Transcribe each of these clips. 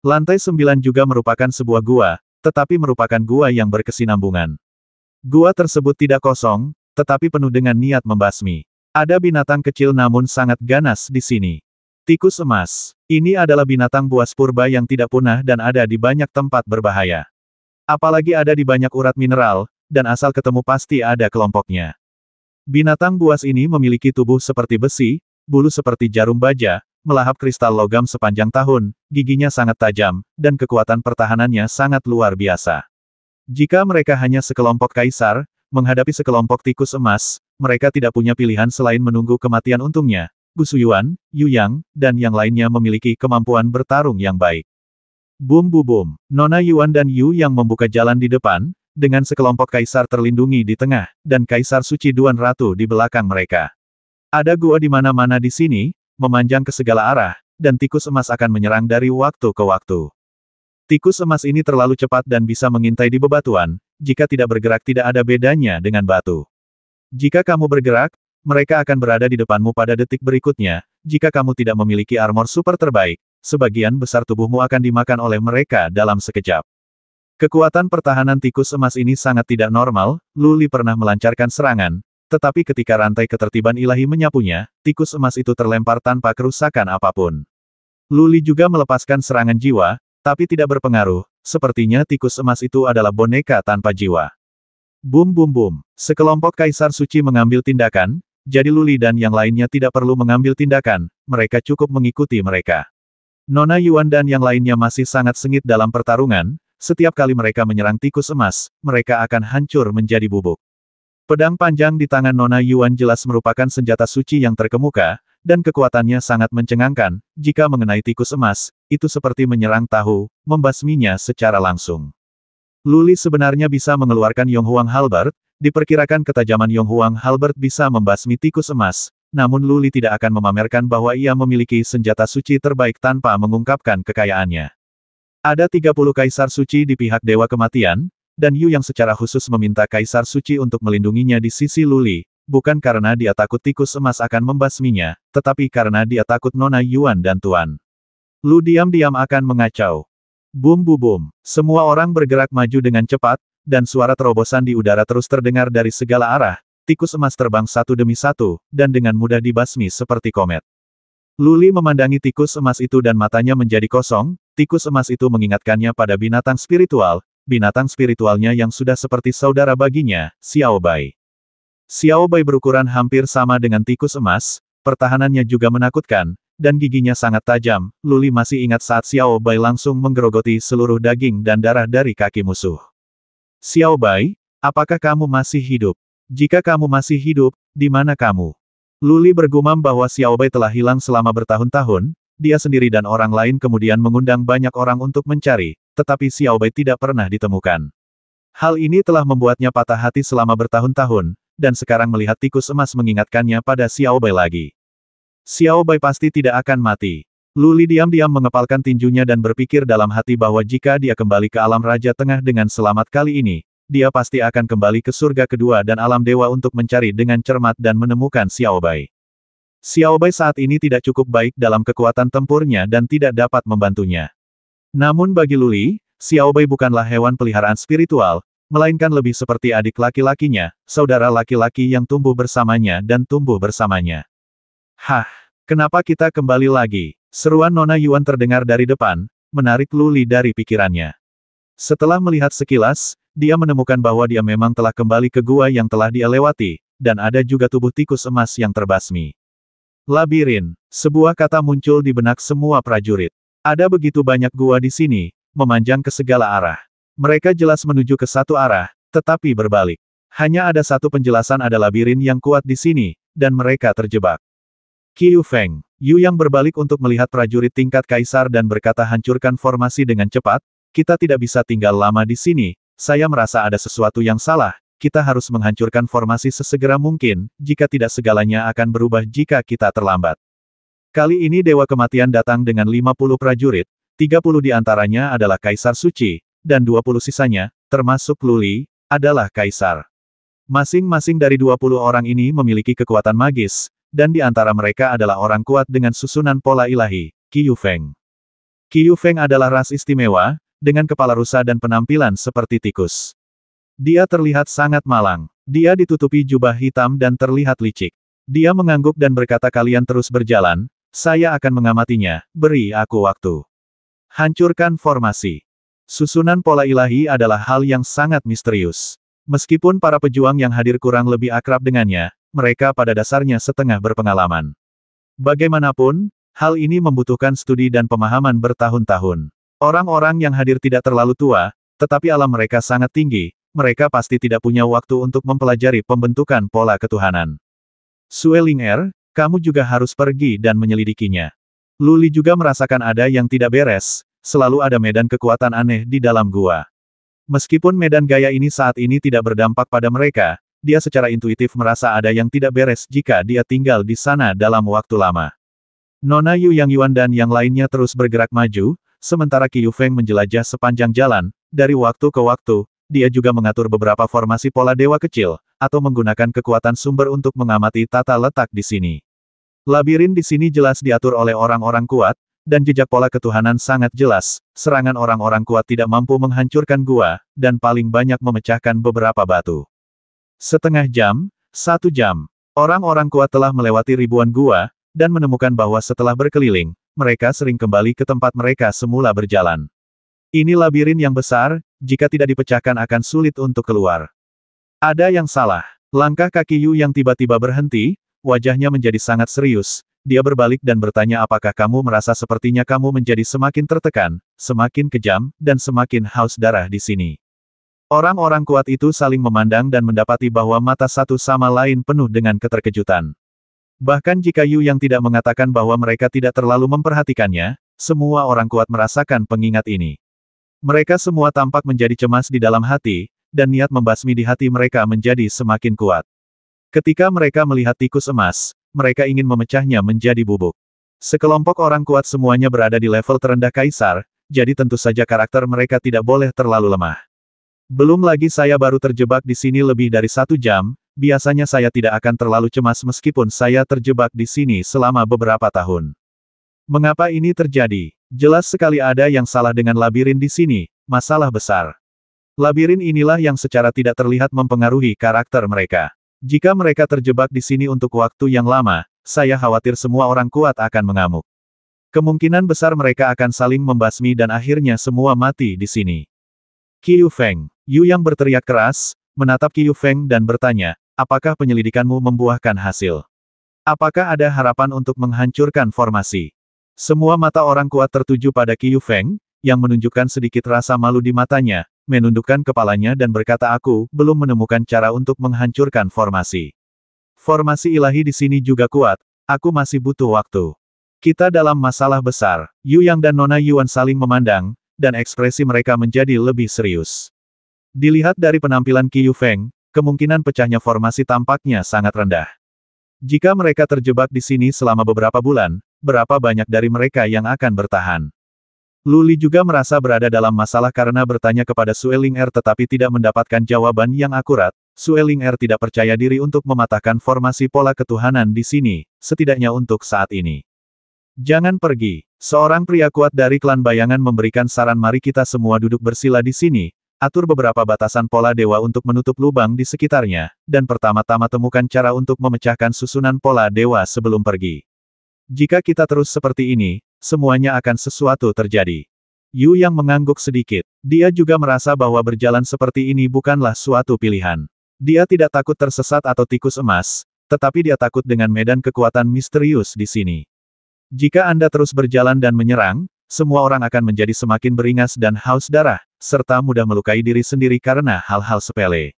Lantai sembilan juga merupakan sebuah gua, tetapi merupakan gua yang berkesinambungan. Gua tersebut tidak kosong, tetapi penuh dengan niat membasmi. Ada binatang kecil namun sangat ganas di sini. Tikus emas. Ini adalah binatang buas purba yang tidak punah dan ada di banyak tempat berbahaya. Apalagi ada di banyak urat mineral, dan asal ketemu pasti ada kelompoknya. Binatang buas ini memiliki tubuh seperti besi, bulu seperti jarum baja, melahap kristal logam sepanjang tahun, giginya sangat tajam, dan kekuatan pertahanannya sangat luar biasa. Jika mereka hanya sekelompok kaisar, menghadapi sekelompok tikus emas, mereka tidak punya pilihan selain menunggu kematian untungnya. Yu Yang, dan yang lainnya memiliki kemampuan bertarung yang baik. Bum bu bum, Nona Yuan dan Yu yang membuka jalan di depan, dengan sekelompok kaisar terlindungi di tengah, dan kaisar suci Duan Ratu di belakang mereka. Ada gua di mana-mana di sini, memanjang ke segala arah, dan tikus emas akan menyerang dari waktu ke waktu. Tikus emas ini terlalu cepat dan bisa mengintai di bebatuan, jika tidak bergerak tidak ada bedanya dengan batu. Jika kamu bergerak, mereka akan berada di depanmu pada detik berikutnya, jika kamu tidak memiliki armor super terbaik, sebagian besar tubuhmu akan dimakan oleh mereka dalam sekejap. Kekuatan pertahanan tikus emas ini sangat tidak normal, Luli pernah melancarkan serangan, tetapi ketika rantai ketertiban ilahi menyapunya, tikus emas itu terlempar tanpa kerusakan apapun. Luli juga melepaskan serangan jiwa, tapi tidak berpengaruh, sepertinya tikus emas itu adalah boneka tanpa jiwa. Bum bum bum, sekelompok kaisar suci mengambil tindakan, jadi Luli dan yang lainnya tidak perlu mengambil tindakan, mereka cukup mengikuti mereka. Nona Yuan dan yang lainnya masih sangat sengit dalam pertarungan, setiap kali mereka menyerang tikus emas, mereka akan hancur menjadi bubuk. Pedang panjang di tangan Nona Yuan jelas merupakan senjata suci yang terkemuka, dan kekuatannya sangat mencengangkan, jika mengenai tikus emas, itu seperti menyerang tahu, membasminya secara langsung. Luli sebenarnya bisa mengeluarkan Yong Huang Halbert, diperkirakan ketajaman Yong Huang Halbert bisa membasmi tikus emas, namun Luli tidak akan memamerkan bahwa ia memiliki senjata suci terbaik tanpa mengungkapkan kekayaannya. Ada 30 kaisar suci di pihak Dewa Kematian, dan Yu yang secara khusus meminta Kaisar Suci untuk melindunginya di sisi Luli, bukan karena dia takut tikus emas akan membasminya, tetapi karena dia takut Nona Yuan dan Tuan. Lu diam-diam akan mengacau. Bum bum bum, semua orang bergerak maju dengan cepat, dan suara terobosan di udara terus terdengar dari segala arah, tikus emas terbang satu demi satu, dan dengan mudah dibasmi seperti komet. Luli memandangi tikus emas itu dan matanya menjadi kosong, tikus emas itu mengingatkannya pada binatang spiritual, binatang spiritualnya yang sudah seperti saudara baginya, Xiao Bai. Xiao Bai berukuran hampir sama dengan tikus emas, pertahanannya juga menakutkan, dan giginya sangat tajam, Luli masih ingat saat Xiao Bai langsung menggerogoti seluruh daging dan darah dari kaki musuh. Xiao Bai, apakah kamu masih hidup? Jika kamu masih hidup, di mana kamu? Luli bergumam bahwa Xiao Bai telah hilang selama bertahun-tahun, dia sendiri dan orang lain kemudian mengundang banyak orang untuk mencari, tetapi Xiao Bai tidak pernah ditemukan. Hal ini telah membuatnya patah hati selama bertahun-tahun, dan sekarang melihat tikus emas mengingatkannya pada Xiao Bai lagi. Xiao Bai pasti tidak akan mati. Luli diam-diam mengepalkan tinjunya dan berpikir dalam hati bahwa jika dia kembali ke alam Raja Tengah dengan selamat kali ini, dia pasti akan kembali ke surga kedua dan alam dewa untuk mencari dengan cermat dan menemukan Xiao Bai. Xiaobai saat ini tidak cukup baik dalam kekuatan tempurnya dan tidak dapat membantunya. Namun bagi Luli, Xiaobai bukanlah hewan peliharaan spiritual, melainkan lebih seperti adik laki-lakinya, saudara laki-laki yang tumbuh bersamanya dan tumbuh bersamanya. Hah, kenapa kita kembali lagi? Seruan Nona Yuan terdengar dari depan, menarik Luli dari pikirannya. Setelah melihat sekilas, dia menemukan bahwa dia memang telah kembali ke gua yang telah dia lewati, dan ada juga tubuh tikus emas yang terbasmi. Labirin, sebuah kata muncul di benak semua prajurit. Ada begitu banyak gua di sini, memanjang ke segala arah. Mereka jelas menuju ke satu arah, tetapi berbalik. Hanya ada satu penjelasan ada labirin yang kuat di sini, dan mereka terjebak. Qiu Feng, Yu yang berbalik untuk melihat prajurit tingkat kaisar dan berkata hancurkan formasi dengan cepat, kita tidak bisa tinggal lama di sini, saya merasa ada sesuatu yang salah, kita harus menghancurkan formasi sesegera mungkin, jika tidak segalanya akan berubah jika kita terlambat. Kali ini Dewa Kematian datang dengan 50 prajurit, 30 di antaranya adalah Kaisar Suci, dan 20 sisanya, termasuk Luli, adalah Kaisar. Masing-masing dari 20 orang ini memiliki kekuatan magis, dan di antara mereka adalah orang kuat dengan susunan pola ilahi, Qiyu Feng. Qiyu Feng adalah ras istimewa, dengan kepala rusa dan penampilan seperti tikus. Dia terlihat sangat malang. Dia ditutupi jubah hitam dan terlihat licik. Dia mengangguk dan berkata kalian terus berjalan, saya akan mengamatinya, beri aku waktu. Hancurkan formasi. Susunan pola ilahi adalah hal yang sangat misterius. Meskipun para pejuang yang hadir kurang lebih akrab dengannya, mereka pada dasarnya setengah berpengalaman. Bagaimanapun, hal ini membutuhkan studi dan pemahaman bertahun-tahun. Orang-orang yang hadir tidak terlalu tua, tetapi alam mereka sangat tinggi, mereka pasti tidak punya waktu untuk mempelajari pembentukan pola ketuhanan. Sueling Er, kamu juga harus pergi dan menyelidikinya. Luli juga merasakan ada yang tidak beres, selalu ada medan kekuatan aneh di dalam gua. Meskipun medan gaya ini saat ini tidak berdampak pada mereka, dia secara intuitif merasa ada yang tidak beres jika dia tinggal di sana dalam waktu lama. Nona Yu Yang Yuan dan yang lainnya terus bergerak maju, sementara Qiu Feng menjelajah sepanjang jalan, dari waktu ke waktu, dia juga mengatur beberapa formasi pola dewa kecil, atau menggunakan kekuatan sumber untuk mengamati tata letak di sini. Labirin di sini jelas diatur oleh orang-orang kuat, dan jejak pola ketuhanan sangat jelas, serangan orang-orang kuat tidak mampu menghancurkan gua, dan paling banyak memecahkan beberapa batu. Setengah jam, satu jam, orang-orang kuat telah melewati ribuan gua, dan menemukan bahwa setelah berkeliling, mereka sering kembali ke tempat mereka semula berjalan. Ini labirin yang besar, jika tidak dipecahkan akan sulit untuk keluar. Ada yang salah. Langkah kaki Yu yang tiba-tiba berhenti, wajahnya menjadi sangat serius. Dia berbalik dan bertanya apakah kamu merasa sepertinya kamu menjadi semakin tertekan, semakin kejam, dan semakin haus darah di sini. Orang-orang kuat itu saling memandang dan mendapati bahwa mata satu sama lain penuh dengan keterkejutan. Bahkan jika Yu yang tidak mengatakan bahwa mereka tidak terlalu memperhatikannya, semua orang kuat merasakan pengingat ini. Mereka semua tampak menjadi cemas di dalam hati, dan niat membasmi di hati mereka menjadi semakin kuat. Ketika mereka melihat tikus emas, mereka ingin memecahnya menjadi bubuk. Sekelompok orang kuat semuanya berada di level terendah kaisar, jadi tentu saja karakter mereka tidak boleh terlalu lemah. Belum lagi saya baru terjebak di sini lebih dari satu jam, biasanya saya tidak akan terlalu cemas meskipun saya terjebak di sini selama beberapa tahun. Mengapa ini terjadi? Jelas sekali ada yang salah dengan labirin di sini, masalah besar. Labirin inilah yang secara tidak terlihat mempengaruhi karakter mereka. Jika mereka terjebak di sini untuk waktu yang lama, saya khawatir semua orang kuat akan mengamuk. Kemungkinan besar mereka akan saling membasmi dan akhirnya semua mati di sini. Qiu Feng, Yu yang berteriak keras, menatap Qiu Feng dan bertanya, apakah penyelidikanmu membuahkan hasil? Apakah ada harapan untuk menghancurkan formasi? Semua mata orang kuat tertuju pada Qiu Feng, yang menunjukkan sedikit rasa malu di matanya, menundukkan kepalanya dan berkata aku belum menemukan cara untuk menghancurkan formasi. Formasi ilahi di sini juga kuat, aku masih butuh waktu. Kita dalam masalah besar, Yu Yang dan Nona Yuan saling memandang, dan ekspresi mereka menjadi lebih serius. Dilihat dari penampilan Qiu Feng, kemungkinan pecahnya formasi tampaknya sangat rendah. Jika mereka terjebak di sini selama beberapa bulan, berapa banyak dari mereka yang akan bertahan. Luli juga merasa berada dalam masalah karena bertanya kepada Sueling Er tetapi tidak mendapatkan jawaban yang akurat. Sueling Er tidak percaya diri untuk mematahkan formasi pola ketuhanan di sini, setidaknya untuk saat ini. Jangan pergi. Seorang pria kuat dari klan bayangan memberikan saran mari kita semua duduk bersila di sini, atur beberapa batasan pola dewa untuk menutup lubang di sekitarnya, dan pertama-tama temukan cara untuk memecahkan susunan pola dewa sebelum pergi. Jika kita terus seperti ini, semuanya akan sesuatu terjadi. Yu yang mengangguk sedikit. Dia juga merasa bahwa berjalan seperti ini bukanlah suatu pilihan. Dia tidak takut tersesat atau tikus emas, tetapi dia takut dengan medan kekuatan misterius di sini. Jika Anda terus berjalan dan menyerang, semua orang akan menjadi semakin beringas dan haus darah, serta mudah melukai diri sendiri karena hal-hal sepele.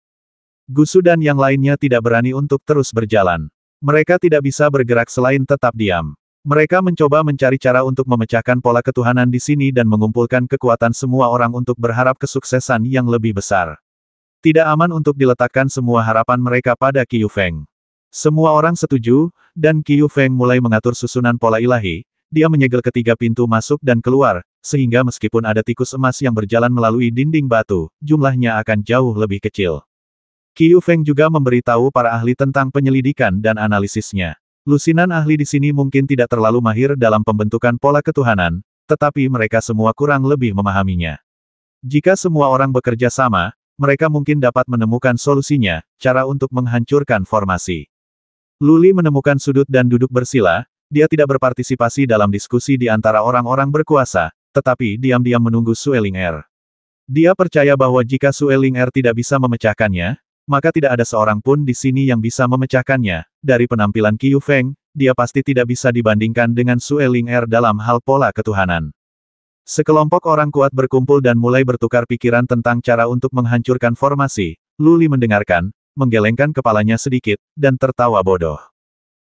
Gusu dan yang lainnya tidak berani untuk terus berjalan. Mereka tidak bisa bergerak selain tetap diam. Mereka mencoba mencari cara untuk memecahkan pola ketuhanan di sini dan mengumpulkan kekuatan semua orang untuk berharap kesuksesan yang lebih besar. Tidak aman untuk diletakkan semua harapan mereka pada Qiu Feng. Semua orang setuju, dan Qiu Feng mulai mengatur susunan pola ilahi, dia menyegel ketiga pintu masuk dan keluar, sehingga meskipun ada tikus emas yang berjalan melalui dinding batu, jumlahnya akan jauh lebih kecil. Qiu Feng juga memberitahu para ahli tentang penyelidikan dan analisisnya. Lusinan ahli di sini mungkin tidak terlalu mahir dalam pembentukan pola ketuhanan, tetapi mereka semua kurang lebih memahaminya. Jika semua orang bekerja sama, mereka mungkin dapat menemukan solusinya, cara untuk menghancurkan formasi. Luli menemukan sudut dan duduk bersila, dia tidak berpartisipasi dalam diskusi di antara orang-orang berkuasa, tetapi diam-diam menunggu Sueling Air. Er. Dia percaya bahwa jika Sueling Air er tidak bisa memecahkannya, maka tidak ada seorang pun di sini yang bisa memecahkannya. Dari penampilan Qiu Feng, dia pasti tidak bisa dibandingkan dengan Sue Ling Er dalam hal pola ketuhanan. Sekelompok orang kuat berkumpul dan mulai bertukar pikiran tentang cara untuk menghancurkan formasi. Luli mendengarkan, menggelengkan kepalanya sedikit, dan tertawa bodoh.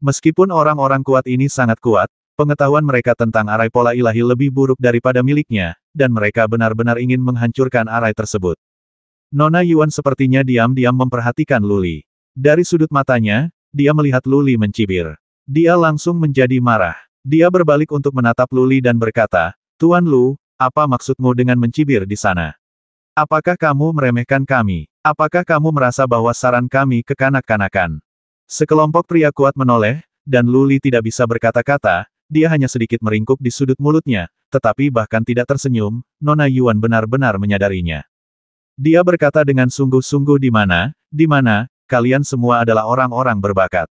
Meskipun orang-orang kuat ini sangat kuat, Pengetahuan mereka tentang arai pola ilahi lebih buruk daripada miliknya, dan mereka benar-benar ingin menghancurkan arai tersebut. Nona Yuan sepertinya diam-diam memperhatikan Luli. Dari sudut matanya, dia melihat Luli mencibir. Dia langsung menjadi marah. Dia berbalik untuk menatap Luli dan berkata, Tuan Lu, apa maksudmu dengan mencibir di sana? Apakah kamu meremehkan kami? Apakah kamu merasa bahwa saran kami kekanak-kanakan? Sekelompok pria kuat menoleh, dan Luli tidak bisa berkata-kata, dia hanya sedikit meringkuk di sudut mulutnya, tetapi bahkan tidak tersenyum, Nona Yuan benar-benar menyadarinya. Dia berkata dengan sungguh-sungguh di mana, di mana, kalian semua adalah orang-orang berbakat.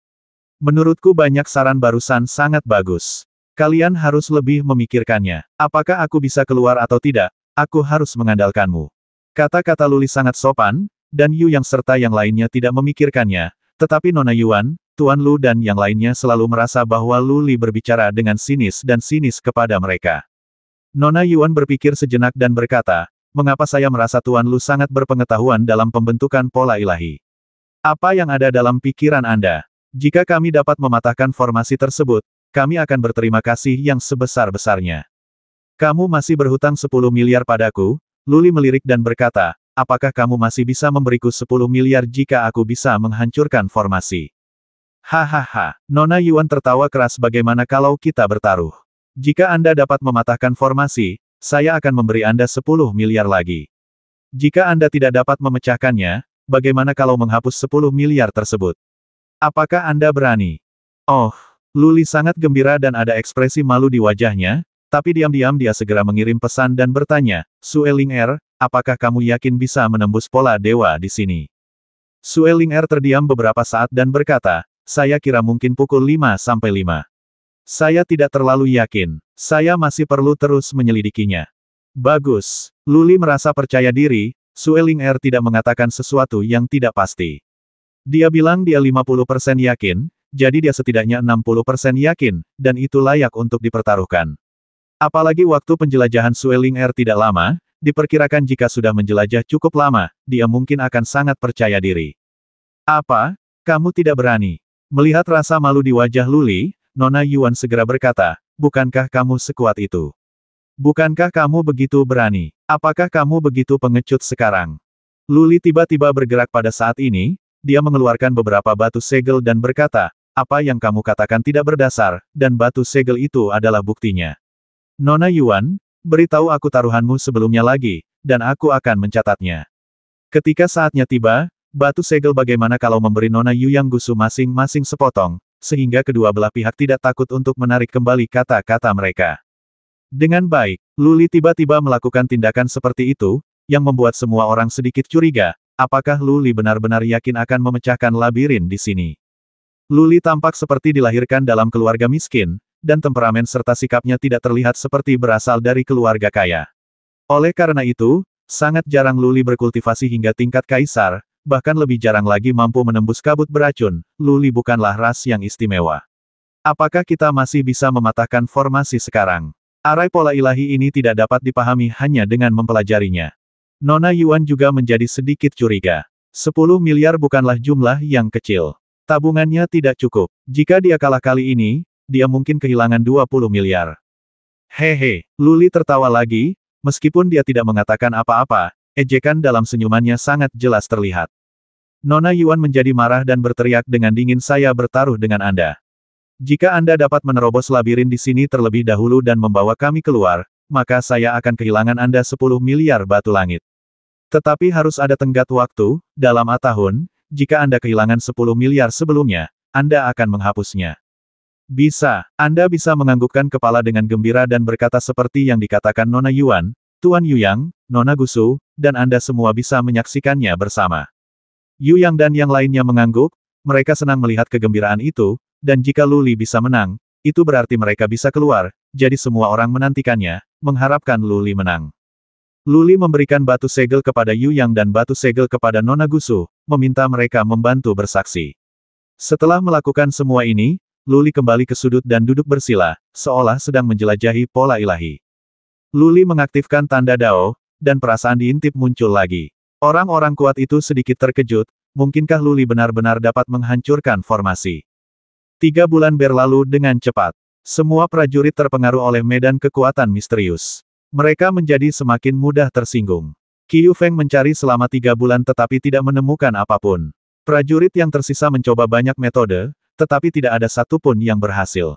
Menurutku banyak saran barusan sangat bagus. Kalian harus lebih memikirkannya. Apakah aku bisa keluar atau tidak? Aku harus mengandalkanmu. Kata-kata Luli sangat sopan, dan Yu yang serta yang lainnya tidak memikirkannya, tetapi Nona Yuan, Tuan Lu dan yang lainnya selalu merasa bahwa Luli berbicara dengan sinis dan sinis kepada mereka. Nona Yuan berpikir sejenak dan berkata, mengapa saya merasa Tuan Lu sangat berpengetahuan dalam pembentukan pola ilahi? Apa yang ada dalam pikiran Anda? Jika kami dapat mematahkan formasi tersebut, kami akan berterima kasih yang sebesar-besarnya. Kamu masih berhutang 10 miliar padaku, Luli melirik dan berkata, apakah kamu masih bisa memberiku 10 miliar jika aku bisa menghancurkan formasi? Hahaha, Nona Yuan tertawa keras bagaimana kalau kita bertaruh. Jika Anda dapat mematahkan formasi, saya akan memberi Anda 10 miliar lagi. Jika Anda tidak dapat memecahkannya, bagaimana kalau menghapus 10 miliar tersebut? Apakah Anda berani? Oh, Luli sangat gembira dan ada ekspresi malu di wajahnya, tapi diam-diam dia segera mengirim pesan dan bertanya, Sueling Er, apakah kamu yakin bisa menembus pola dewa di sini? Sueling Er terdiam beberapa saat dan berkata, saya kira mungkin pukul 5 sampai 5. Saya tidak terlalu yakin. Saya masih perlu terus menyelidikinya. Bagus. Luli merasa percaya diri, Sueling Er tidak mengatakan sesuatu yang tidak pasti. Dia bilang dia 50% yakin, jadi dia setidaknya 60% yakin, dan itu layak untuk dipertaruhkan. Apalagi waktu penjelajahan Sueling Er tidak lama, diperkirakan jika sudah menjelajah cukup lama, dia mungkin akan sangat percaya diri. Apa? Kamu tidak berani? Melihat rasa malu di wajah Luli, Nona Yuan segera berkata, bukankah kamu sekuat itu? Bukankah kamu begitu berani? Apakah kamu begitu pengecut sekarang? Luli tiba-tiba bergerak pada saat ini, dia mengeluarkan beberapa batu segel dan berkata, apa yang kamu katakan tidak berdasar, dan batu segel itu adalah buktinya. Nona Yuan, beritahu aku taruhanmu sebelumnya lagi, dan aku akan mencatatnya. Ketika saatnya tiba, batu segel bagaimana kalau memberi Nona Yu yang gusu masing-masing sepotong, sehingga kedua belah pihak tidak takut untuk menarik kembali kata-kata mereka. Dengan baik, Luli tiba-tiba melakukan tindakan seperti itu, yang membuat semua orang sedikit curiga, apakah Luli benar-benar yakin akan memecahkan labirin di sini. Luli tampak seperti dilahirkan dalam keluarga miskin, dan temperamen serta sikapnya tidak terlihat seperti berasal dari keluarga kaya. Oleh karena itu, sangat jarang Luli berkultivasi hingga tingkat kaisar, bahkan lebih jarang lagi mampu menembus kabut beracun, Luli bukanlah ras yang istimewa. Apakah kita masih bisa mematahkan formasi sekarang? Arai pola ilahi ini tidak dapat dipahami hanya dengan mempelajarinya. Nona Yuan juga menjadi sedikit curiga. 10 miliar bukanlah jumlah yang kecil. Tabungannya tidak cukup. Jika dia kalah kali ini, dia mungkin kehilangan 20 miliar. Hehe, Luli tertawa lagi, meskipun dia tidak mengatakan apa-apa, Ejekan dalam senyumannya sangat jelas terlihat. Nona Yuan menjadi marah dan berteriak dengan dingin saya bertaruh dengan Anda. Jika Anda dapat menerobos labirin di sini terlebih dahulu dan membawa kami keluar, maka saya akan kehilangan Anda 10 miliar batu langit. Tetapi harus ada tenggat waktu, dalam A tahun, jika Anda kehilangan 10 miliar sebelumnya, Anda akan menghapusnya. Bisa, Anda bisa menganggukkan kepala dengan gembira dan berkata seperti yang dikatakan Nona Yuan, Tuan Yu Yang, Nona Gusu, dan Anda semua bisa menyaksikannya bersama. Yu Yang dan yang lainnya mengangguk, mereka senang melihat kegembiraan itu, dan jika Luli bisa menang, itu berarti mereka bisa keluar, jadi semua orang menantikannya, mengharapkan Luli menang. Luli memberikan batu segel kepada Yu Yang dan batu segel kepada Nona Gusu, meminta mereka membantu bersaksi. Setelah melakukan semua ini, Luli kembali ke sudut dan duduk bersila, seolah sedang menjelajahi pola ilahi. Luli mengaktifkan tanda Dao, dan perasaan diintip muncul lagi. Orang-orang kuat itu sedikit terkejut, mungkinkah Luli benar-benar dapat menghancurkan formasi. Tiga bulan berlalu dengan cepat. Semua prajurit terpengaruh oleh medan kekuatan misterius. Mereka menjadi semakin mudah tersinggung. Qiu Feng mencari selama tiga bulan tetapi tidak menemukan apapun. Prajurit yang tersisa mencoba banyak metode, tetapi tidak ada satupun yang berhasil.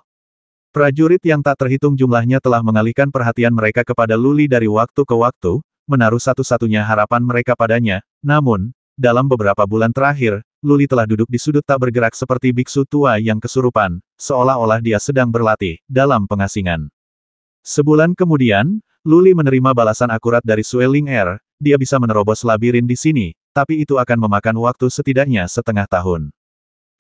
Prajurit yang tak terhitung jumlahnya telah mengalihkan perhatian mereka kepada Luli dari waktu ke waktu, menaruh satu-satunya harapan mereka padanya, namun, dalam beberapa bulan terakhir, Luli telah duduk di sudut tak bergerak seperti biksu tua yang kesurupan, seolah-olah dia sedang berlatih, dalam pengasingan. Sebulan kemudian, Luli menerima balasan akurat dari Sueling Air, dia bisa menerobos labirin di sini, tapi itu akan memakan waktu setidaknya setengah tahun.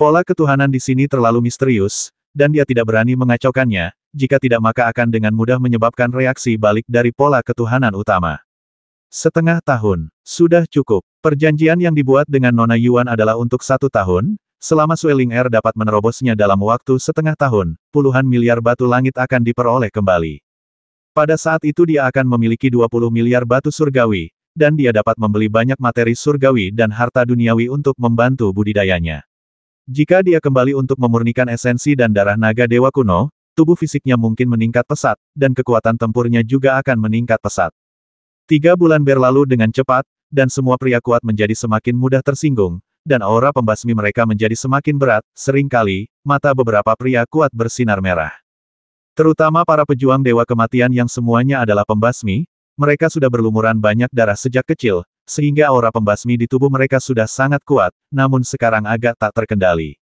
Pola ketuhanan di sini terlalu misterius, dan dia tidak berani mengacaukannya, jika tidak maka akan dengan mudah menyebabkan reaksi balik dari pola ketuhanan utama. Setengah tahun, sudah cukup. Perjanjian yang dibuat dengan Nona Yuan adalah untuk satu tahun, selama Sueling Air er dapat menerobosnya dalam waktu setengah tahun, puluhan miliar batu langit akan diperoleh kembali. Pada saat itu dia akan memiliki 20 miliar batu surgawi, dan dia dapat membeli banyak materi surgawi dan harta duniawi untuk membantu budidayanya. Jika dia kembali untuk memurnikan esensi dan darah naga dewa kuno, tubuh fisiknya mungkin meningkat pesat, dan kekuatan tempurnya juga akan meningkat pesat. Tiga bulan berlalu dengan cepat, dan semua pria kuat menjadi semakin mudah tersinggung, dan aura pembasmi mereka menjadi semakin berat, seringkali, mata beberapa pria kuat bersinar merah. Terutama para pejuang dewa kematian yang semuanya adalah pembasmi, mereka sudah berlumuran banyak darah sejak kecil, sehingga aura pembasmi di tubuh mereka sudah sangat kuat, namun sekarang agak tak terkendali.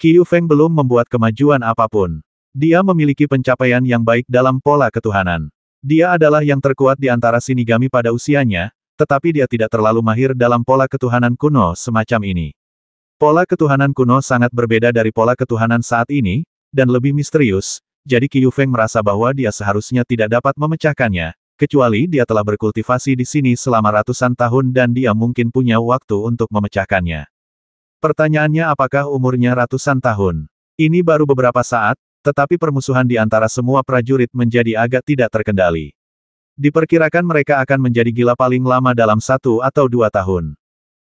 Qiu Feng belum membuat kemajuan apapun. Dia memiliki pencapaian yang baik dalam pola ketuhanan. Dia adalah yang terkuat di antara sinigami pada usianya, tetapi dia tidak terlalu mahir dalam pola ketuhanan kuno semacam ini. Pola ketuhanan kuno sangat berbeda dari pola ketuhanan saat ini, dan lebih misterius, jadi Qiu Feng merasa bahwa dia seharusnya tidak dapat memecahkannya, Kecuali dia telah berkultivasi di sini selama ratusan tahun dan dia mungkin punya waktu untuk memecahkannya. Pertanyaannya apakah umurnya ratusan tahun? Ini baru beberapa saat, tetapi permusuhan di antara semua prajurit menjadi agak tidak terkendali. Diperkirakan mereka akan menjadi gila paling lama dalam satu atau dua tahun.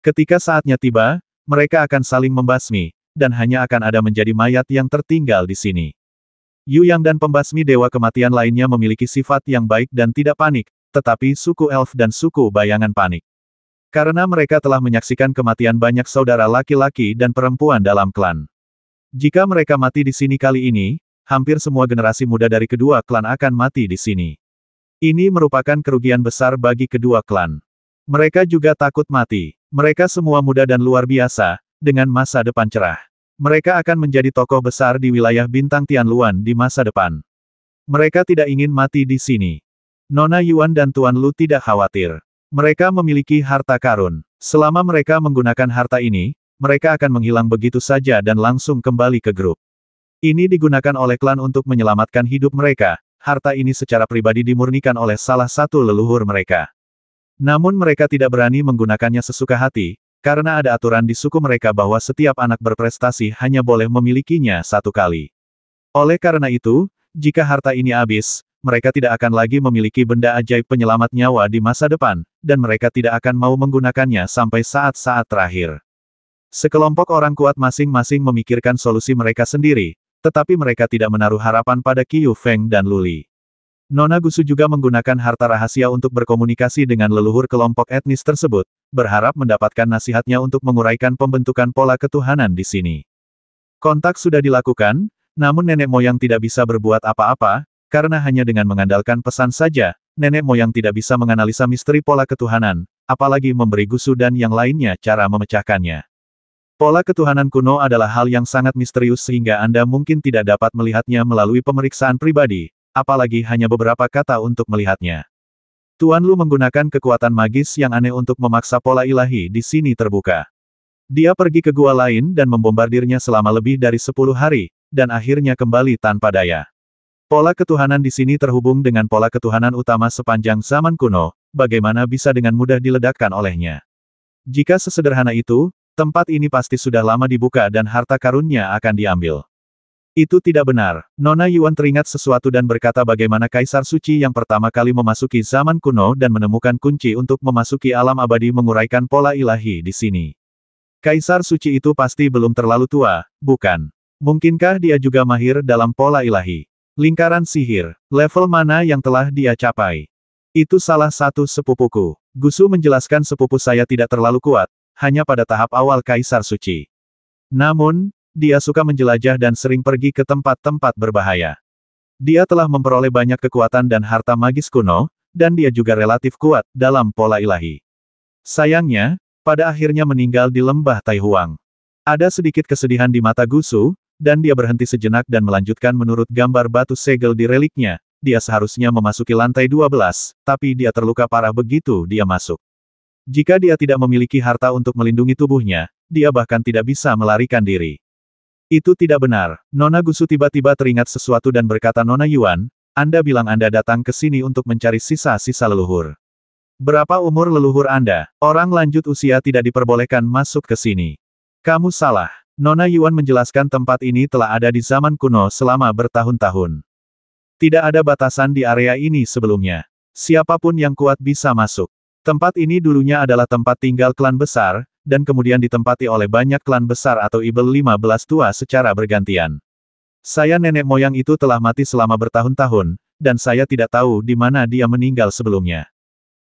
Ketika saatnya tiba, mereka akan saling membasmi, dan hanya akan ada menjadi mayat yang tertinggal di sini. Yu Yang dan pembasmi dewa kematian lainnya memiliki sifat yang baik dan tidak panik, tetapi suku elf dan suku bayangan panik. Karena mereka telah menyaksikan kematian banyak saudara laki-laki dan perempuan dalam klan. Jika mereka mati di sini kali ini, hampir semua generasi muda dari kedua klan akan mati di sini. Ini merupakan kerugian besar bagi kedua klan. Mereka juga takut mati. Mereka semua muda dan luar biasa, dengan masa depan cerah. Mereka akan menjadi tokoh besar di wilayah bintang Tianluan di masa depan. Mereka tidak ingin mati di sini. Nona Yuan dan Tuan Lu tidak khawatir. Mereka memiliki harta karun. Selama mereka menggunakan harta ini, mereka akan menghilang begitu saja dan langsung kembali ke grup. Ini digunakan oleh klan untuk menyelamatkan hidup mereka, harta ini secara pribadi dimurnikan oleh salah satu leluhur mereka. Namun mereka tidak berani menggunakannya sesuka hati, karena ada aturan di suku mereka bahwa setiap anak berprestasi hanya boleh memilikinya satu kali. Oleh karena itu, jika harta ini habis, mereka tidak akan lagi memiliki benda ajaib penyelamat nyawa di masa depan, dan mereka tidak akan mau menggunakannya sampai saat-saat terakhir. Sekelompok orang kuat masing-masing memikirkan solusi mereka sendiri, tetapi mereka tidak menaruh harapan pada Qiu Feng dan Luli. Nona Gusu juga menggunakan harta rahasia untuk berkomunikasi dengan leluhur kelompok etnis tersebut, berharap mendapatkan nasihatnya untuk menguraikan pembentukan pola ketuhanan di sini. Kontak sudah dilakukan, namun nenek moyang tidak bisa berbuat apa-apa, karena hanya dengan mengandalkan pesan saja, nenek moyang tidak bisa menganalisa misteri pola ketuhanan, apalagi memberi gusu dan yang lainnya cara memecahkannya. Pola ketuhanan kuno adalah hal yang sangat misterius sehingga Anda mungkin tidak dapat melihatnya melalui pemeriksaan pribadi, apalagi hanya beberapa kata untuk melihatnya. Tuan Lu menggunakan kekuatan magis yang aneh untuk memaksa pola ilahi di sini terbuka. Dia pergi ke gua lain dan membombardirnya selama lebih dari 10 hari, dan akhirnya kembali tanpa daya. Pola ketuhanan di sini terhubung dengan pola ketuhanan utama sepanjang zaman kuno, bagaimana bisa dengan mudah diledakkan olehnya. Jika sesederhana itu, tempat ini pasti sudah lama dibuka dan harta karunnya akan diambil. Itu tidak benar. Nona Yuan teringat sesuatu dan berkata bagaimana Kaisar Suci yang pertama kali memasuki zaman kuno dan menemukan kunci untuk memasuki alam abadi menguraikan pola ilahi di sini. Kaisar Suci itu pasti belum terlalu tua, bukan? Mungkinkah dia juga mahir dalam pola ilahi? Lingkaran sihir, level mana yang telah dia capai? Itu salah satu sepupuku. Gusu menjelaskan sepupu saya tidak terlalu kuat, hanya pada tahap awal Kaisar Suci. Namun, dia suka menjelajah dan sering pergi ke tempat-tempat berbahaya. Dia telah memperoleh banyak kekuatan dan harta magis kuno, dan dia juga relatif kuat dalam pola ilahi. Sayangnya, pada akhirnya meninggal di lembah Taihuang. Ada sedikit kesedihan di mata Gusu, dan dia berhenti sejenak dan melanjutkan menurut gambar batu segel di reliknya, dia seharusnya memasuki lantai 12, tapi dia terluka parah begitu dia masuk. Jika dia tidak memiliki harta untuk melindungi tubuhnya, dia bahkan tidak bisa melarikan diri. Itu tidak benar. Nona Gusu tiba-tiba teringat sesuatu dan berkata Nona Yuan, Anda bilang Anda datang ke sini untuk mencari sisa-sisa leluhur. Berapa umur leluhur Anda? Orang lanjut usia tidak diperbolehkan masuk ke sini. Kamu salah. Nona Yuan menjelaskan tempat ini telah ada di zaman kuno selama bertahun-tahun. Tidak ada batasan di area ini sebelumnya. Siapapun yang kuat bisa masuk. Tempat ini dulunya adalah tempat tinggal klan besar, dan kemudian ditempati oleh banyak klan besar atau ibel 15 tua secara bergantian. Saya nenek moyang itu telah mati selama bertahun-tahun, dan saya tidak tahu di mana dia meninggal sebelumnya.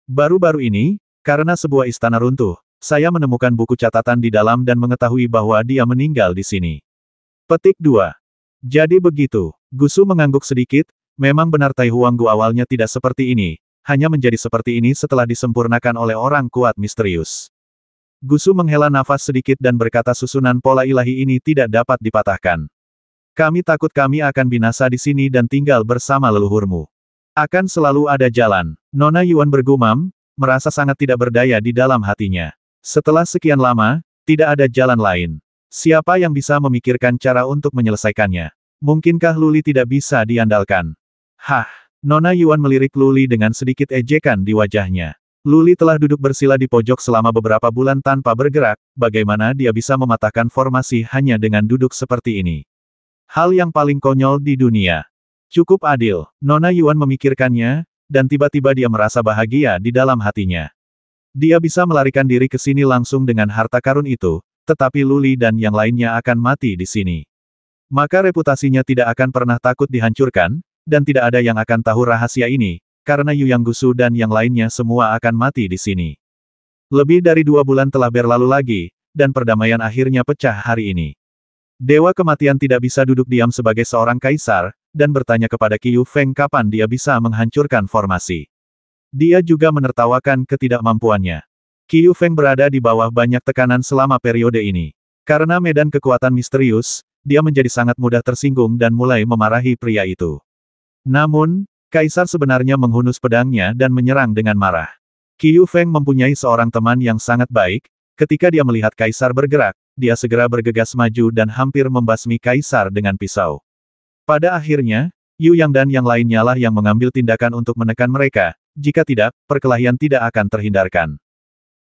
Baru-baru ini, karena sebuah istana runtuh, saya menemukan buku catatan di dalam dan mengetahui bahwa dia meninggal di sini. Petik 2. Jadi begitu, Gusu mengangguk sedikit, memang benar Tai Huanggu awalnya tidak seperti ini, hanya menjadi seperti ini setelah disempurnakan oleh orang kuat misterius. Gusu menghela nafas sedikit dan berkata susunan pola ilahi ini tidak dapat dipatahkan. Kami takut kami akan binasa di sini dan tinggal bersama leluhurmu. Akan selalu ada jalan. Nona Yuan bergumam, merasa sangat tidak berdaya di dalam hatinya. Setelah sekian lama, tidak ada jalan lain. Siapa yang bisa memikirkan cara untuk menyelesaikannya? Mungkinkah Luli tidak bisa diandalkan? Hah, Nona Yuan melirik Luli dengan sedikit ejekan di wajahnya. Luli telah duduk bersila di pojok selama beberapa bulan tanpa bergerak, bagaimana dia bisa mematahkan formasi hanya dengan duduk seperti ini. Hal yang paling konyol di dunia. Cukup adil, Nona Yuan memikirkannya, dan tiba-tiba dia merasa bahagia di dalam hatinya. Dia bisa melarikan diri ke sini langsung dengan harta karun itu, tetapi Luli dan yang lainnya akan mati di sini. Maka reputasinya tidak akan pernah takut dihancurkan, dan tidak ada yang akan tahu rahasia ini, karena Yuyang Gusu dan yang lainnya semua akan mati di sini. Lebih dari dua bulan telah berlalu lagi, dan perdamaian akhirnya pecah hari ini. Dewa kematian tidak bisa duduk diam sebagai seorang kaisar, dan bertanya kepada Qiu Feng kapan dia bisa menghancurkan formasi. Dia juga menertawakan ketidakmampuannya. Qiu Feng berada di bawah banyak tekanan selama periode ini. Karena medan kekuatan misterius, dia menjadi sangat mudah tersinggung dan mulai memarahi pria itu. Namun, Kaisar sebenarnya menghunus pedangnya dan menyerang dengan marah. Qiu Feng mempunyai seorang teman yang sangat baik, ketika dia melihat Kaisar bergerak, dia segera bergegas maju dan hampir membasmi Kaisar dengan pisau. Pada akhirnya, Yu Yang dan yang lainnya lah yang mengambil tindakan untuk menekan mereka, jika tidak, perkelahian tidak akan terhindarkan.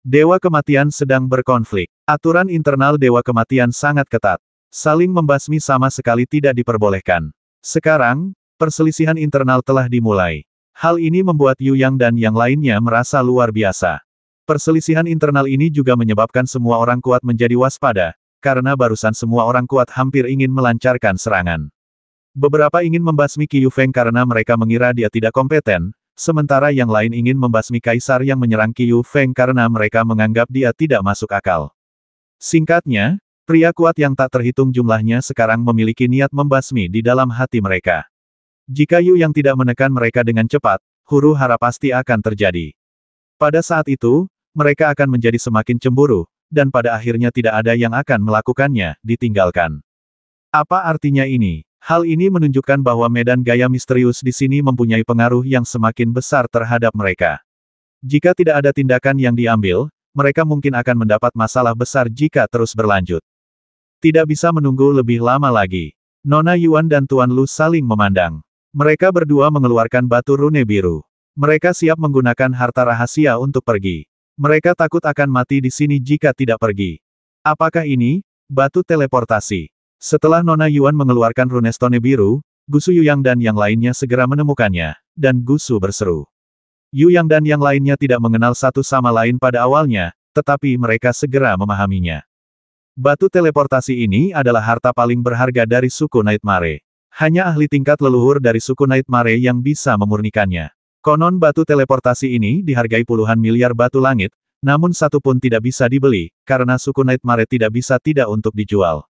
Dewa Kematian sedang berkonflik. Aturan internal Dewa Kematian sangat ketat. Saling membasmi sama sekali tidak diperbolehkan. Sekarang, Perselisihan internal telah dimulai. Hal ini membuat Yu Yang dan yang lainnya merasa luar biasa. Perselisihan internal ini juga menyebabkan semua orang kuat menjadi waspada, karena barusan semua orang kuat hampir ingin melancarkan serangan. Beberapa ingin membasmi Qiu Feng karena mereka mengira dia tidak kompeten, sementara yang lain ingin membasmi Kaisar yang menyerang Qiu Feng karena mereka menganggap dia tidak masuk akal. Singkatnya, pria kuat yang tak terhitung jumlahnya sekarang memiliki niat membasmi di dalam hati mereka. Jika Yu yang tidak menekan mereka dengan cepat, huru hara pasti akan terjadi. Pada saat itu, mereka akan menjadi semakin cemburu, dan pada akhirnya tidak ada yang akan melakukannya, ditinggalkan. Apa artinya ini? Hal ini menunjukkan bahwa medan gaya misterius di sini mempunyai pengaruh yang semakin besar terhadap mereka. Jika tidak ada tindakan yang diambil, mereka mungkin akan mendapat masalah besar jika terus berlanjut. Tidak bisa menunggu lebih lama lagi. Nona Yuan dan Tuan Lu saling memandang. Mereka berdua mengeluarkan batu rune biru. Mereka siap menggunakan harta rahasia untuk pergi. Mereka takut akan mati di sini jika tidak pergi. Apakah ini? Batu teleportasi. Setelah Nona Yuan mengeluarkan rune stone biru, Gusu Yuyang dan yang lainnya segera menemukannya, dan Gusu berseru. Yuyang dan yang lainnya tidak mengenal satu sama lain pada awalnya, tetapi mereka segera memahaminya. Batu teleportasi ini adalah harta paling berharga dari suku Nightmare. Hanya ahli tingkat leluhur dari suku Nightmare yang bisa memurnikannya. Konon batu teleportasi ini dihargai puluhan miliar batu langit, namun satu pun tidak bisa dibeli, karena suku Nightmare tidak bisa tidak untuk dijual.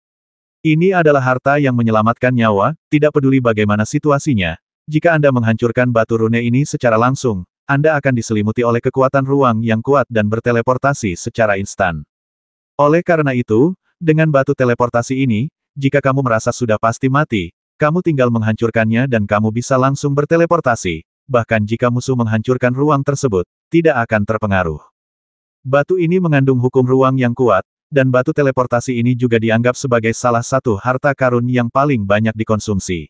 Ini adalah harta yang menyelamatkan nyawa, tidak peduli bagaimana situasinya. Jika Anda menghancurkan batu rune ini secara langsung, Anda akan diselimuti oleh kekuatan ruang yang kuat dan berteleportasi secara instan. Oleh karena itu, dengan batu teleportasi ini, jika kamu merasa sudah pasti mati, kamu tinggal menghancurkannya dan kamu bisa langsung berteleportasi, bahkan jika musuh menghancurkan ruang tersebut, tidak akan terpengaruh. Batu ini mengandung hukum ruang yang kuat, dan batu teleportasi ini juga dianggap sebagai salah satu harta karun yang paling banyak dikonsumsi.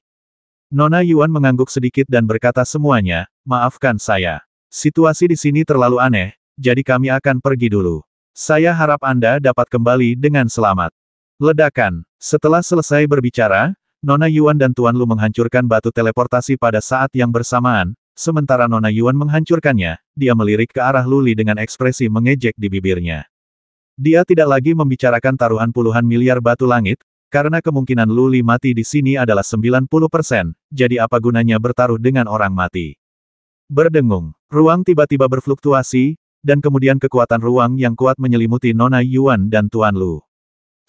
Nona Yuan mengangguk sedikit dan berkata semuanya, maafkan saya. Situasi di sini terlalu aneh, jadi kami akan pergi dulu. Saya harap Anda dapat kembali dengan selamat. Ledakan. Setelah selesai berbicara, Nona Yuan dan Tuan Lu menghancurkan batu teleportasi pada saat yang bersamaan, sementara Nona Yuan menghancurkannya, dia melirik ke arah Luli dengan ekspresi mengejek di bibirnya. Dia tidak lagi membicarakan taruhan puluhan miliar batu langit, karena kemungkinan Luli mati di sini adalah 90 persen, jadi apa gunanya bertaruh dengan orang mati? Berdengung, ruang tiba-tiba berfluktuasi, dan kemudian kekuatan ruang yang kuat menyelimuti Nona Yuan dan Tuan Lu.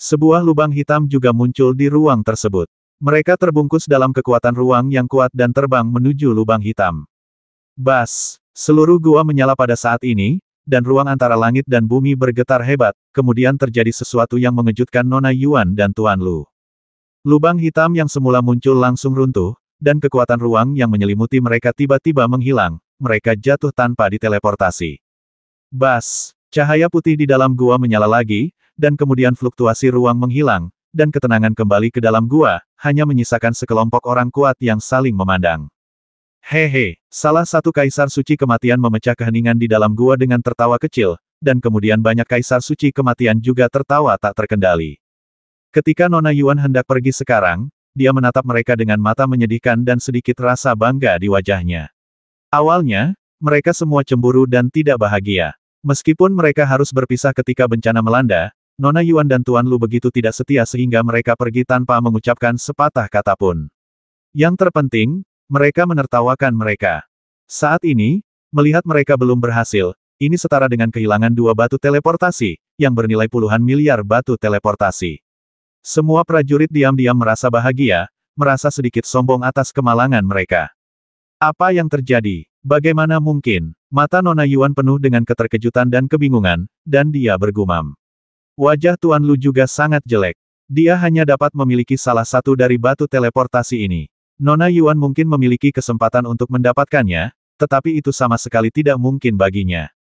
Sebuah lubang hitam juga muncul di ruang tersebut. Mereka terbungkus dalam kekuatan ruang yang kuat dan terbang menuju lubang hitam. Bas, seluruh gua menyala pada saat ini, dan ruang antara langit dan bumi bergetar hebat, kemudian terjadi sesuatu yang mengejutkan Nona Yuan dan Tuan Lu. Lubang hitam yang semula muncul langsung runtuh, dan kekuatan ruang yang menyelimuti mereka tiba-tiba menghilang, mereka jatuh tanpa diteleportasi. Bas, cahaya putih di dalam gua menyala lagi, dan kemudian fluktuasi ruang menghilang, dan ketenangan kembali ke dalam gua, hanya menyisakan sekelompok orang kuat yang saling memandang. Hehe, salah satu kaisar suci kematian memecah keheningan di dalam gua dengan tertawa kecil, dan kemudian banyak kaisar suci kematian juga tertawa tak terkendali. Ketika Nona Yuan hendak pergi sekarang, dia menatap mereka dengan mata menyedihkan dan sedikit rasa bangga di wajahnya. Awalnya, mereka semua cemburu dan tidak bahagia. Meskipun mereka harus berpisah ketika bencana melanda, Nona Yuan dan Tuan Lu begitu tidak setia sehingga mereka pergi tanpa mengucapkan sepatah kata pun. Yang terpenting, mereka menertawakan mereka. Saat ini, melihat mereka belum berhasil, ini setara dengan kehilangan dua batu teleportasi, yang bernilai puluhan miliar batu teleportasi. Semua prajurit diam-diam merasa bahagia, merasa sedikit sombong atas kemalangan mereka. Apa yang terjadi? Bagaimana mungkin? Mata Nona Yuan penuh dengan keterkejutan dan kebingungan, dan dia bergumam. Wajah Tuan Lu juga sangat jelek. Dia hanya dapat memiliki salah satu dari batu teleportasi ini. Nona Yuan mungkin memiliki kesempatan untuk mendapatkannya, tetapi itu sama sekali tidak mungkin baginya.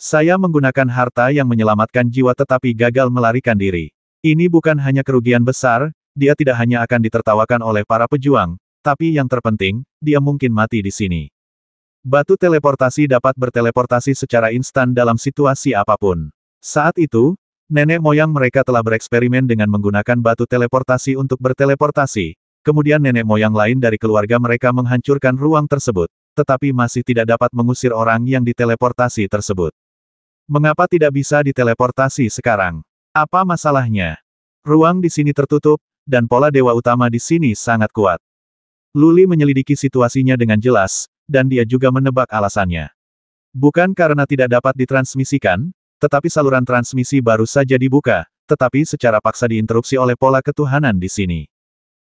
Saya menggunakan harta yang menyelamatkan jiwa tetapi gagal melarikan diri. Ini bukan hanya kerugian besar, dia tidak hanya akan ditertawakan oleh para pejuang, tapi yang terpenting, dia mungkin mati di sini. Batu teleportasi dapat berteleportasi secara instan dalam situasi apapun. Saat itu, Nenek moyang mereka telah bereksperimen dengan menggunakan batu teleportasi untuk berteleportasi, kemudian nenek moyang lain dari keluarga mereka menghancurkan ruang tersebut, tetapi masih tidak dapat mengusir orang yang diteleportasi tersebut. Mengapa tidak bisa diteleportasi sekarang? Apa masalahnya? Ruang di sini tertutup, dan pola dewa utama di sini sangat kuat. Luli menyelidiki situasinya dengan jelas, dan dia juga menebak alasannya. Bukan karena tidak dapat ditransmisikan, tetapi saluran transmisi baru saja dibuka, tetapi secara paksa diinterupsi oleh pola ketuhanan di sini.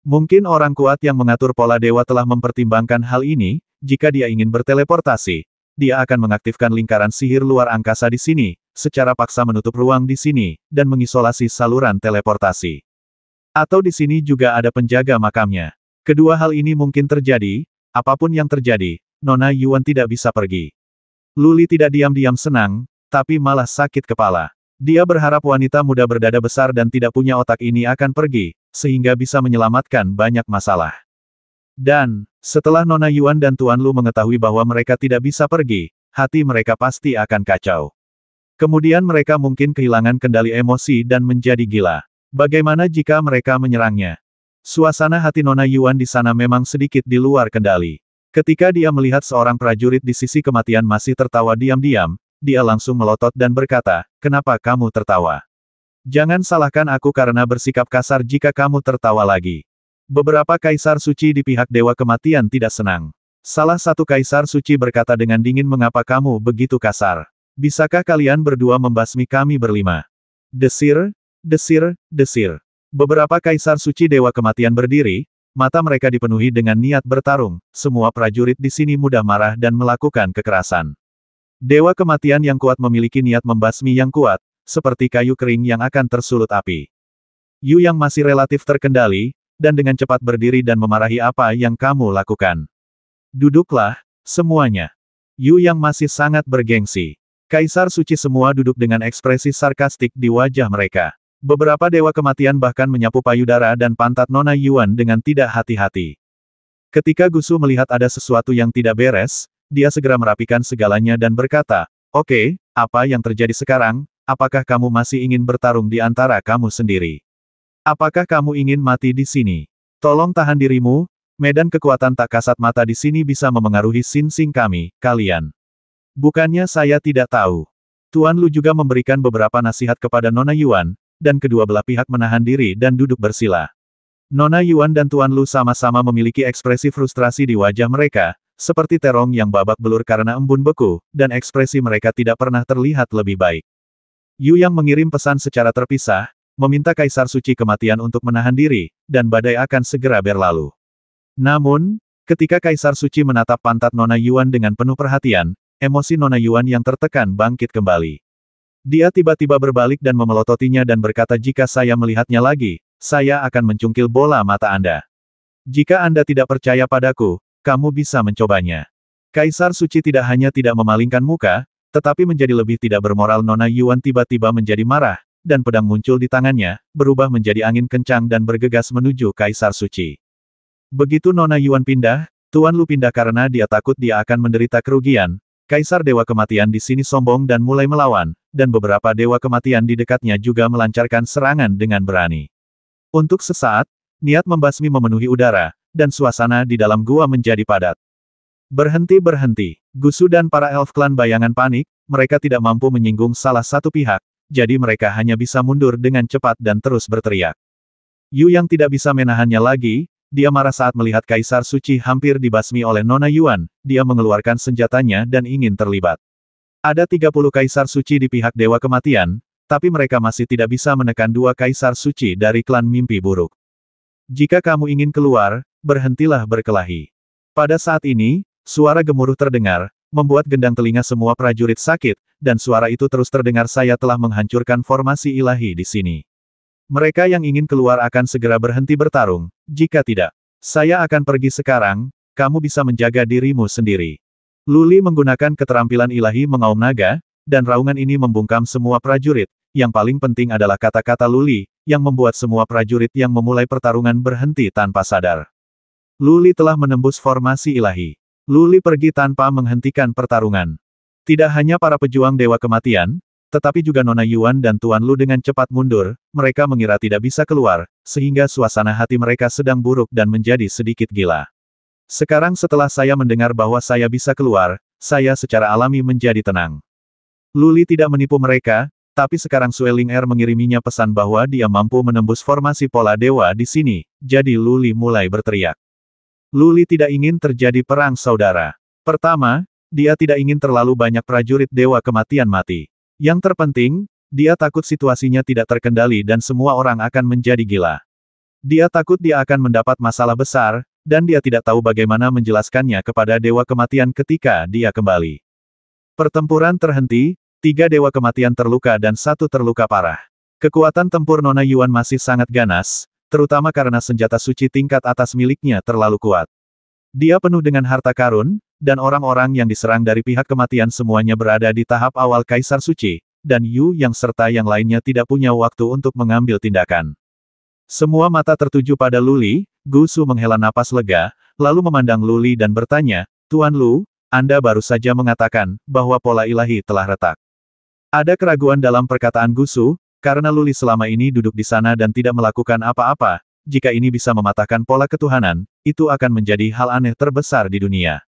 Mungkin orang kuat yang mengatur pola dewa telah mempertimbangkan hal ini, jika dia ingin berteleportasi, dia akan mengaktifkan lingkaran sihir luar angkasa di sini, secara paksa menutup ruang di sini, dan mengisolasi saluran teleportasi. Atau di sini juga ada penjaga makamnya. Kedua hal ini mungkin terjadi, apapun yang terjadi, Nona Yuan tidak bisa pergi. Luli tidak diam-diam senang, tapi malah sakit kepala. Dia berharap wanita muda berdada besar dan tidak punya otak ini akan pergi, sehingga bisa menyelamatkan banyak masalah. Dan, setelah Nona Yuan dan Tuan Lu mengetahui bahwa mereka tidak bisa pergi, hati mereka pasti akan kacau. Kemudian mereka mungkin kehilangan kendali emosi dan menjadi gila. Bagaimana jika mereka menyerangnya? Suasana hati Nona Yuan di sana memang sedikit di luar kendali. Ketika dia melihat seorang prajurit di sisi kematian masih tertawa diam-diam, dia langsung melotot dan berkata, kenapa kamu tertawa? Jangan salahkan aku karena bersikap kasar jika kamu tertawa lagi. Beberapa kaisar suci di pihak Dewa Kematian tidak senang. Salah satu kaisar suci berkata dengan dingin mengapa kamu begitu kasar. Bisakah kalian berdua membasmi kami berlima? Desir, desir, desir. Beberapa kaisar suci Dewa Kematian berdiri, mata mereka dipenuhi dengan niat bertarung, semua prajurit di sini mudah marah dan melakukan kekerasan. Dewa kematian yang kuat memiliki niat membasmi yang kuat, seperti kayu kering yang akan tersulut api. Yu yang masih relatif terkendali, dan dengan cepat berdiri dan memarahi apa yang kamu lakukan. Duduklah, semuanya. Yu yang masih sangat bergengsi. Kaisar suci semua duduk dengan ekspresi sarkastik di wajah mereka. Beberapa dewa kematian bahkan menyapu payudara dan pantat Nona Yuan dengan tidak hati-hati. Ketika Gusu melihat ada sesuatu yang tidak beres, dia segera merapikan segalanya dan berkata, Oke, okay, apa yang terjadi sekarang, apakah kamu masih ingin bertarung di antara kamu sendiri? Apakah kamu ingin mati di sini? Tolong tahan dirimu, medan kekuatan tak kasat mata di sini bisa memengaruhi sinsing kami, kalian. Bukannya saya tidak tahu. Tuan Lu juga memberikan beberapa nasihat kepada Nona Yuan, dan kedua belah pihak menahan diri dan duduk bersila. Nona Yuan dan Tuan Lu sama-sama memiliki ekspresi frustrasi di wajah mereka, seperti terong yang babak belur karena embun beku, dan ekspresi mereka tidak pernah terlihat lebih baik. Yu Yang mengirim pesan secara terpisah, meminta Kaisar Suci kematian untuk menahan diri, dan badai akan segera berlalu. Namun, ketika Kaisar Suci menatap pantat Nona Yuan dengan penuh perhatian, emosi Nona Yuan yang tertekan bangkit kembali. Dia tiba-tiba berbalik dan memelototinya dan berkata jika saya melihatnya lagi, saya akan mencungkil bola mata Anda. Jika Anda tidak percaya padaku, kamu bisa mencobanya. Kaisar Suci tidak hanya tidak memalingkan muka, tetapi menjadi lebih tidak bermoral Nona Yuan tiba-tiba menjadi marah, dan pedang muncul di tangannya, berubah menjadi angin kencang dan bergegas menuju Kaisar Suci. Begitu Nona Yuan pindah, Tuan Lu pindah karena dia takut dia akan menderita kerugian, Kaisar Dewa Kematian di sini sombong dan mulai melawan, dan beberapa Dewa Kematian di dekatnya juga melancarkan serangan dengan berani. Untuk sesaat, niat membasmi memenuhi udara, dan suasana di dalam gua menjadi padat. Berhenti berhenti, Gusu dan para elf klan bayangan panik, mereka tidak mampu menyinggung salah satu pihak, jadi mereka hanya bisa mundur dengan cepat dan terus berteriak. Yu yang tidak bisa menahannya lagi, dia marah saat melihat Kaisar Suci hampir dibasmi oleh Nona Yuan, dia mengeluarkan senjatanya dan ingin terlibat. Ada 30 Kaisar Suci di pihak Dewa Kematian, tapi mereka masih tidak bisa menekan dua Kaisar Suci dari klan mimpi buruk. Jika kamu ingin keluar, berhentilah berkelahi. Pada saat ini, suara gemuruh terdengar, membuat gendang telinga semua prajurit sakit, dan suara itu terus terdengar saya telah menghancurkan formasi ilahi di sini. Mereka yang ingin keluar akan segera berhenti bertarung, jika tidak, saya akan pergi sekarang, kamu bisa menjaga dirimu sendiri. Luli menggunakan keterampilan ilahi mengaum naga, dan raungan ini membungkam semua prajurit, yang paling penting adalah kata-kata Luli, yang membuat semua prajurit yang memulai pertarungan berhenti tanpa sadar. Luli telah menembus formasi ilahi. Luli pergi tanpa menghentikan pertarungan. Tidak hanya para pejuang Dewa Kematian, tetapi juga Nona Yuan dan Tuan Lu dengan cepat mundur, mereka mengira tidak bisa keluar, sehingga suasana hati mereka sedang buruk dan menjadi sedikit gila. Sekarang setelah saya mendengar bahwa saya bisa keluar, saya secara alami menjadi tenang. Luli tidak menipu mereka, tapi sekarang Sueling Er mengiriminya pesan bahwa dia mampu menembus formasi pola dewa di sini, jadi Luli mulai berteriak. Luli tidak ingin terjadi perang saudara. Pertama, dia tidak ingin terlalu banyak prajurit dewa kematian mati. Yang terpenting, dia takut situasinya tidak terkendali dan semua orang akan menjadi gila. Dia takut dia akan mendapat masalah besar, dan dia tidak tahu bagaimana menjelaskannya kepada Dewa Kematian ketika dia kembali. Pertempuran terhenti, Tiga dewa kematian terluka dan satu terluka parah. Kekuatan tempur Nona Yuan masih sangat ganas, terutama karena senjata suci tingkat atas miliknya terlalu kuat. Dia penuh dengan harta karun, dan orang-orang yang diserang dari pihak kematian semuanya berada di tahap awal Kaisar Suci, dan Yu yang serta yang lainnya tidak punya waktu untuk mengambil tindakan. Semua mata tertuju pada Luli, Gu Su menghela napas lega, lalu memandang Luli dan bertanya, Tuan Lu, Anda baru saja mengatakan, bahwa pola ilahi telah retak. Ada keraguan dalam perkataan Gusu, karena Luli selama ini duduk di sana dan tidak melakukan apa-apa, jika ini bisa mematahkan pola ketuhanan, itu akan menjadi hal aneh terbesar di dunia.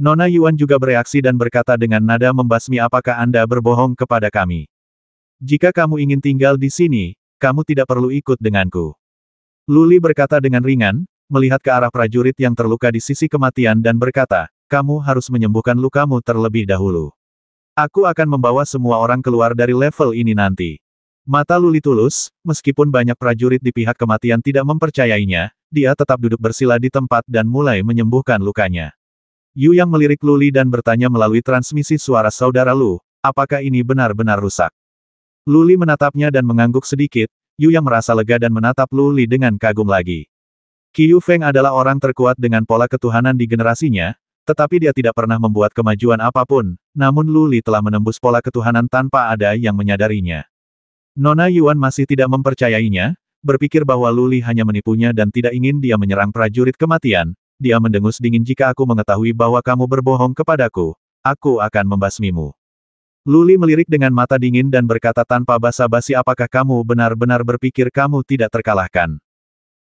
Nona Yuan juga bereaksi dan berkata dengan nada membasmi apakah Anda berbohong kepada kami. Jika kamu ingin tinggal di sini, kamu tidak perlu ikut denganku. Luli berkata dengan ringan, melihat ke arah prajurit yang terluka di sisi kematian dan berkata, kamu harus menyembuhkan lukamu terlebih dahulu. Aku akan membawa semua orang keluar dari level ini nanti. Mata Luli tulus, meskipun banyak prajurit di pihak kematian tidak mempercayainya, dia tetap duduk bersila di tempat dan mulai menyembuhkan lukanya. Yu yang melirik Luli dan bertanya melalui transmisi suara saudara Lu, apakah ini benar-benar rusak? Luli menatapnya dan mengangguk sedikit, Yu yang merasa lega dan menatap Luli dengan kagum lagi. Qiu Feng adalah orang terkuat dengan pola ketuhanan di generasinya, tetapi dia tidak pernah membuat kemajuan apapun, namun Luli telah menembus pola ketuhanan tanpa ada yang menyadarinya. Nona Yuan masih tidak mempercayainya, berpikir bahwa Luli hanya menipunya dan tidak ingin dia menyerang prajurit kematian, dia mendengus dingin jika aku mengetahui bahwa kamu berbohong kepadaku, aku akan membasmimu. Luli melirik dengan mata dingin dan berkata tanpa basa-basi apakah kamu benar-benar berpikir kamu tidak terkalahkan.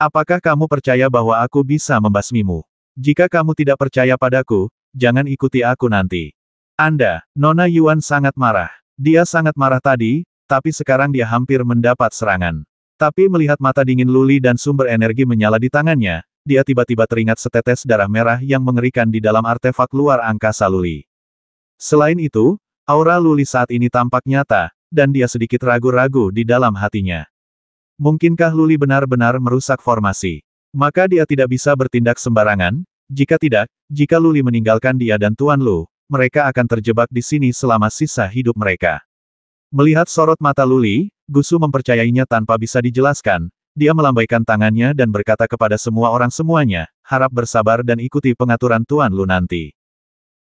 Apakah kamu percaya bahwa aku bisa membasmimu? Jika kamu tidak percaya padaku, jangan ikuti aku nanti. Anda, Nona Yuan sangat marah. Dia sangat marah tadi, tapi sekarang dia hampir mendapat serangan. Tapi melihat mata dingin Luli dan sumber energi menyala di tangannya, dia tiba-tiba teringat setetes darah merah yang mengerikan di dalam artefak luar angkasa Luli. Selain itu, aura Luli saat ini tampak nyata, dan dia sedikit ragu-ragu di dalam hatinya. Mungkinkah Luli benar-benar merusak formasi? Maka dia tidak bisa bertindak sembarangan, jika tidak, jika Luli meninggalkan dia dan Tuan Lu, mereka akan terjebak di sini selama sisa hidup mereka. Melihat sorot mata Luli, Gusu mempercayainya tanpa bisa dijelaskan, dia melambaikan tangannya dan berkata kepada semua orang semuanya, harap bersabar dan ikuti pengaturan Tuan Lu nanti.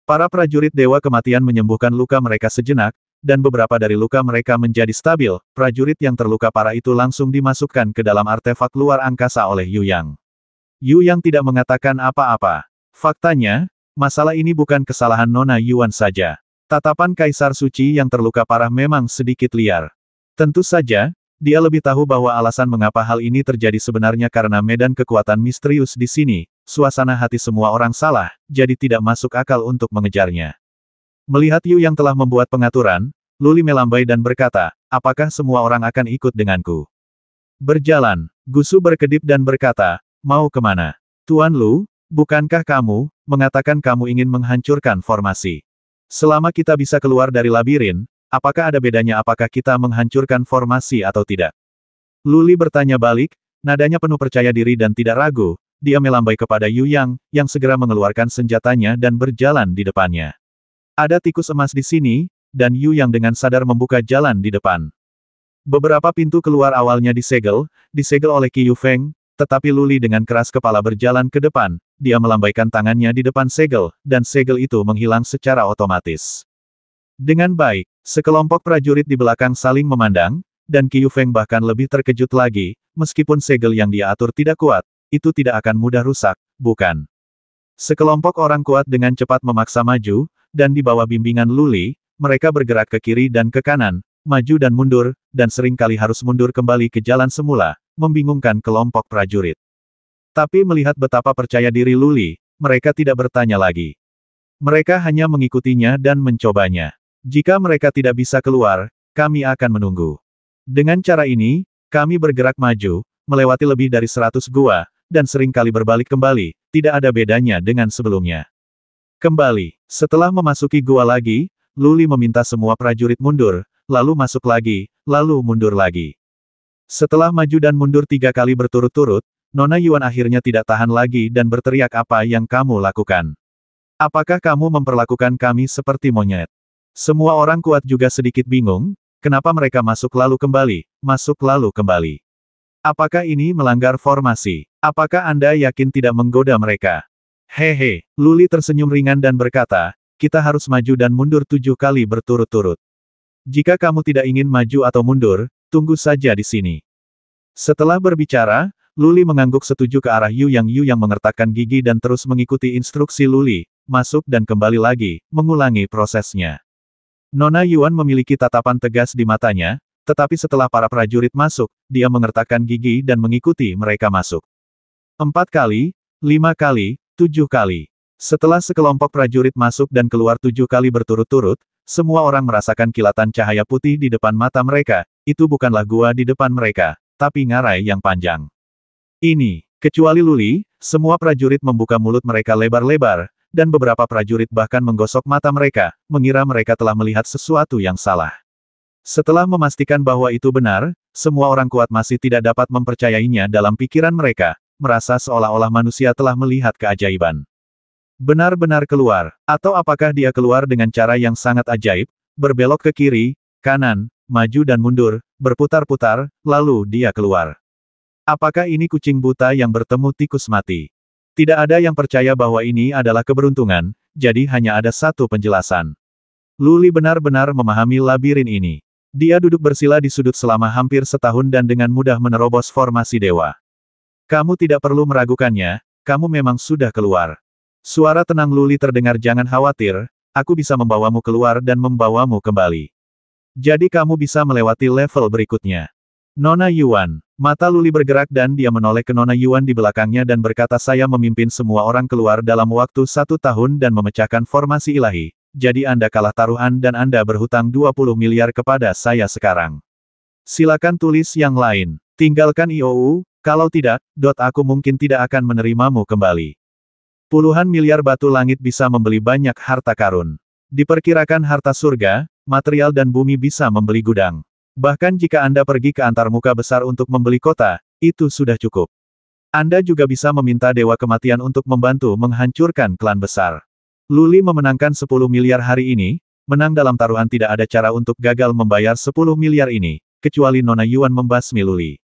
Para prajurit Dewa Kematian menyembuhkan luka mereka sejenak, dan beberapa dari luka mereka menjadi stabil, prajurit yang terluka parah itu langsung dimasukkan ke dalam artefak luar angkasa oleh Yu Yang. Yu Yang tidak mengatakan apa-apa. Faktanya, masalah ini bukan kesalahan Nona Yuan saja. Tatapan Kaisar Suci yang terluka parah memang sedikit liar. Tentu saja, dia lebih tahu bahwa alasan mengapa hal ini terjadi sebenarnya karena medan kekuatan misterius di sini, suasana hati semua orang salah, jadi tidak masuk akal untuk mengejarnya. Melihat Yu yang telah membuat pengaturan, Luli melambai dan berkata, apakah semua orang akan ikut denganku? Berjalan, Gusu berkedip dan berkata, mau kemana? Tuan Lu, bukankah kamu, mengatakan kamu ingin menghancurkan formasi? Selama kita bisa keluar dari labirin, apakah ada bedanya apakah kita menghancurkan formasi atau tidak? Luli bertanya balik, nadanya penuh percaya diri dan tidak ragu, dia melambai kepada Yu Yang, yang segera mengeluarkan senjatanya dan berjalan di depannya. Ada tikus emas di sini, dan Yu yang dengan sadar membuka jalan di depan. Beberapa pintu keluar awalnya disegel, disegel oleh Yu Feng, tetapi Luli dengan keras kepala berjalan ke depan, dia melambaikan tangannya di depan segel, dan segel itu menghilang secara otomatis. Dengan baik, sekelompok prajurit di belakang saling memandang, dan Yu Feng bahkan lebih terkejut lagi, meskipun segel yang dia atur tidak kuat, itu tidak akan mudah rusak, bukan? Sekelompok orang kuat dengan cepat memaksa maju, dan di bawah bimbingan Luli, mereka bergerak ke kiri dan ke kanan, maju dan mundur, dan seringkali harus mundur kembali ke jalan semula, membingungkan kelompok prajurit. Tapi melihat betapa percaya diri Luli, mereka tidak bertanya lagi. Mereka hanya mengikutinya dan mencobanya. Jika mereka tidak bisa keluar, kami akan menunggu. Dengan cara ini, kami bergerak maju, melewati lebih dari seratus gua, dan seringkali berbalik kembali, tidak ada bedanya dengan sebelumnya. Kembali, setelah memasuki gua lagi, Luli meminta semua prajurit mundur, lalu masuk lagi, lalu mundur lagi. Setelah maju dan mundur tiga kali berturut-turut, Nona Yuan akhirnya tidak tahan lagi dan berteriak apa yang kamu lakukan. Apakah kamu memperlakukan kami seperti monyet? Semua orang kuat juga sedikit bingung, kenapa mereka masuk lalu kembali, masuk lalu kembali. Apakah ini melanggar formasi? Apakah Anda yakin tidak menggoda mereka? Hehe, Luli tersenyum ringan dan berkata, kita harus maju dan mundur tujuh kali berturut-turut. Jika kamu tidak ingin maju atau mundur, tunggu saja di sini. Setelah berbicara, Luli mengangguk setuju ke arah Yu Yang Yu yang mengertakkan gigi dan terus mengikuti instruksi Luli, masuk dan kembali lagi, mengulangi prosesnya. Nona Yuan memiliki tatapan tegas di matanya, tetapi setelah para prajurit masuk, dia mengertakkan gigi dan mengikuti mereka masuk. Empat kali, lima kali, Tujuh kali. Setelah sekelompok prajurit masuk dan keluar tujuh kali berturut-turut, semua orang merasakan kilatan cahaya putih di depan mata mereka, itu bukanlah gua di depan mereka, tapi ngarai yang panjang. Ini, kecuali Luli, semua prajurit membuka mulut mereka lebar-lebar, dan beberapa prajurit bahkan menggosok mata mereka, mengira mereka telah melihat sesuatu yang salah. Setelah memastikan bahwa itu benar, semua orang kuat masih tidak dapat mempercayainya dalam pikiran mereka, merasa seolah-olah manusia telah melihat keajaiban. Benar-benar keluar, atau apakah dia keluar dengan cara yang sangat ajaib, berbelok ke kiri, kanan, maju dan mundur, berputar-putar, lalu dia keluar. Apakah ini kucing buta yang bertemu tikus mati? Tidak ada yang percaya bahwa ini adalah keberuntungan, jadi hanya ada satu penjelasan. Luli benar-benar memahami labirin ini. Dia duduk bersila di sudut selama hampir setahun dan dengan mudah menerobos formasi dewa. Kamu tidak perlu meragukannya, kamu memang sudah keluar. Suara tenang Luli terdengar jangan khawatir, aku bisa membawamu keluar dan membawamu kembali. Jadi kamu bisa melewati level berikutnya. Nona Yuan, mata Luli bergerak dan dia menoleh ke Nona Yuan di belakangnya dan berkata saya memimpin semua orang keluar dalam waktu satu tahun dan memecahkan formasi ilahi, jadi Anda kalah taruhan dan Anda berhutang 20 miliar kepada saya sekarang. Silakan tulis yang lain. Tinggalkan IOU, kalau tidak, dot aku mungkin tidak akan menerimamu kembali. Puluhan miliar batu langit bisa membeli banyak harta karun. Diperkirakan harta surga, material dan bumi bisa membeli gudang. Bahkan jika Anda pergi ke antarmuka besar untuk membeli kota, itu sudah cukup. Anda juga bisa meminta Dewa Kematian untuk membantu menghancurkan klan besar. Luli memenangkan 10 miliar hari ini, menang dalam taruhan tidak ada cara untuk gagal membayar 10 miliar ini, kecuali Nona Yuan membasmi Luli.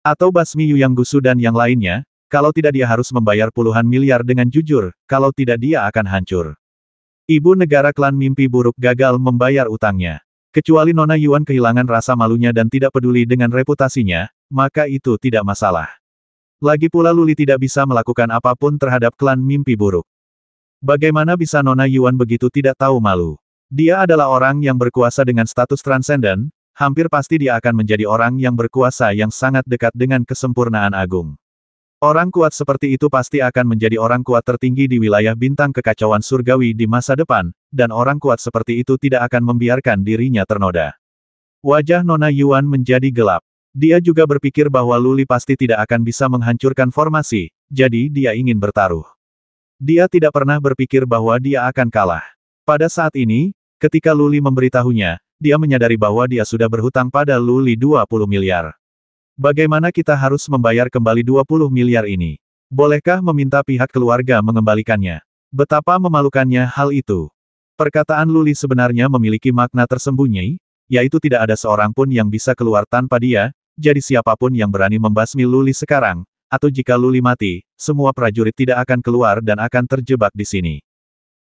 Atau basmi yang Gusu dan yang lainnya, kalau tidak dia harus membayar puluhan miliar dengan jujur, kalau tidak dia akan hancur. Ibu negara klan mimpi buruk gagal membayar utangnya. Kecuali Nona Yuan kehilangan rasa malunya dan tidak peduli dengan reputasinya, maka itu tidak masalah. Lagi pula Luli tidak bisa melakukan apapun terhadap klan mimpi buruk. Bagaimana bisa Nona Yuan begitu tidak tahu malu? Dia adalah orang yang berkuasa dengan status transenden, Hampir pasti dia akan menjadi orang yang berkuasa yang sangat dekat dengan kesempurnaan agung. Orang kuat seperti itu pasti akan menjadi orang kuat tertinggi di wilayah bintang kekacauan surgawi di masa depan, dan orang kuat seperti itu tidak akan membiarkan dirinya ternoda. Wajah Nona Yuan menjadi gelap. Dia juga berpikir bahwa Luli pasti tidak akan bisa menghancurkan formasi, jadi dia ingin bertaruh. Dia tidak pernah berpikir bahwa dia akan kalah. Pada saat ini, ketika Luli memberitahunya, dia menyadari bahwa dia sudah berhutang pada Luli 20 miliar. Bagaimana kita harus membayar kembali 20 miliar ini? Bolehkah meminta pihak keluarga mengembalikannya? Betapa memalukannya hal itu. Perkataan Luli sebenarnya memiliki makna tersembunyi, yaitu tidak ada seorang pun yang bisa keluar tanpa dia, jadi siapapun yang berani membasmi Luli sekarang, atau jika Luli mati, semua prajurit tidak akan keluar dan akan terjebak di sini.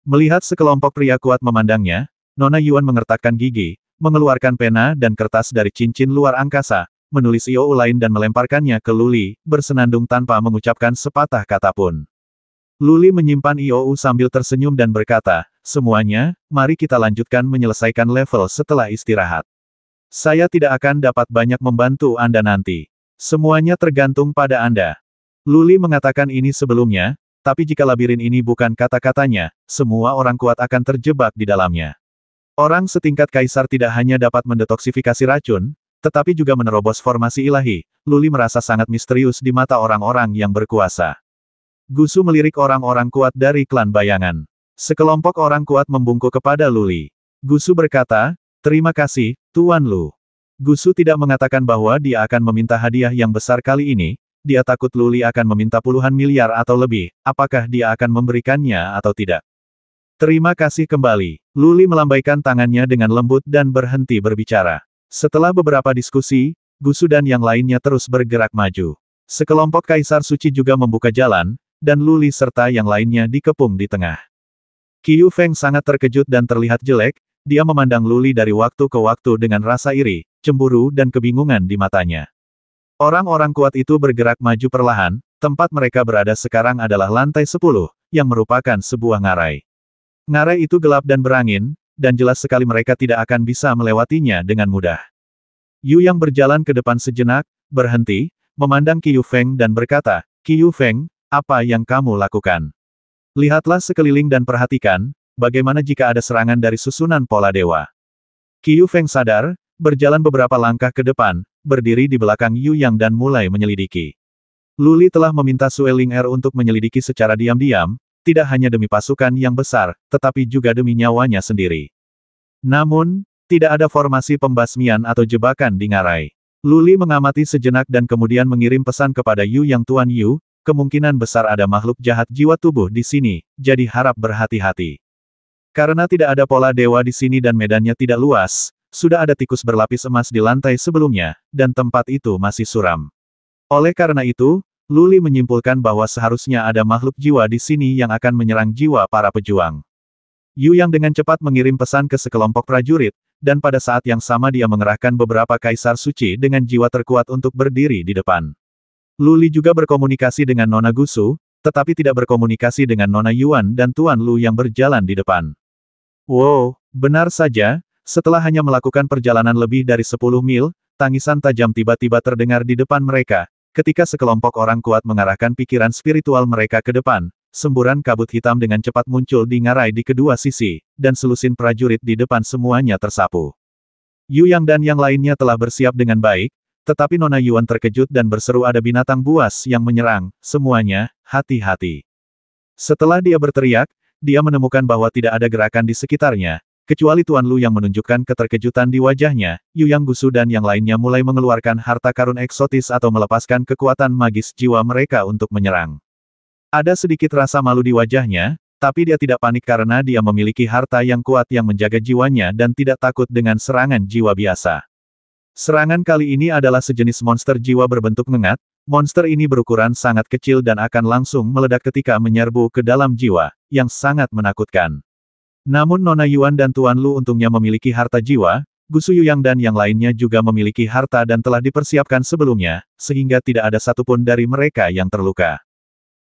Melihat sekelompok pria kuat memandangnya, Nona Yuan mengertakkan gigi, mengeluarkan pena dan kertas dari cincin luar angkasa, menulis IOU lain dan melemparkannya ke Luli, bersenandung tanpa mengucapkan sepatah kata pun. Luli menyimpan IOU sambil tersenyum dan berkata, semuanya, mari kita lanjutkan menyelesaikan level setelah istirahat. Saya tidak akan dapat banyak membantu Anda nanti. Semuanya tergantung pada Anda. Luli mengatakan ini sebelumnya, tapi jika labirin ini bukan kata-katanya, semua orang kuat akan terjebak di dalamnya. Orang setingkat kaisar tidak hanya dapat mendetoksifikasi racun, tetapi juga menerobos formasi ilahi, Luli merasa sangat misterius di mata orang-orang yang berkuasa. Gusu melirik orang-orang kuat dari klan bayangan. Sekelompok orang kuat membungkuk kepada Luli. Gusu berkata, terima kasih, Tuan Lu. Gusu tidak mengatakan bahwa dia akan meminta hadiah yang besar kali ini, dia takut Luli akan meminta puluhan miliar atau lebih, apakah dia akan memberikannya atau tidak. Terima kasih kembali. Luli melambaikan tangannya dengan lembut dan berhenti berbicara. Setelah beberapa diskusi, Gusu dan yang lainnya terus bergerak maju. Sekelompok kaisar suci juga membuka jalan, dan Luli serta yang lainnya dikepung di tengah. Qiu Feng sangat terkejut dan terlihat jelek, dia memandang Luli dari waktu ke waktu dengan rasa iri, cemburu dan kebingungan di matanya. Orang-orang kuat itu bergerak maju perlahan, tempat mereka berada sekarang adalah lantai 10, yang merupakan sebuah ngarai. Ngarai itu gelap dan berangin, dan jelas sekali mereka tidak akan bisa melewatinya dengan mudah. Yu yang berjalan ke depan sejenak, berhenti, memandang Yu Feng dan berkata, Yu Feng, apa yang kamu lakukan? Lihatlah sekeliling dan perhatikan, bagaimana jika ada serangan dari susunan pola dewa. Yu Feng sadar, berjalan beberapa langkah ke depan, berdiri di belakang Yu Yang dan mulai menyelidiki. Luli telah meminta Sueling Er untuk menyelidiki secara diam-diam, tidak hanya demi pasukan yang besar, tetapi juga demi nyawanya sendiri. Namun, tidak ada formasi pembasmian atau jebakan di ngarai. Luli mengamati sejenak dan kemudian mengirim pesan kepada Yu yang Tuan Yu, kemungkinan besar ada makhluk jahat jiwa tubuh di sini, jadi harap berhati-hati. Karena tidak ada pola dewa di sini dan medannya tidak luas, sudah ada tikus berlapis emas di lantai sebelumnya, dan tempat itu masih suram. Oleh karena itu, Luli menyimpulkan bahwa seharusnya ada makhluk jiwa di sini yang akan menyerang jiwa para pejuang. Yu Yang dengan cepat mengirim pesan ke sekelompok prajurit, dan pada saat yang sama dia mengerahkan beberapa kaisar suci dengan jiwa terkuat untuk berdiri di depan. Luli juga berkomunikasi dengan Nona Gusu, tetapi tidak berkomunikasi dengan Nona Yuan dan Tuan Lu yang berjalan di depan. Wow, benar saja, setelah hanya melakukan perjalanan lebih dari 10 mil, tangisan tajam tiba-tiba terdengar di depan mereka, Ketika sekelompok orang kuat mengarahkan pikiran spiritual mereka ke depan, semburan kabut hitam dengan cepat muncul di ngarai di kedua sisi, dan selusin prajurit di depan semuanya tersapu. Yu Yang dan yang lainnya telah bersiap dengan baik, tetapi Nona Yuan terkejut dan berseru ada binatang buas yang menyerang, semuanya, hati-hati. Setelah dia berteriak, dia menemukan bahwa tidak ada gerakan di sekitarnya, Kecuali Tuan Lu yang menunjukkan keterkejutan di wajahnya, Yu Yang Gusu dan yang lainnya mulai mengeluarkan harta karun eksotis atau melepaskan kekuatan magis jiwa mereka untuk menyerang. Ada sedikit rasa malu di wajahnya, tapi dia tidak panik karena dia memiliki harta yang kuat yang menjaga jiwanya dan tidak takut dengan serangan jiwa biasa. Serangan kali ini adalah sejenis monster jiwa berbentuk ngengat, monster ini berukuran sangat kecil dan akan langsung meledak ketika menyerbu ke dalam jiwa, yang sangat menakutkan. Namun Nona Yuan dan Tuan Lu untungnya memiliki harta jiwa, Gusu Yuyang dan yang lainnya juga memiliki harta dan telah dipersiapkan sebelumnya, sehingga tidak ada satupun dari mereka yang terluka.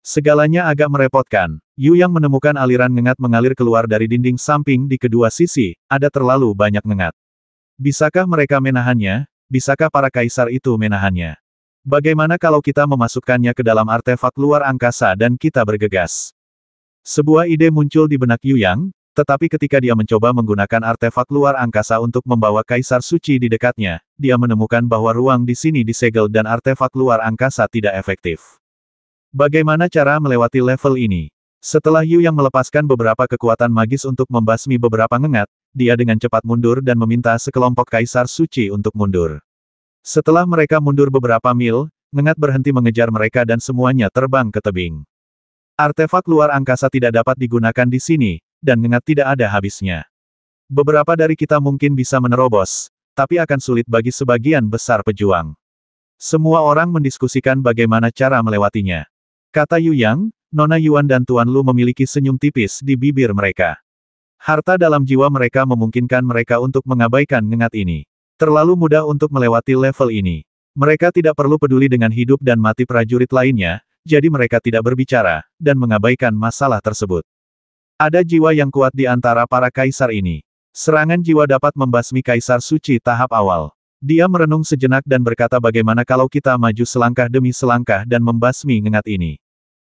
Segalanya agak merepotkan. Yu Yang menemukan aliran ngengat mengalir keluar dari dinding samping di kedua sisi, ada terlalu banyak ngengat. Bisakah mereka menahannya? Bisakah para kaisar itu menahannya? Bagaimana kalau kita memasukkannya ke dalam artefak luar angkasa dan kita bergegas? Sebuah ide muncul di benak Yu Yang, tetapi ketika dia mencoba menggunakan artefak luar angkasa untuk membawa kaisar suci di dekatnya, dia menemukan bahwa ruang di sini disegel dan artefak luar angkasa tidak efektif. Bagaimana cara melewati level ini? Setelah Yu yang melepaskan beberapa kekuatan magis untuk membasmi beberapa ngengat, dia dengan cepat mundur dan meminta sekelompok kaisar suci untuk mundur. Setelah mereka mundur beberapa mil, ngengat berhenti mengejar mereka dan semuanya terbang ke tebing. Artefak luar angkasa tidak dapat digunakan di sini, dan ngengat tidak ada habisnya. Beberapa dari kita mungkin bisa menerobos, tapi akan sulit bagi sebagian besar pejuang. Semua orang mendiskusikan bagaimana cara melewatinya. Kata Yu Yang, Nona Yuan dan Tuan Lu memiliki senyum tipis di bibir mereka. Harta dalam jiwa mereka memungkinkan mereka untuk mengabaikan ngengat ini. Terlalu mudah untuk melewati level ini. Mereka tidak perlu peduli dengan hidup dan mati prajurit lainnya, jadi mereka tidak berbicara, dan mengabaikan masalah tersebut. Ada jiwa yang kuat di antara para kaisar ini. Serangan jiwa dapat membasmi kaisar suci tahap awal. Dia merenung sejenak dan berkata bagaimana kalau kita maju selangkah demi selangkah dan membasmi ngengat ini.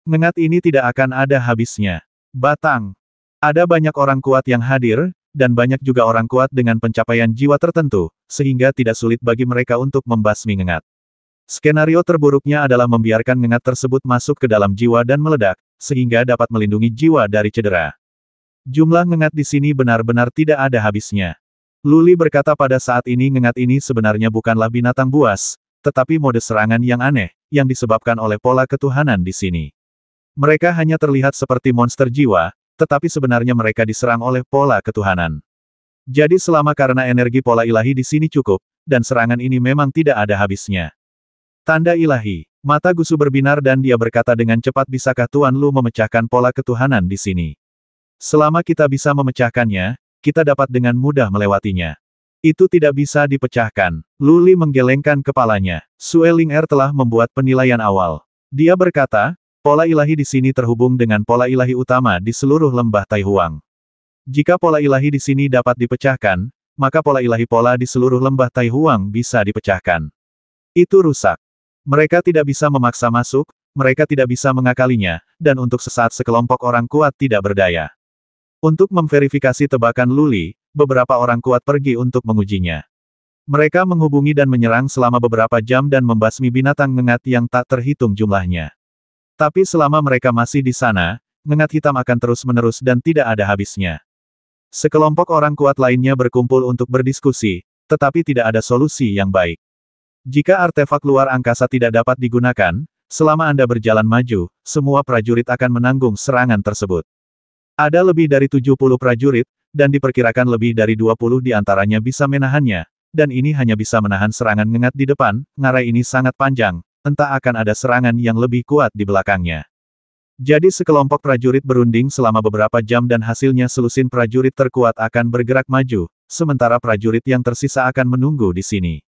Ngengat ini tidak akan ada habisnya. Batang. Ada banyak orang kuat yang hadir, dan banyak juga orang kuat dengan pencapaian jiwa tertentu, sehingga tidak sulit bagi mereka untuk membasmi ngengat. Skenario terburuknya adalah membiarkan ngengat tersebut masuk ke dalam jiwa dan meledak, sehingga dapat melindungi jiwa dari cedera. Jumlah ngengat di sini benar-benar tidak ada habisnya. Luli berkata pada saat ini ngengat ini sebenarnya bukanlah binatang buas, tetapi mode serangan yang aneh, yang disebabkan oleh pola ketuhanan di sini. Mereka hanya terlihat seperti monster jiwa, tetapi sebenarnya mereka diserang oleh pola ketuhanan. Jadi selama karena energi pola ilahi di sini cukup, dan serangan ini memang tidak ada habisnya. Tanda ilahi. Mata Gusu berbinar dan dia berkata dengan cepat bisakah Tuan Lu memecahkan pola ketuhanan di sini. Selama kita bisa memecahkannya, kita dapat dengan mudah melewatinya. Itu tidak bisa dipecahkan. Luli menggelengkan kepalanya. Sueling Er telah membuat penilaian awal. Dia berkata, pola ilahi di sini terhubung dengan pola ilahi utama di seluruh lembah Taihuang. Jika pola ilahi di sini dapat dipecahkan, maka pola ilahi pola di seluruh lembah Taihuang bisa dipecahkan. Itu rusak. Mereka tidak bisa memaksa masuk, mereka tidak bisa mengakalinya, dan untuk sesaat sekelompok orang kuat tidak berdaya. Untuk memverifikasi tebakan Luli, beberapa orang kuat pergi untuk mengujinya. Mereka menghubungi dan menyerang selama beberapa jam dan membasmi binatang ngengat yang tak terhitung jumlahnya. Tapi selama mereka masih di sana, ngengat hitam akan terus-menerus dan tidak ada habisnya. Sekelompok orang kuat lainnya berkumpul untuk berdiskusi, tetapi tidak ada solusi yang baik. Jika artefak luar angkasa tidak dapat digunakan, selama Anda berjalan maju, semua prajurit akan menanggung serangan tersebut. Ada lebih dari 70 prajurit, dan diperkirakan lebih dari 20 di antaranya bisa menahannya, dan ini hanya bisa menahan serangan ngengat di depan, ngarai ini sangat panjang, entah akan ada serangan yang lebih kuat di belakangnya. Jadi sekelompok prajurit berunding selama beberapa jam dan hasilnya selusin prajurit terkuat akan bergerak maju, sementara prajurit yang tersisa akan menunggu di sini.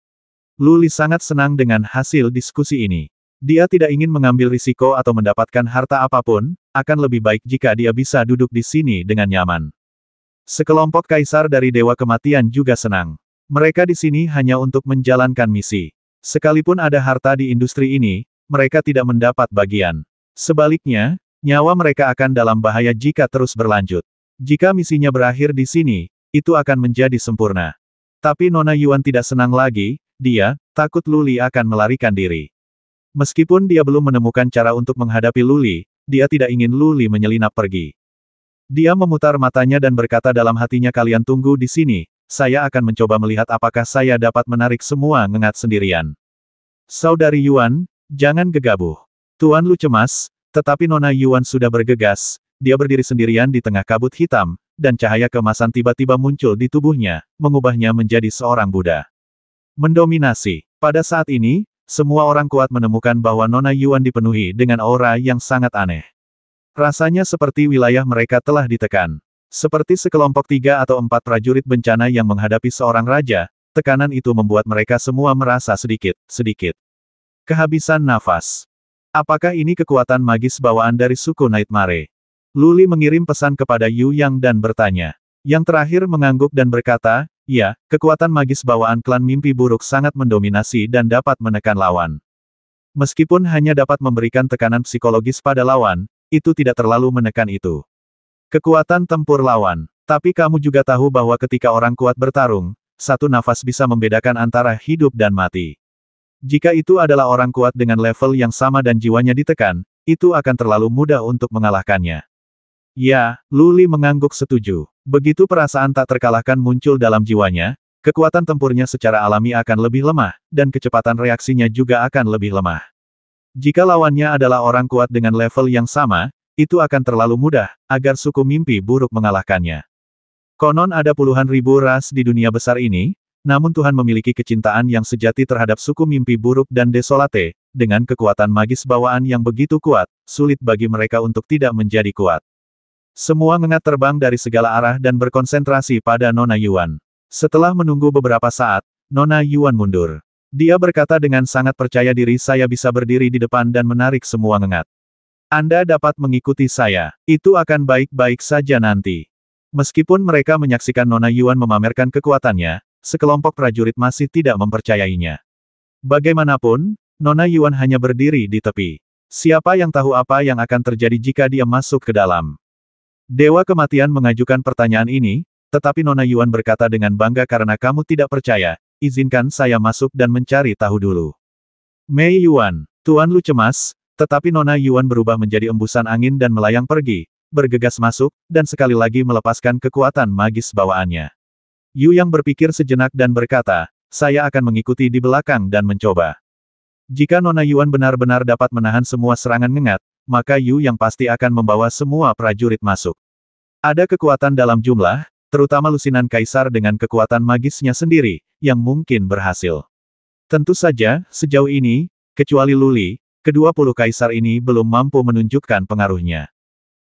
Luli sangat senang dengan hasil diskusi ini. Dia tidak ingin mengambil risiko atau mendapatkan harta apapun, akan lebih baik jika dia bisa duduk di sini dengan nyaman. Sekelompok kaisar dari Dewa Kematian juga senang. Mereka di sini hanya untuk menjalankan misi. Sekalipun ada harta di industri ini, mereka tidak mendapat bagian. Sebaliknya, nyawa mereka akan dalam bahaya jika terus berlanjut. Jika misinya berakhir di sini, itu akan menjadi sempurna. Tapi Nona Yuan tidak senang lagi, dia, takut Luli akan melarikan diri. Meskipun dia belum menemukan cara untuk menghadapi Luli, dia tidak ingin Luli menyelinap pergi. Dia memutar matanya dan berkata dalam hatinya kalian tunggu di sini, saya akan mencoba melihat apakah saya dapat menarik semua ngengat sendirian. Saudari Yuan, jangan gegabah. Tuan Lu cemas, tetapi Nona Yuan sudah bergegas, dia berdiri sendirian di tengah kabut hitam, dan cahaya kemasan tiba-tiba muncul di tubuhnya, mengubahnya menjadi seorang Buddha. Mendominasi. Pada saat ini, semua orang kuat menemukan bahwa Nona Yuan dipenuhi dengan aura yang sangat aneh. Rasanya seperti wilayah mereka telah ditekan. Seperti sekelompok tiga atau empat prajurit bencana yang menghadapi seorang raja, tekanan itu membuat mereka semua merasa sedikit, sedikit. Kehabisan nafas. Apakah ini kekuatan magis bawaan dari suku Nightmare? Luli mengirim pesan kepada Yu Yang dan bertanya. Yang terakhir mengangguk dan berkata, Ya, kekuatan magis bawaan klan mimpi buruk sangat mendominasi dan dapat menekan lawan. Meskipun hanya dapat memberikan tekanan psikologis pada lawan, itu tidak terlalu menekan itu. Kekuatan tempur lawan. Tapi kamu juga tahu bahwa ketika orang kuat bertarung, satu nafas bisa membedakan antara hidup dan mati. Jika itu adalah orang kuat dengan level yang sama dan jiwanya ditekan, itu akan terlalu mudah untuk mengalahkannya. Ya, Luli mengangguk setuju. Begitu perasaan tak terkalahkan muncul dalam jiwanya, kekuatan tempurnya secara alami akan lebih lemah, dan kecepatan reaksinya juga akan lebih lemah. Jika lawannya adalah orang kuat dengan level yang sama, itu akan terlalu mudah, agar suku mimpi buruk mengalahkannya. Konon ada puluhan ribu ras di dunia besar ini, namun Tuhan memiliki kecintaan yang sejati terhadap suku mimpi buruk dan desolate, dengan kekuatan magis bawaan yang begitu kuat, sulit bagi mereka untuk tidak menjadi kuat. Semua ngengat terbang dari segala arah dan berkonsentrasi pada Nona Yuan. Setelah menunggu beberapa saat, Nona Yuan mundur. Dia berkata dengan sangat percaya diri saya bisa berdiri di depan dan menarik semua ngengat. Anda dapat mengikuti saya. Itu akan baik-baik saja nanti. Meskipun mereka menyaksikan Nona Yuan memamerkan kekuatannya, sekelompok prajurit masih tidak mempercayainya. Bagaimanapun, Nona Yuan hanya berdiri di tepi. Siapa yang tahu apa yang akan terjadi jika dia masuk ke dalam? Dewa Kematian mengajukan pertanyaan ini, tetapi Nona Yuan berkata dengan bangga karena kamu tidak percaya, izinkan saya masuk dan mencari tahu dulu. Mei Yuan, Tuan Lu cemas, tetapi Nona Yuan berubah menjadi embusan angin dan melayang pergi, bergegas masuk, dan sekali lagi melepaskan kekuatan magis bawaannya. Yu yang berpikir sejenak dan berkata, saya akan mengikuti di belakang dan mencoba. Jika Nona Yuan benar-benar dapat menahan semua serangan ngengat, maka Yu yang pasti akan membawa semua prajurit masuk. Ada kekuatan dalam jumlah, terutama lusinan kaisar dengan kekuatan magisnya sendiri, yang mungkin berhasil. Tentu saja, sejauh ini, kecuali Luli, kedua puluh kaisar ini belum mampu menunjukkan pengaruhnya.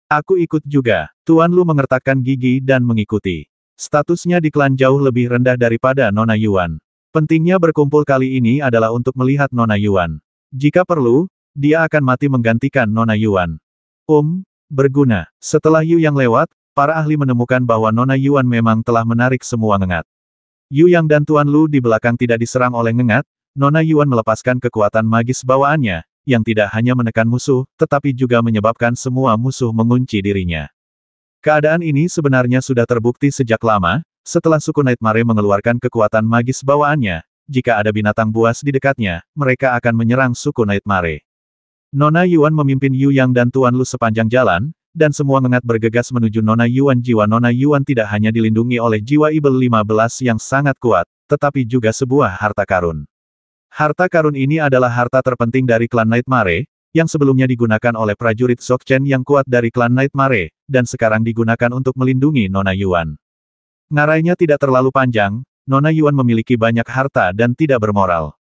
Aku ikut juga, Tuan Lu mengertakkan gigi dan mengikuti. Statusnya di klan jauh lebih rendah daripada Nona Yuan. Pentingnya berkumpul kali ini adalah untuk melihat Nona Yuan. Jika perlu, dia akan mati menggantikan Nona Yuan. Um, berguna. Setelah Yu yang lewat, para ahli menemukan bahwa Nona Yuan memang telah menarik semua ngengat. Yu yang dan Tuan Lu di belakang tidak diserang oleh ngengat, Nona Yuan melepaskan kekuatan magis bawaannya, yang tidak hanya menekan musuh, tetapi juga menyebabkan semua musuh mengunci dirinya. Keadaan ini sebenarnya sudah terbukti sejak lama, setelah suku Nightmare mengeluarkan kekuatan magis bawaannya, jika ada binatang buas di dekatnya, mereka akan menyerang suku Nightmare. Nona Yuan memimpin Yu Yang dan Tuan Lu sepanjang jalan, dan semua mengat bergegas menuju Nona Yuan. Jiwa Nona Yuan tidak hanya dilindungi oleh jiwa Ibel 15 yang sangat kuat, tetapi juga sebuah harta karun. Harta karun ini adalah harta terpenting dari klan Nightmare, yang sebelumnya digunakan oleh prajurit Chen yang kuat dari klan Nightmare, dan sekarang digunakan untuk melindungi Nona Yuan. Ngarainya tidak terlalu panjang, Nona Yuan memiliki banyak harta dan tidak bermoral.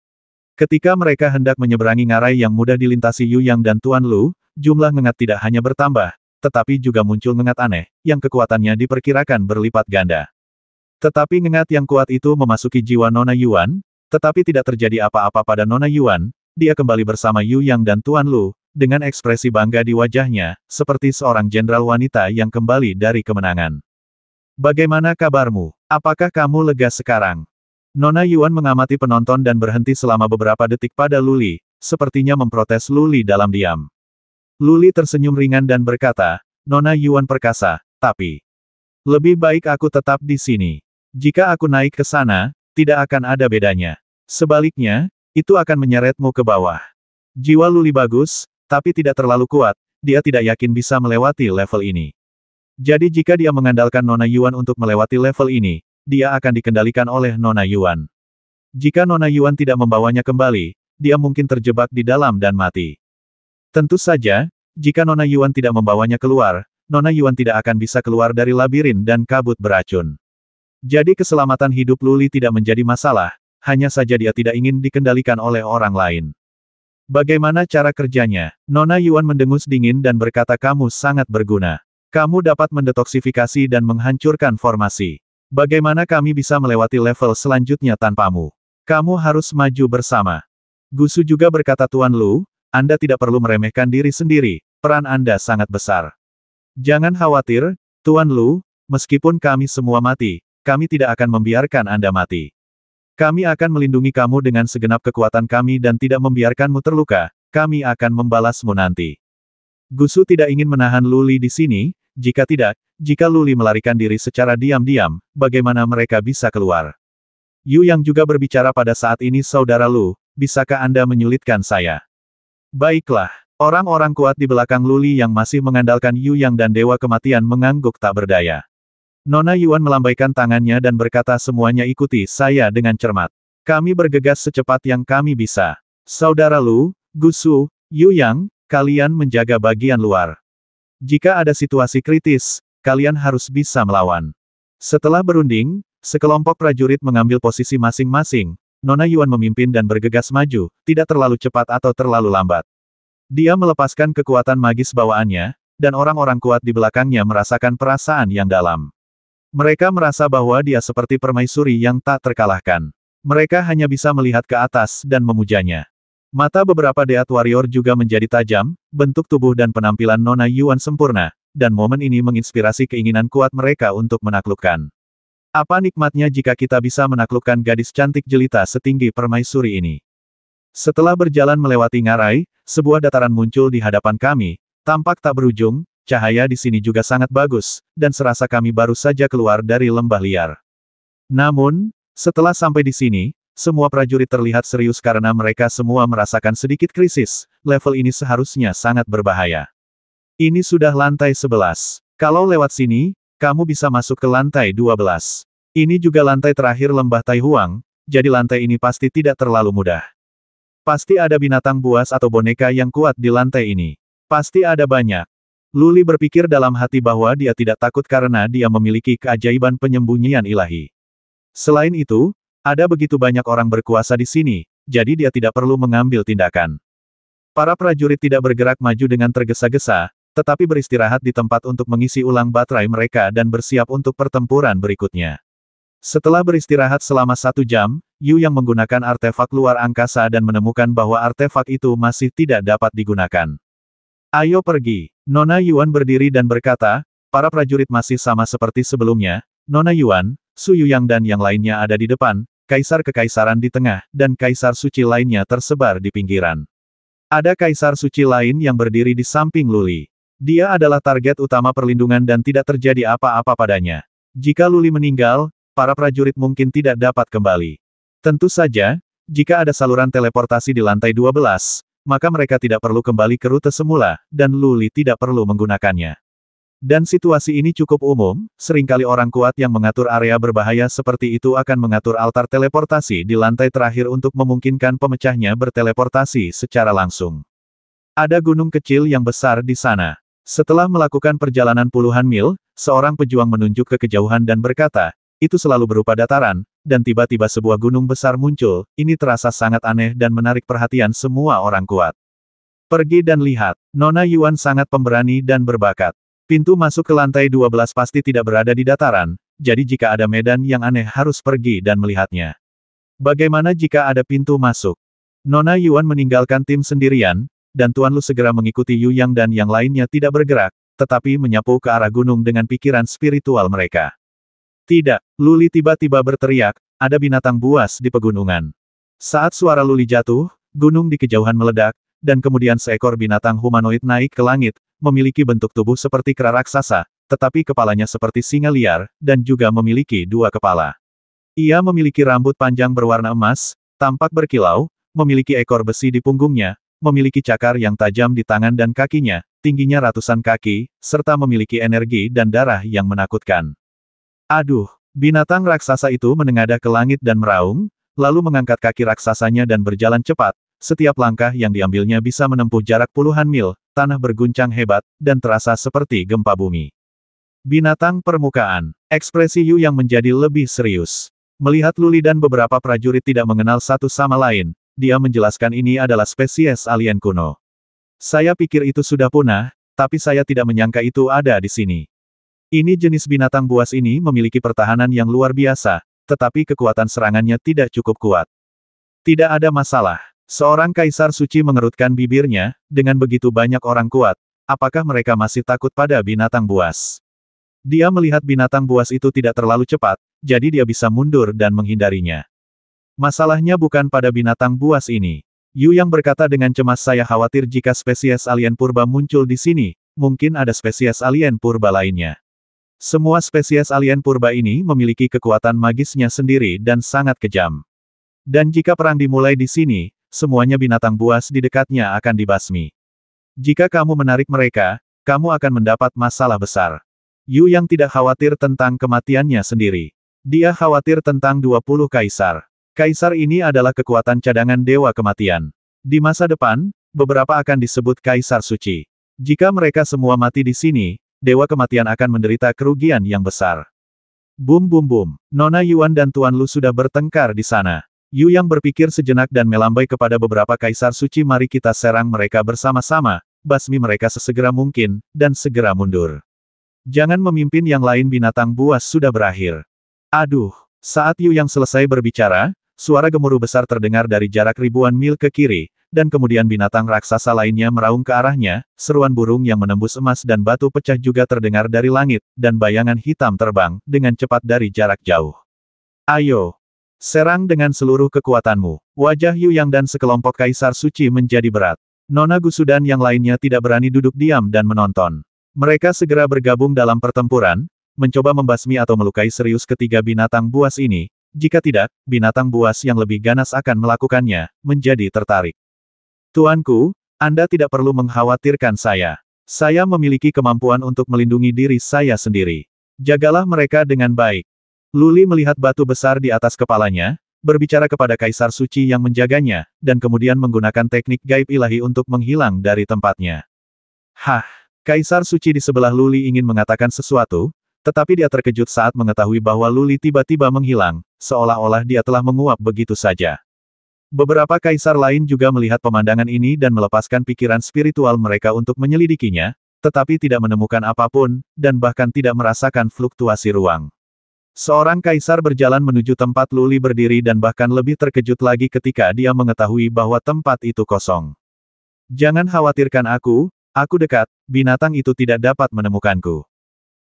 Ketika mereka hendak menyeberangi ngarai yang mudah dilintasi Yu Yang dan Tuan Lu, jumlah ngengat tidak hanya bertambah, tetapi juga muncul ngengat aneh, yang kekuatannya diperkirakan berlipat ganda. Tetapi ngengat yang kuat itu memasuki jiwa Nona Yuan, tetapi tidak terjadi apa-apa pada Nona Yuan, dia kembali bersama Yu Yang dan Tuan Lu, dengan ekspresi bangga di wajahnya, seperti seorang jenderal wanita yang kembali dari kemenangan. Bagaimana kabarmu? Apakah kamu lega sekarang? Nona Yuan mengamati penonton dan berhenti selama beberapa detik pada Luli, sepertinya memprotes Luli dalam diam. Luli tersenyum ringan dan berkata, Nona Yuan perkasa, tapi... Lebih baik aku tetap di sini. Jika aku naik ke sana, tidak akan ada bedanya. Sebaliknya, itu akan menyeretmu ke bawah. Jiwa Luli bagus, tapi tidak terlalu kuat, dia tidak yakin bisa melewati level ini. Jadi jika dia mengandalkan Nona Yuan untuk melewati level ini, dia akan dikendalikan oleh Nona Yuan. Jika Nona Yuan tidak membawanya kembali, dia mungkin terjebak di dalam dan mati. Tentu saja, jika Nona Yuan tidak membawanya keluar, Nona Yuan tidak akan bisa keluar dari labirin dan kabut beracun. Jadi keselamatan hidup Luli tidak menjadi masalah, hanya saja dia tidak ingin dikendalikan oleh orang lain. Bagaimana cara kerjanya? Nona Yuan mendengus dingin dan berkata kamu sangat berguna. Kamu dapat mendetoksifikasi dan menghancurkan formasi. Bagaimana kami bisa melewati level selanjutnya tanpamu? Kamu harus maju bersama. Gusu juga berkata Tuan Lu, Anda tidak perlu meremehkan diri sendiri, peran Anda sangat besar. Jangan khawatir, Tuan Lu, meskipun kami semua mati, kami tidak akan membiarkan Anda mati. Kami akan melindungi kamu dengan segenap kekuatan kami dan tidak membiarkanmu terluka, kami akan membalasmu nanti. Gusu tidak ingin menahan Luli di sini, jika tidak, jika Luli melarikan diri secara diam-diam, bagaimana mereka bisa keluar? Yu yang juga berbicara pada saat ini saudara Lu, bisakah Anda menyulitkan saya? Baiklah, orang-orang kuat di belakang Luli yang masih mengandalkan Yu yang dan Dewa Kematian mengangguk tak berdaya. Nona Yuan melambaikan tangannya dan berkata semuanya ikuti saya dengan cermat. Kami bergegas secepat yang kami bisa. Saudara Lu, Gusu, Yu Yang, kalian menjaga bagian luar. Jika ada situasi kritis, kalian harus bisa melawan. Setelah berunding, sekelompok prajurit mengambil posisi masing-masing, Nona Yuan memimpin dan bergegas maju, tidak terlalu cepat atau terlalu lambat. Dia melepaskan kekuatan magis bawaannya, dan orang-orang kuat di belakangnya merasakan perasaan yang dalam. Mereka merasa bahwa dia seperti permaisuri yang tak terkalahkan. Mereka hanya bisa melihat ke atas dan memujanya. Mata beberapa Deat Warrior juga menjadi tajam, bentuk tubuh dan penampilan Nona Yuan sempurna, dan momen ini menginspirasi keinginan kuat mereka untuk menaklukkan. Apa nikmatnya jika kita bisa menaklukkan gadis cantik jelita setinggi permaisuri ini? Setelah berjalan melewati ngarai, sebuah dataran muncul di hadapan kami, tampak tak berujung, cahaya di sini juga sangat bagus, dan serasa kami baru saja keluar dari lembah liar. Namun, setelah sampai di sini, semua prajurit terlihat serius karena mereka semua merasakan sedikit krisis, level ini seharusnya sangat berbahaya. Ini sudah lantai 11. Kalau lewat sini, kamu bisa masuk ke lantai 12. Ini juga lantai terakhir lembah Taihuang, jadi lantai ini pasti tidak terlalu mudah. Pasti ada binatang buas atau boneka yang kuat di lantai ini. Pasti ada banyak. Luli berpikir dalam hati bahwa dia tidak takut karena dia memiliki keajaiban penyembunyian ilahi. Selain itu, ada begitu banyak orang berkuasa di sini, jadi dia tidak perlu mengambil tindakan. Para prajurit tidak bergerak maju dengan tergesa-gesa, tetapi beristirahat di tempat untuk mengisi ulang baterai mereka dan bersiap untuk pertempuran berikutnya. Setelah beristirahat selama satu jam, Yu yang menggunakan artefak luar angkasa dan menemukan bahwa artefak itu masih tidak dapat digunakan. Ayo pergi, Nona Yuan berdiri dan berkata, para prajurit masih sama seperti sebelumnya, Nona Yuan, Su Yu yang dan yang lainnya ada di depan, kaisar kekaisaran di tengah, dan kaisar suci lainnya tersebar di pinggiran. Ada kaisar suci lain yang berdiri di samping Luli. Dia adalah target utama perlindungan dan tidak terjadi apa-apa padanya. Jika Luli meninggal, para prajurit mungkin tidak dapat kembali. Tentu saja, jika ada saluran teleportasi di lantai 12, maka mereka tidak perlu kembali ke rute semula, dan Luli tidak perlu menggunakannya. Dan situasi ini cukup umum, seringkali orang kuat yang mengatur area berbahaya seperti itu akan mengatur altar teleportasi di lantai terakhir untuk memungkinkan pemecahnya berteleportasi secara langsung. Ada gunung kecil yang besar di sana. Setelah melakukan perjalanan puluhan mil, seorang pejuang menunjuk ke kejauhan dan berkata, itu selalu berupa dataran, dan tiba-tiba sebuah gunung besar muncul, ini terasa sangat aneh dan menarik perhatian semua orang kuat. Pergi dan lihat, Nona Yuan sangat pemberani dan berbakat. Pintu masuk ke lantai 12 pasti tidak berada di dataran, jadi jika ada medan yang aneh harus pergi dan melihatnya. Bagaimana jika ada pintu masuk? Nona Yuan meninggalkan tim sendirian, dan Tuan Lu segera mengikuti Yu Yang dan yang lainnya tidak bergerak, tetapi menyapu ke arah gunung dengan pikiran spiritual mereka. Tidak, Luli tiba-tiba berteriak, ada binatang buas di pegunungan. Saat suara Luli jatuh, gunung di kejauhan meledak, dan kemudian seekor binatang humanoid naik ke langit, memiliki bentuk tubuh seperti kera raksasa, tetapi kepalanya seperti singa liar, dan juga memiliki dua kepala. Ia memiliki rambut panjang berwarna emas, tampak berkilau, memiliki ekor besi di punggungnya, memiliki cakar yang tajam di tangan dan kakinya, tingginya ratusan kaki, serta memiliki energi dan darah yang menakutkan. Aduh, binatang raksasa itu menengadah ke langit dan meraung, lalu mengangkat kaki raksasanya dan berjalan cepat, setiap langkah yang diambilnya bisa menempuh jarak puluhan mil, tanah berguncang hebat, dan terasa seperti gempa bumi. Binatang permukaan, ekspresi Yu yang menjadi lebih serius. Melihat Luli dan beberapa prajurit tidak mengenal satu sama lain, dia menjelaskan ini adalah spesies alien kuno. Saya pikir itu sudah punah, tapi saya tidak menyangka itu ada di sini. Ini jenis binatang buas ini memiliki pertahanan yang luar biasa, tetapi kekuatan serangannya tidak cukup kuat. Tidak ada masalah. Seorang kaisar suci mengerutkan bibirnya, dengan begitu banyak orang kuat, apakah mereka masih takut pada binatang buas? Dia melihat binatang buas itu tidak terlalu cepat, jadi dia bisa mundur dan menghindarinya. Masalahnya bukan pada binatang buas ini. Yu yang berkata dengan cemas saya khawatir jika spesies alien purba muncul di sini, mungkin ada spesies alien purba lainnya. Semua spesies alien purba ini memiliki kekuatan magisnya sendiri dan sangat kejam. Dan jika perang dimulai di sini, semuanya binatang buas di dekatnya akan dibasmi. Jika kamu menarik mereka, kamu akan mendapat masalah besar. Yu yang tidak khawatir tentang kematiannya sendiri. Dia khawatir tentang 20 kaisar. Kaisar ini adalah kekuatan cadangan dewa kematian. Di masa depan, beberapa akan disebut kaisar suci. Jika mereka semua mati di sini, dewa kematian akan menderita kerugian yang besar. Bum bum bum, Nona Yuan dan Tuan Lu sudah bertengkar di sana. Yu Yang berpikir sejenak dan melambai kepada beberapa kaisar suci mari kita serang mereka bersama-sama, basmi mereka sesegera mungkin, dan segera mundur. Jangan memimpin yang lain binatang buas sudah berakhir. Aduh, saat Yu Yang selesai berbicara, suara gemuruh besar terdengar dari jarak ribuan mil ke kiri, dan kemudian binatang raksasa lainnya meraung ke arahnya, seruan burung yang menembus emas dan batu pecah juga terdengar dari langit, dan bayangan hitam terbang, dengan cepat dari jarak jauh. Ayo, Serang dengan seluruh kekuatanmu. Wajah Yu Yang dan sekelompok kaisar suci menjadi berat. Nona Gusudan yang lainnya tidak berani duduk diam dan menonton. Mereka segera bergabung dalam pertempuran, mencoba membasmi atau melukai serius ketiga binatang buas ini. Jika tidak, binatang buas yang lebih ganas akan melakukannya, menjadi tertarik. Tuanku, Anda tidak perlu mengkhawatirkan saya. Saya memiliki kemampuan untuk melindungi diri saya sendiri. Jagalah mereka dengan baik. Luli melihat batu besar di atas kepalanya, berbicara kepada Kaisar Suci yang menjaganya, dan kemudian menggunakan teknik gaib ilahi untuk menghilang dari tempatnya. Hah! Kaisar Suci di sebelah Luli ingin mengatakan sesuatu, tetapi dia terkejut saat mengetahui bahwa Luli tiba-tiba menghilang, seolah-olah dia telah menguap begitu saja. Beberapa kaisar lain juga melihat pemandangan ini dan melepaskan pikiran spiritual mereka untuk menyelidikinya, tetapi tidak menemukan apapun, dan bahkan tidak merasakan fluktuasi ruang. Seorang kaisar berjalan menuju tempat Luli berdiri dan bahkan lebih terkejut lagi ketika dia mengetahui bahwa tempat itu kosong. Jangan khawatirkan aku, aku dekat, binatang itu tidak dapat menemukanku.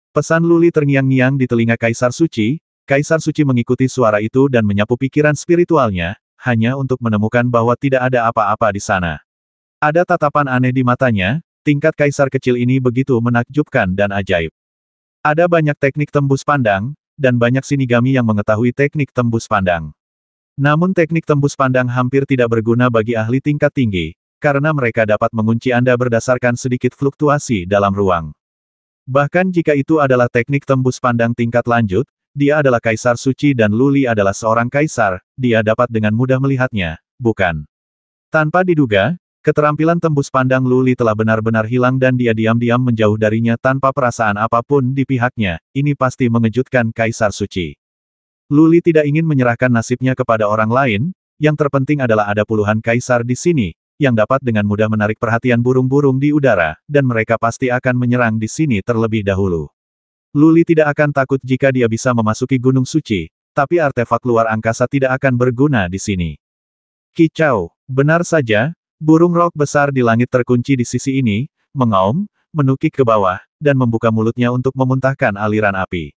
Pesan Luli terngiang-ngiang di telinga kaisar suci, kaisar suci mengikuti suara itu dan menyapu pikiran spiritualnya, hanya untuk menemukan bahwa tidak ada apa-apa di sana. Ada tatapan aneh di matanya, tingkat kaisar kecil ini begitu menakjubkan dan ajaib. Ada banyak teknik tembus pandang, dan banyak Shinigami yang mengetahui teknik tembus pandang. Namun teknik tembus pandang hampir tidak berguna bagi ahli tingkat tinggi, karena mereka dapat mengunci Anda berdasarkan sedikit fluktuasi dalam ruang. Bahkan jika itu adalah teknik tembus pandang tingkat lanjut, dia adalah kaisar suci dan Luli adalah seorang kaisar, dia dapat dengan mudah melihatnya, bukan? Tanpa diduga, Keterampilan tembus pandang Luli telah benar-benar hilang dan dia diam-diam menjauh darinya tanpa perasaan apapun di pihaknya, ini pasti mengejutkan Kaisar Suci. Luli tidak ingin menyerahkan nasibnya kepada orang lain, yang terpenting adalah ada puluhan kaisar di sini, yang dapat dengan mudah menarik perhatian burung-burung di udara, dan mereka pasti akan menyerang di sini terlebih dahulu. Luli tidak akan takut jika dia bisa memasuki Gunung Suci, tapi artefak luar angkasa tidak akan berguna di sini. Kicau, benar saja, Burung rok besar di langit terkunci di sisi ini, mengaum, menukik ke bawah, dan membuka mulutnya untuk memuntahkan aliran api.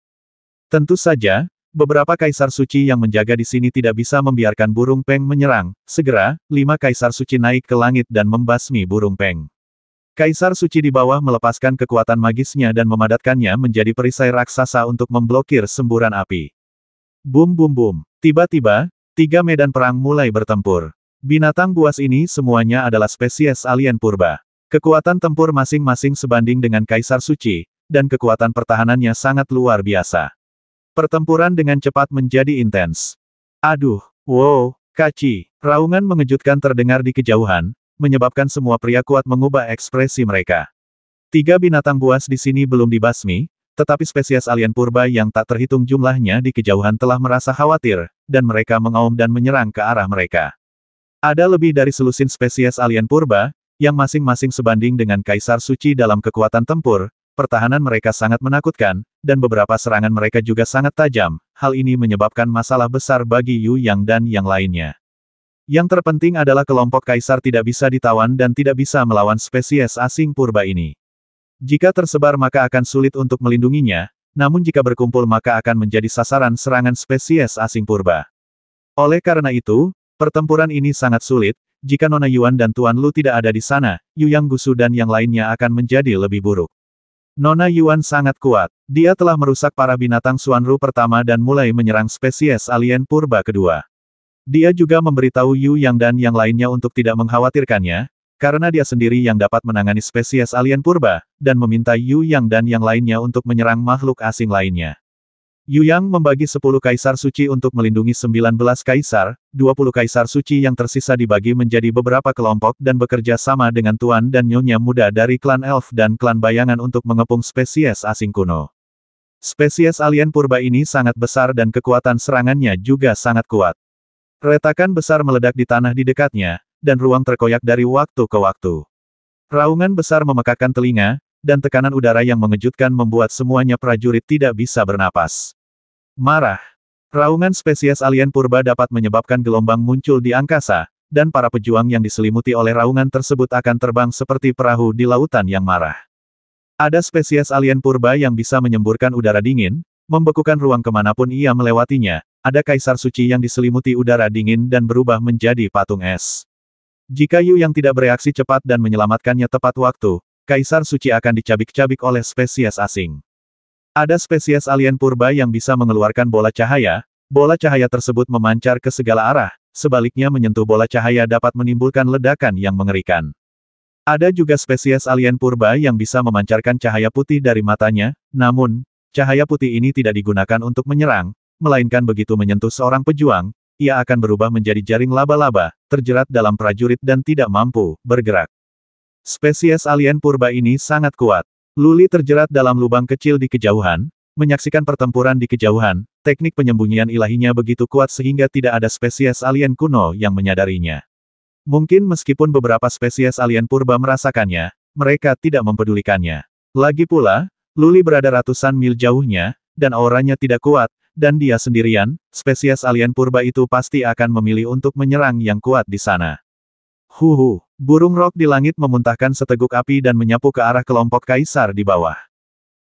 Tentu saja, beberapa kaisar suci yang menjaga di sini tidak bisa membiarkan burung peng menyerang, segera, lima kaisar suci naik ke langit dan membasmi burung peng. Kaisar suci di bawah melepaskan kekuatan magisnya dan memadatkannya menjadi perisai raksasa untuk memblokir semburan api. Bum bum bum, tiba-tiba, tiga medan perang mulai bertempur. Binatang buas ini semuanya adalah spesies alien purba. Kekuatan tempur masing-masing sebanding dengan Kaisar Suci, dan kekuatan pertahanannya sangat luar biasa. Pertempuran dengan cepat menjadi intens. Aduh, wow, kaci. Raungan mengejutkan terdengar di kejauhan, menyebabkan semua pria kuat mengubah ekspresi mereka. Tiga binatang buas di sini belum dibasmi, tetapi spesies alien purba yang tak terhitung jumlahnya di kejauhan telah merasa khawatir, dan mereka mengaum dan menyerang ke arah mereka. Ada lebih dari selusin spesies alien purba, yang masing-masing sebanding dengan Kaisar Suci dalam kekuatan tempur, pertahanan mereka sangat menakutkan, dan beberapa serangan mereka juga sangat tajam, hal ini menyebabkan masalah besar bagi Yu Yang dan yang lainnya. Yang terpenting adalah kelompok Kaisar tidak bisa ditawan dan tidak bisa melawan spesies asing purba ini. Jika tersebar maka akan sulit untuk melindunginya, namun jika berkumpul maka akan menjadi sasaran serangan spesies asing purba. Oleh karena itu, Pertempuran ini sangat sulit, jika Nona Yuan dan Tuan Lu tidak ada di sana, Yu Yang Gusu dan yang lainnya akan menjadi lebih buruk. Nona Yuan sangat kuat. Dia telah merusak para binatang Ru pertama dan mulai menyerang spesies alien purba kedua. Dia juga memberitahu Yu Yang dan yang lainnya untuk tidak mengkhawatirkannya, karena dia sendiri yang dapat menangani spesies alien purba, dan meminta Yu Yang dan yang lainnya untuk menyerang makhluk asing lainnya. Yu Yang membagi 10 kaisar suci untuk melindungi 19 kaisar, 20 kaisar suci yang tersisa dibagi menjadi beberapa kelompok dan bekerja sama dengan tuan dan nyonya muda dari klan elf dan klan bayangan untuk mengepung spesies asing kuno. Spesies alien purba ini sangat besar dan kekuatan serangannya juga sangat kuat. Retakan besar meledak di tanah di dekatnya, dan ruang terkoyak dari waktu ke waktu. Raungan besar memekakan telinga, dan tekanan udara yang mengejutkan membuat semuanya prajurit tidak bisa bernapas. Marah. Raungan spesies alien purba dapat menyebabkan gelombang muncul di angkasa, dan para pejuang yang diselimuti oleh raungan tersebut akan terbang seperti perahu di lautan yang marah. Ada spesies alien purba yang bisa menyemburkan udara dingin, membekukan ruang kemanapun ia melewatinya, ada kaisar suci yang diselimuti udara dingin dan berubah menjadi patung es. Jika Yu yang tidak bereaksi cepat dan menyelamatkannya tepat waktu, kaisar suci akan dicabik-cabik oleh spesies asing. Ada spesies alien purba yang bisa mengeluarkan bola cahaya, bola cahaya tersebut memancar ke segala arah, sebaliknya menyentuh bola cahaya dapat menimbulkan ledakan yang mengerikan. Ada juga spesies alien purba yang bisa memancarkan cahaya putih dari matanya, namun, cahaya putih ini tidak digunakan untuk menyerang, melainkan begitu menyentuh seorang pejuang, ia akan berubah menjadi jaring laba-laba, terjerat dalam prajurit dan tidak mampu bergerak. Spesies alien purba ini sangat kuat. Luli terjerat dalam lubang kecil di kejauhan, menyaksikan pertempuran di kejauhan, teknik penyembunyian ilahinya begitu kuat sehingga tidak ada spesies alien kuno yang menyadarinya. Mungkin meskipun beberapa spesies alien purba merasakannya, mereka tidak mempedulikannya. Lagi pula, Luli berada ratusan mil jauhnya, dan auranya tidak kuat, dan dia sendirian, spesies alien purba itu pasti akan memilih untuk menyerang yang kuat di sana. Huhu. Burung rok di langit memuntahkan seteguk api dan menyapu ke arah kelompok kaisar di bawah.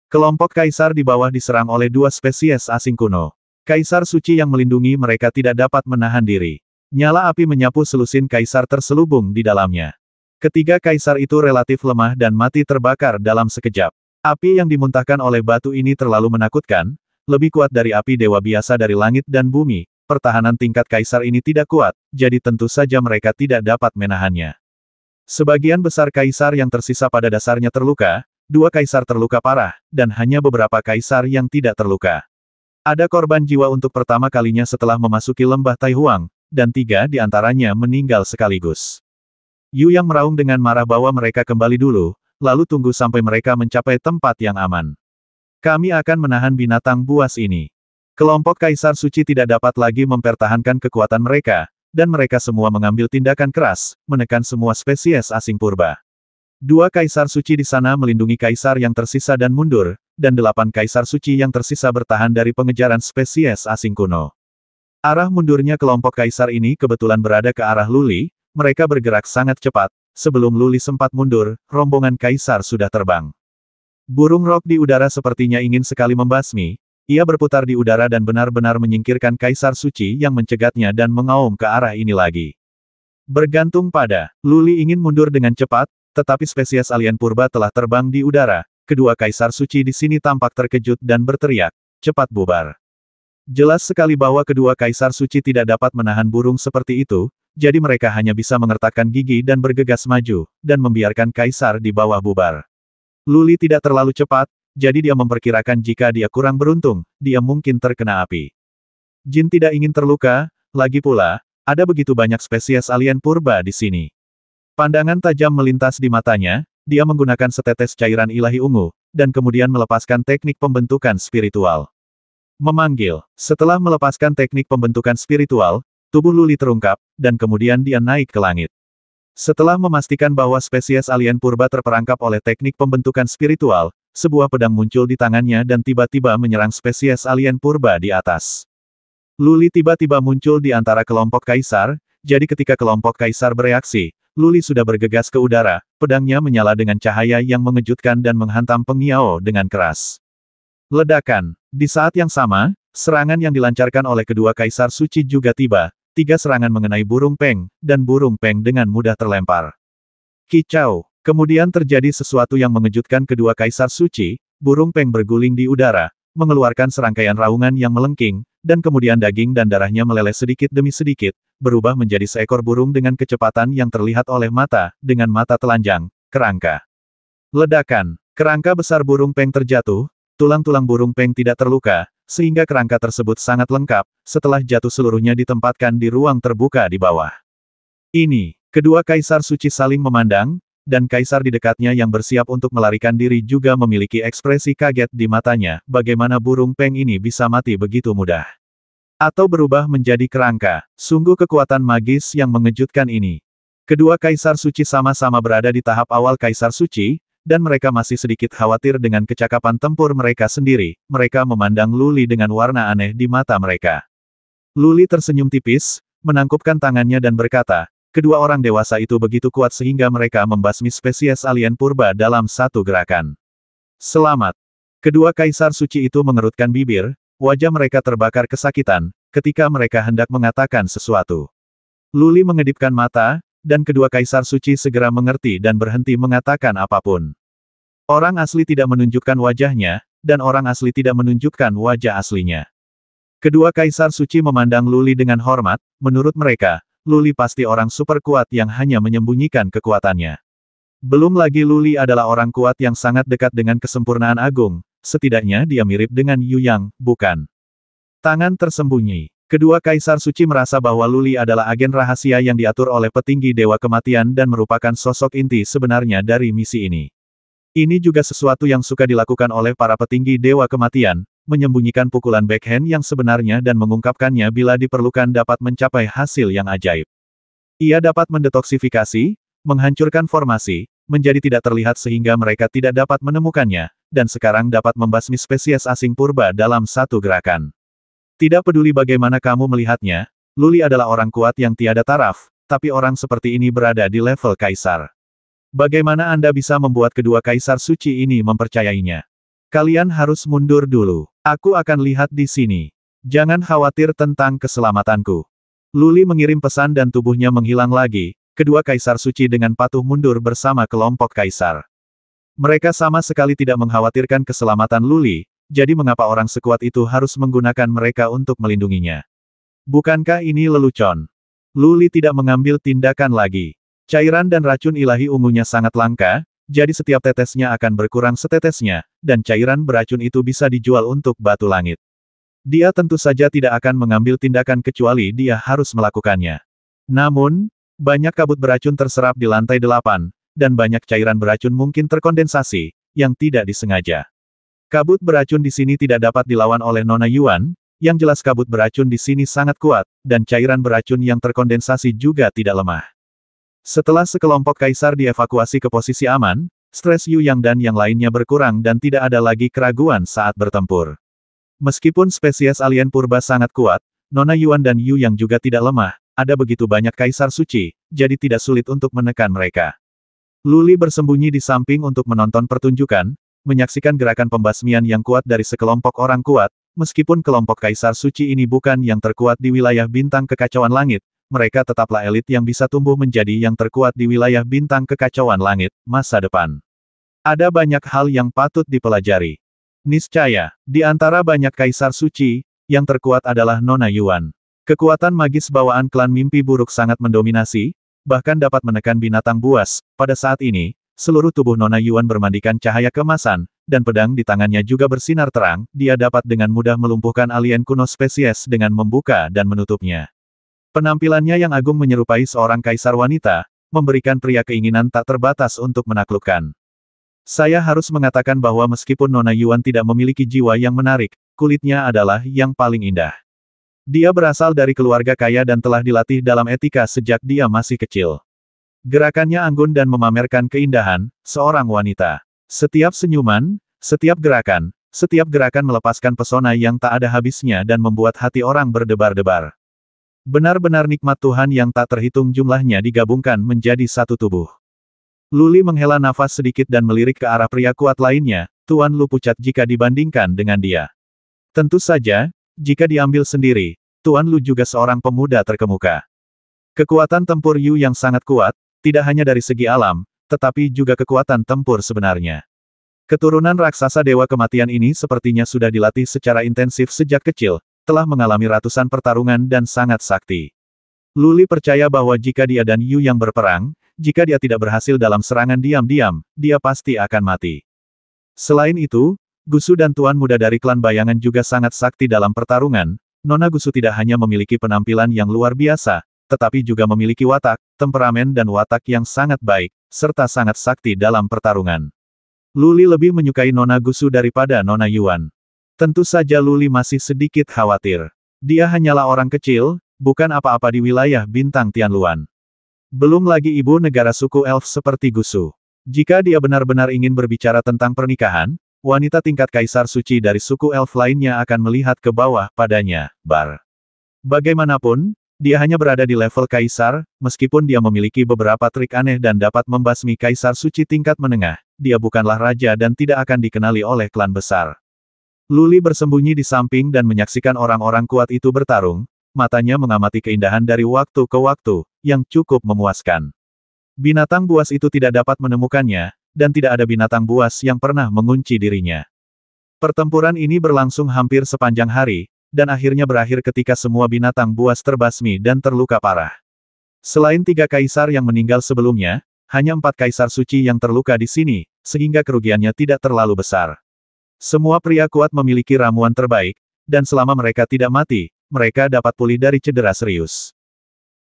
Kelompok kaisar di bawah diserang oleh dua spesies asing kuno. Kaisar suci yang melindungi mereka tidak dapat menahan diri. Nyala api menyapu selusin kaisar terselubung di dalamnya. Ketiga kaisar itu relatif lemah dan mati terbakar dalam sekejap. Api yang dimuntahkan oleh batu ini terlalu menakutkan, lebih kuat dari api dewa biasa dari langit dan bumi, pertahanan tingkat kaisar ini tidak kuat, jadi tentu saja mereka tidak dapat menahannya. Sebagian besar kaisar yang tersisa pada dasarnya terluka, dua kaisar terluka parah, dan hanya beberapa kaisar yang tidak terluka. Ada korban jiwa untuk pertama kalinya setelah memasuki lembah Taihuang, dan tiga di antaranya meninggal sekaligus. Yu yang meraung dengan marah bahwa mereka kembali dulu, lalu tunggu sampai mereka mencapai tempat yang aman. Kami akan menahan binatang buas ini. Kelompok kaisar suci tidak dapat lagi mempertahankan kekuatan mereka, dan mereka semua mengambil tindakan keras, menekan semua spesies asing purba. Dua kaisar suci di sana melindungi kaisar yang tersisa dan mundur, dan delapan kaisar suci yang tersisa bertahan dari pengejaran spesies asing kuno. Arah mundurnya kelompok kaisar ini kebetulan berada ke arah Luli, mereka bergerak sangat cepat, sebelum Luli sempat mundur, rombongan kaisar sudah terbang. Burung rok di udara sepertinya ingin sekali membasmi, ia berputar di udara dan benar-benar menyingkirkan Kaisar Suci yang mencegatnya dan mengaum ke arah ini lagi. Bergantung pada, Luli ingin mundur dengan cepat, tetapi spesies alien purba telah terbang di udara, kedua Kaisar Suci di sini tampak terkejut dan berteriak, cepat bubar. Jelas sekali bahwa kedua kaisar suci tidak dapat menahan burung seperti itu, jadi mereka hanya bisa mengertakkan gigi dan bergegas maju, dan membiarkan kaisar di bawah bubar. Luli tidak terlalu cepat, jadi dia memperkirakan jika dia kurang beruntung, dia mungkin terkena api. Jin tidak ingin terluka, lagi pula, ada begitu banyak spesies alien purba di sini. Pandangan tajam melintas di matanya, dia menggunakan setetes cairan ilahi ungu, dan kemudian melepaskan teknik pembentukan spiritual. Memanggil, setelah melepaskan teknik pembentukan spiritual, tubuh Luli terungkap, dan kemudian dia naik ke langit. Setelah memastikan bahwa spesies alien purba terperangkap oleh teknik pembentukan spiritual, sebuah pedang muncul di tangannya dan tiba-tiba menyerang spesies alien purba di atas. Luli tiba-tiba muncul di antara kelompok kaisar, jadi ketika kelompok kaisar bereaksi, Luli sudah bergegas ke udara, pedangnya menyala dengan cahaya yang mengejutkan dan menghantam Pengiao dengan keras. Ledakan. Di saat yang sama, serangan yang dilancarkan oleh kedua kaisar suci juga tiba, tiga serangan mengenai burung peng, dan burung peng dengan mudah terlempar. Kicau. Kemudian terjadi sesuatu yang mengejutkan kedua kaisar suci, burung peng berguling di udara, mengeluarkan serangkaian raungan yang melengking, dan kemudian daging dan darahnya meleleh sedikit demi sedikit, berubah menjadi seekor burung dengan kecepatan yang terlihat oleh mata, dengan mata telanjang, kerangka. Ledakan, kerangka besar burung peng terjatuh, tulang-tulang burung peng tidak terluka, sehingga kerangka tersebut sangat lengkap, setelah jatuh seluruhnya ditempatkan di ruang terbuka di bawah. Ini, kedua kaisar suci saling memandang, dan kaisar di dekatnya yang bersiap untuk melarikan diri juga memiliki ekspresi kaget di matanya, bagaimana burung peng ini bisa mati begitu mudah. Atau berubah menjadi kerangka, sungguh kekuatan magis yang mengejutkan ini. Kedua kaisar suci sama-sama berada di tahap awal kaisar suci, dan mereka masih sedikit khawatir dengan kecakapan tempur mereka sendiri, mereka memandang Luli dengan warna aneh di mata mereka. Luli tersenyum tipis, menangkupkan tangannya dan berkata, Kedua orang dewasa itu begitu kuat sehingga mereka membasmi spesies alien purba dalam satu gerakan. Selamat. Kedua kaisar suci itu mengerutkan bibir, wajah mereka terbakar kesakitan, ketika mereka hendak mengatakan sesuatu. Luli mengedipkan mata, dan kedua kaisar suci segera mengerti dan berhenti mengatakan apapun. Orang asli tidak menunjukkan wajahnya, dan orang asli tidak menunjukkan wajah aslinya. Kedua kaisar suci memandang Luli dengan hormat, menurut mereka, Luli pasti orang super kuat yang hanya menyembunyikan kekuatannya. Belum lagi Luli adalah orang kuat yang sangat dekat dengan kesempurnaan agung, setidaknya dia mirip dengan Yu Yang, bukan? Tangan tersembunyi. Kedua kaisar suci merasa bahwa Luli adalah agen rahasia yang diatur oleh petinggi Dewa Kematian dan merupakan sosok inti sebenarnya dari misi ini. Ini juga sesuatu yang suka dilakukan oleh para petinggi Dewa Kematian, menyembunyikan pukulan backhand yang sebenarnya dan mengungkapkannya bila diperlukan dapat mencapai hasil yang ajaib. Ia dapat mendetoksifikasi, menghancurkan formasi, menjadi tidak terlihat sehingga mereka tidak dapat menemukannya, dan sekarang dapat membasmi spesies asing purba dalam satu gerakan. Tidak peduli bagaimana kamu melihatnya, Luli adalah orang kuat yang tiada taraf, tapi orang seperti ini berada di level kaisar. Bagaimana Anda bisa membuat kedua kaisar suci ini mempercayainya? Kalian harus mundur dulu. Aku akan lihat di sini. Jangan khawatir tentang keselamatanku. Luli mengirim pesan dan tubuhnya menghilang lagi, kedua kaisar suci dengan patuh mundur bersama kelompok kaisar. Mereka sama sekali tidak mengkhawatirkan keselamatan Luli, jadi mengapa orang sekuat itu harus menggunakan mereka untuk melindunginya? Bukankah ini lelucon? Luli tidak mengambil tindakan lagi. Cairan dan racun ilahi ungunya sangat langka, jadi setiap tetesnya akan berkurang setetesnya, dan cairan beracun itu bisa dijual untuk batu langit. Dia tentu saja tidak akan mengambil tindakan kecuali dia harus melakukannya. Namun, banyak kabut beracun terserap di lantai delapan, dan banyak cairan beracun mungkin terkondensasi, yang tidak disengaja. Kabut beracun di sini tidak dapat dilawan oleh Nona Yuan, yang jelas kabut beracun di sini sangat kuat, dan cairan beracun yang terkondensasi juga tidak lemah. Setelah sekelompok kaisar dievakuasi ke posisi aman, stres Yu Yang dan yang lainnya berkurang dan tidak ada lagi keraguan saat bertempur. Meskipun spesies alien purba sangat kuat, Nona Yuan dan Yu Yang juga tidak lemah, ada begitu banyak kaisar suci, jadi tidak sulit untuk menekan mereka. Luli bersembunyi di samping untuk menonton pertunjukan, menyaksikan gerakan pembasmian yang kuat dari sekelompok orang kuat, meskipun kelompok kaisar suci ini bukan yang terkuat di wilayah bintang kekacauan langit, mereka tetaplah elit yang bisa tumbuh menjadi yang terkuat di wilayah bintang kekacauan langit, masa depan. Ada banyak hal yang patut dipelajari. Niscaya, di antara banyak kaisar suci, yang terkuat adalah Nona Yuan. Kekuatan magis bawaan klan mimpi buruk sangat mendominasi, bahkan dapat menekan binatang buas. Pada saat ini, seluruh tubuh Nona Yuan bermandikan cahaya kemasan, dan pedang di tangannya juga bersinar terang, dia dapat dengan mudah melumpuhkan alien kuno spesies dengan membuka dan menutupnya. Penampilannya yang agung menyerupai seorang kaisar wanita, memberikan pria keinginan tak terbatas untuk menaklukkan. Saya harus mengatakan bahwa meskipun Nona Yuan tidak memiliki jiwa yang menarik, kulitnya adalah yang paling indah. Dia berasal dari keluarga kaya dan telah dilatih dalam etika sejak dia masih kecil. Gerakannya anggun dan memamerkan keindahan, seorang wanita. Setiap senyuman, setiap gerakan, setiap gerakan melepaskan pesona yang tak ada habisnya dan membuat hati orang berdebar-debar. Benar-benar nikmat Tuhan yang tak terhitung jumlahnya digabungkan menjadi satu tubuh. Luli menghela nafas sedikit dan melirik ke arah pria kuat lainnya, Tuan Lu pucat jika dibandingkan dengan dia. Tentu saja, jika diambil sendiri, Tuan Lu juga seorang pemuda terkemuka. Kekuatan tempur Yu yang sangat kuat, tidak hanya dari segi alam, tetapi juga kekuatan tempur sebenarnya. Keturunan raksasa Dewa Kematian ini sepertinya sudah dilatih secara intensif sejak kecil, telah mengalami ratusan pertarungan dan sangat sakti. Luli percaya bahwa jika dia dan Yu yang berperang, jika dia tidak berhasil dalam serangan diam-diam, dia pasti akan mati. Selain itu, Gusu dan Tuan Muda dari klan bayangan juga sangat sakti dalam pertarungan, Nona Gusu tidak hanya memiliki penampilan yang luar biasa, tetapi juga memiliki watak, temperamen dan watak yang sangat baik, serta sangat sakti dalam pertarungan. Luli lebih menyukai Nona Gusu daripada Nona Yuan. Tentu saja Luli masih sedikit khawatir. Dia hanyalah orang kecil, bukan apa-apa di wilayah bintang Tianluan. Belum lagi ibu negara suku elf seperti Gusu. Jika dia benar-benar ingin berbicara tentang pernikahan, wanita tingkat kaisar suci dari suku elf lainnya akan melihat ke bawah padanya, Bar. Bagaimanapun, dia hanya berada di level kaisar, meskipun dia memiliki beberapa trik aneh dan dapat membasmi kaisar suci tingkat menengah, dia bukanlah raja dan tidak akan dikenali oleh klan besar. Luli bersembunyi di samping dan menyaksikan orang-orang kuat itu bertarung, matanya mengamati keindahan dari waktu ke waktu, yang cukup memuaskan. Binatang buas itu tidak dapat menemukannya, dan tidak ada binatang buas yang pernah mengunci dirinya. Pertempuran ini berlangsung hampir sepanjang hari, dan akhirnya berakhir ketika semua binatang buas terbasmi dan terluka parah. Selain tiga kaisar yang meninggal sebelumnya, hanya empat kaisar suci yang terluka di sini, sehingga kerugiannya tidak terlalu besar. Semua pria kuat memiliki ramuan terbaik, dan selama mereka tidak mati, mereka dapat pulih dari cedera serius.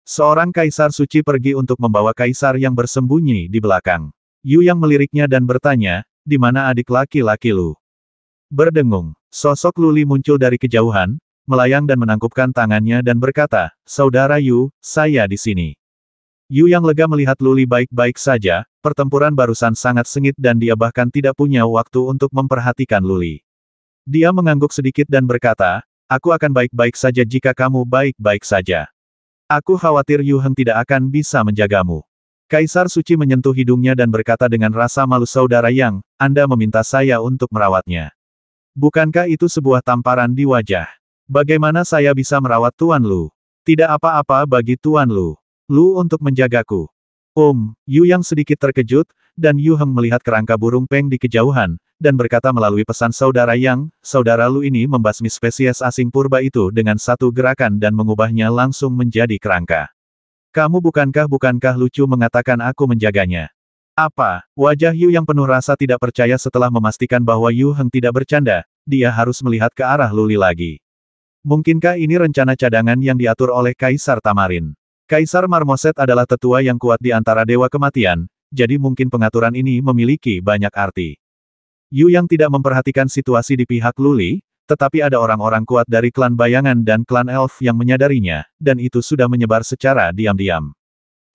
Seorang kaisar suci pergi untuk membawa kaisar yang bersembunyi di belakang. Yu yang meliriknya dan bertanya, di mana adik laki-laki Lu? Berdengung, sosok Luli muncul dari kejauhan, melayang dan menangkupkan tangannya dan berkata, Saudara Yu, saya di sini. Yu yang lega melihat Luli baik-baik saja, pertempuran barusan sangat sengit dan dia bahkan tidak punya waktu untuk memperhatikan Luli. Dia mengangguk sedikit dan berkata, aku akan baik-baik saja jika kamu baik-baik saja. Aku khawatir Yu Heng tidak akan bisa menjagamu. Kaisar Suci menyentuh hidungnya dan berkata dengan rasa malu saudara yang, Anda meminta saya untuk merawatnya. Bukankah itu sebuah tamparan di wajah? Bagaimana saya bisa merawat Tuan Lu? Tidak apa-apa bagi Tuan Lu. Lu untuk menjagaku. Om, Yu yang sedikit terkejut, dan Yu Heng melihat kerangka burung peng di kejauhan, dan berkata melalui pesan saudara Yang, saudara Lu ini membasmi spesies asing purba itu dengan satu gerakan dan mengubahnya langsung menjadi kerangka. Kamu bukankah-bukankah lucu mengatakan aku menjaganya? Apa? Wajah Yu yang penuh rasa tidak percaya setelah memastikan bahwa Yu Heng tidak bercanda, dia harus melihat ke arah Luli lagi. Mungkinkah ini rencana cadangan yang diatur oleh Kaisar Tamarin? Kaisar Marmoset adalah tetua yang kuat di antara Dewa Kematian, jadi mungkin pengaturan ini memiliki banyak arti. Yu yang tidak memperhatikan situasi di pihak Luli, tetapi ada orang-orang kuat dari klan Bayangan dan klan Elf yang menyadarinya, dan itu sudah menyebar secara diam-diam.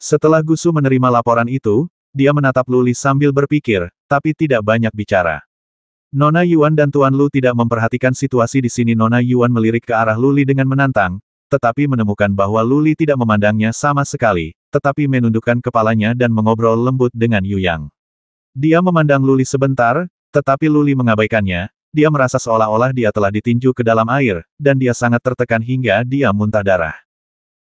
Setelah Gusu menerima laporan itu, dia menatap Luli sambil berpikir, tapi tidak banyak bicara. Nona Yuan dan Tuan Lu tidak memperhatikan situasi di sini Nona Yuan melirik ke arah Luli dengan menantang, tetapi menemukan bahwa Luli tidak memandangnya sama sekali, tetapi menundukkan kepalanya dan mengobrol lembut dengan Yuyang. Dia memandang Luli sebentar, tetapi Luli mengabaikannya, dia merasa seolah-olah dia telah ditinju ke dalam air, dan dia sangat tertekan hingga dia muntah darah.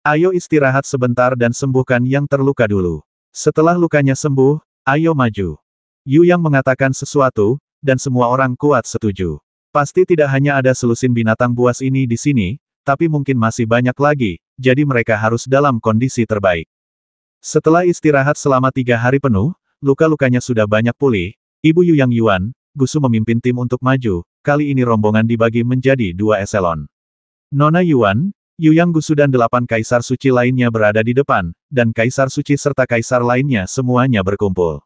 Ayo istirahat sebentar dan sembuhkan yang terluka dulu. Setelah lukanya sembuh, ayo maju. Yuyang mengatakan sesuatu, dan semua orang kuat setuju. Pasti tidak hanya ada selusin binatang buas ini di sini, tapi mungkin masih banyak lagi, jadi mereka harus dalam kondisi terbaik. Setelah istirahat selama tiga hari penuh, luka-lukanya sudah banyak pulih, Ibu Yu Yang Yuan, Gusu memimpin tim untuk maju, kali ini rombongan dibagi menjadi dua eselon. Nona Yuan, Yu Yang Gusu dan delapan kaisar suci lainnya berada di depan, dan kaisar suci serta kaisar lainnya semuanya berkumpul.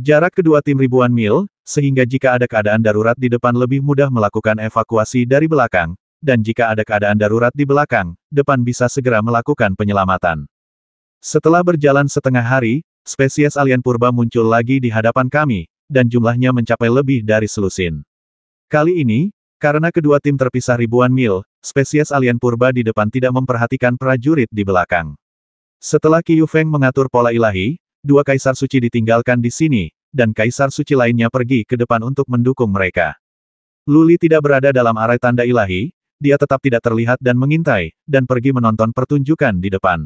Jarak kedua tim ribuan mil, sehingga jika ada keadaan darurat di depan lebih mudah melakukan evakuasi dari belakang, dan jika ada keadaan darurat di belakang, depan bisa segera melakukan penyelamatan. Setelah berjalan setengah hari, spesies alien purba muncul lagi di hadapan kami, dan jumlahnya mencapai lebih dari selusin. Kali ini, karena kedua tim terpisah ribuan mil, spesies alien purba di depan tidak memperhatikan prajurit di belakang. Setelah Qiyu Feng mengatur pola ilahi, dua kaisar suci ditinggalkan di sini, dan kaisar suci lainnya pergi ke depan untuk mendukung mereka. Luli tidak berada dalam arai tanda ilahi, dia tetap tidak terlihat dan mengintai, dan pergi menonton pertunjukan di depan.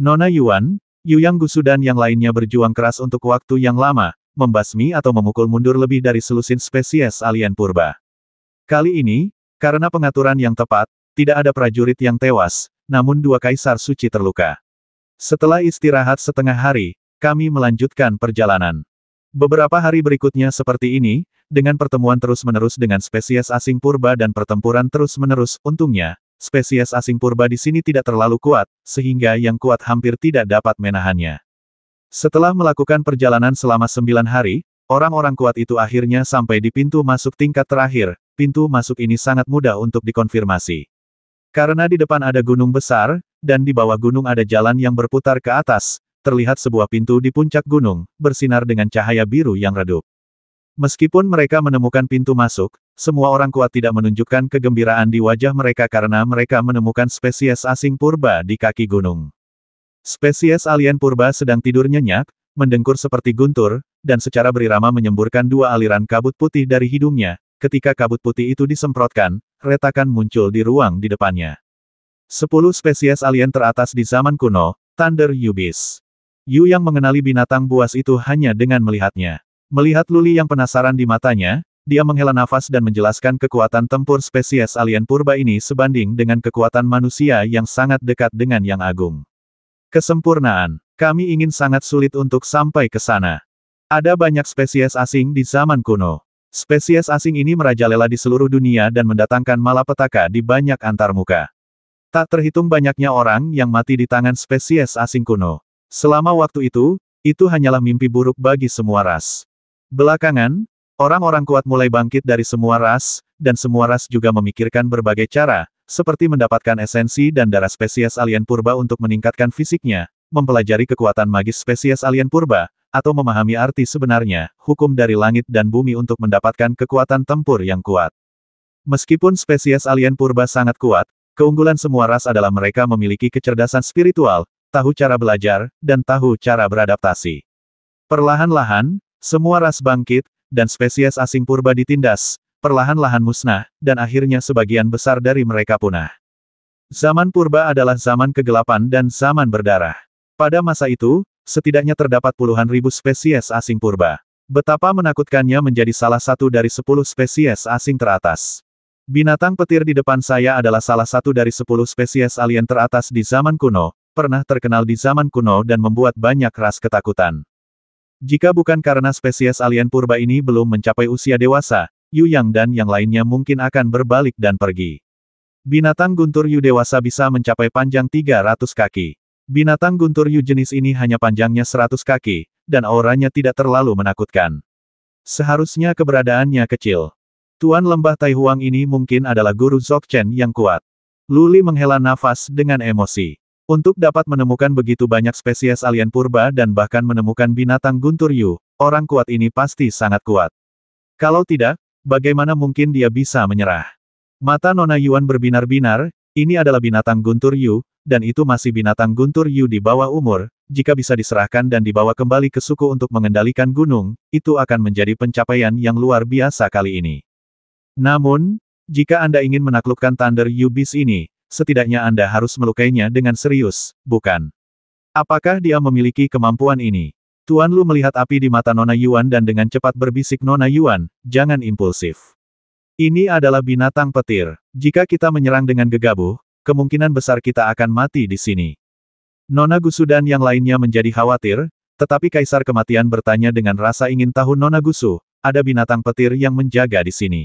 Nona Yuan, Yu Yang Gusu dan yang lainnya berjuang keras untuk waktu yang lama, membasmi atau memukul mundur lebih dari selusin spesies alien purba. Kali ini, karena pengaturan yang tepat, tidak ada prajurit yang tewas, namun dua kaisar suci terluka. Setelah istirahat setengah hari, kami melanjutkan perjalanan. Beberapa hari berikutnya seperti ini, dengan pertemuan terus-menerus dengan spesies asing purba dan pertempuran terus-menerus, untungnya, spesies asing purba di sini tidak terlalu kuat, sehingga yang kuat hampir tidak dapat menahannya. Setelah melakukan perjalanan selama sembilan hari, orang-orang kuat itu akhirnya sampai di pintu masuk tingkat terakhir, pintu masuk ini sangat mudah untuk dikonfirmasi. Karena di depan ada gunung besar, dan di bawah gunung ada jalan yang berputar ke atas, terlihat sebuah pintu di puncak gunung, bersinar dengan cahaya biru yang redup. Meskipun mereka menemukan pintu masuk, semua orang kuat tidak menunjukkan kegembiraan di wajah mereka karena mereka menemukan spesies asing purba di kaki gunung. Spesies alien purba sedang tidur nyenyak, mendengkur seperti guntur, dan secara berirama menyemburkan dua aliran kabut putih dari hidungnya, ketika kabut putih itu disemprotkan, retakan muncul di ruang di depannya. Sepuluh spesies alien teratas di zaman kuno, Thunder Yubis. Yu yang mengenali binatang buas itu hanya dengan melihatnya. Melihat Luli yang penasaran di matanya, dia menghela nafas dan menjelaskan kekuatan tempur spesies alien purba ini sebanding dengan kekuatan manusia yang sangat dekat dengan yang agung. Kesempurnaan. Kami ingin sangat sulit untuk sampai ke sana. Ada banyak spesies asing di zaman kuno. Spesies asing ini merajalela di seluruh dunia dan mendatangkan malapetaka di banyak antarmuka. Tak terhitung banyaknya orang yang mati di tangan spesies asing kuno. Selama waktu itu, itu hanyalah mimpi buruk bagi semua ras. Belakangan, orang-orang kuat mulai bangkit dari semua ras, dan semua ras juga memikirkan berbagai cara, seperti mendapatkan esensi dan darah spesies alien purba untuk meningkatkan fisiknya, mempelajari kekuatan magis spesies alien purba, atau memahami arti sebenarnya, hukum dari langit dan bumi untuk mendapatkan kekuatan tempur yang kuat. Meskipun spesies alien purba sangat kuat, keunggulan semua ras adalah mereka memiliki kecerdasan spiritual, tahu cara belajar, dan tahu cara beradaptasi. Perlahan-lahan, semua ras bangkit, dan spesies asing purba ditindas, perlahan-lahan musnah, dan akhirnya sebagian besar dari mereka punah. Zaman purba adalah zaman kegelapan dan zaman berdarah. Pada masa itu, setidaknya terdapat puluhan ribu spesies asing purba. Betapa menakutkannya menjadi salah satu dari sepuluh spesies asing teratas. Binatang petir di depan saya adalah salah satu dari sepuluh spesies alien teratas di zaman kuno, pernah terkenal di zaman kuno dan membuat banyak ras ketakutan. Jika bukan karena spesies alien purba ini belum mencapai usia dewasa, Yu Yang dan yang lainnya mungkin akan berbalik dan pergi. Binatang guntur Yu dewasa bisa mencapai panjang 300 kaki. Binatang guntur Yu jenis ini hanya panjangnya 100 kaki, dan auranya tidak terlalu menakutkan. Seharusnya keberadaannya kecil. Tuan Lembah Taihuang ini mungkin adalah guru Zokchen yang kuat. Luli menghela nafas dengan emosi. Untuk dapat menemukan begitu banyak spesies alien purba dan bahkan menemukan binatang guntur Yu, orang kuat ini pasti sangat kuat. Kalau tidak, bagaimana mungkin dia bisa menyerah? Mata Nona Yuan berbinar-binar, ini adalah binatang guntur Yu, dan itu masih binatang guntur Yu di bawah umur, jika bisa diserahkan dan dibawa kembali ke suku untuk mengendalikan gunung, itu akan menjadi pencapaian yang luar biasa kali ini. Namun, jika Anda ingin menaklukkan Thunder Yubis ini, setidaknya Anda harus melukainya dengan serius, bukan? Apakah dia memiliki kemampuan ini? Tuan Lu melihat api di mata Nona Yuan dan dengan cepat berbisik Nona Yuan, jangan impulsif. Ini adalah binatang petir. Jika kita menyerang dengan gegabah, kemungkinan besar kita akan mati di sini. Nona Gusu dan yang lainnya menjadi khawatir, tetapi Kaisar Kematian bertanya dengan rasa ingin tahu Nona Gusu, ada binatang petir yang menjaga di sini.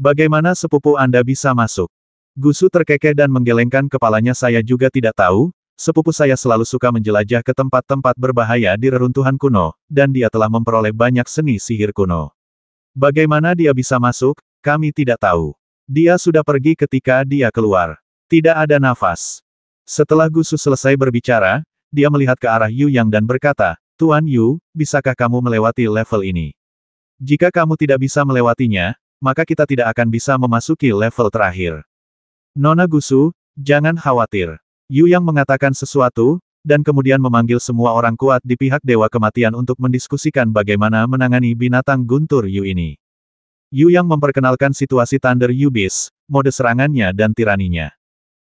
Bagaimana sepupu Anda bisa masuk? Gusu terkekeh dan menggelengkan kepalanya saya juga tidak tahu, sepupu saya selalu suka menjelajah ke tempat-tempat berbahaya di reruntuhan kuno, dan dia telah memperoleh banyak seni sihir kuno. Bagaimana dia bisa masuk, kami tidak tahu. Dia sudah pergi ketika dia keluar. Tidak ada nafas. Setelah Gusu selesai berbicara, dia melihat ke arah Yu Yang dan berkata, Tuan Yu, bisakah kamu melewati level ini? Jika kamu tidak bisa melewatinya, maka kita tidak akan bisa memasuki level terakhir. Nona Gusu, jangan khawatir. Yu Yang mengatakan sesuatu, dan kemudian memanggil semua orang kuat di pihak Dewa Kematian untuk mendiskusikan bagaimana menangani binatang guntur Yu ini. Yu Yang memperkenalkan situasi Thunder Yubis, mode serangannya dan tiraninya.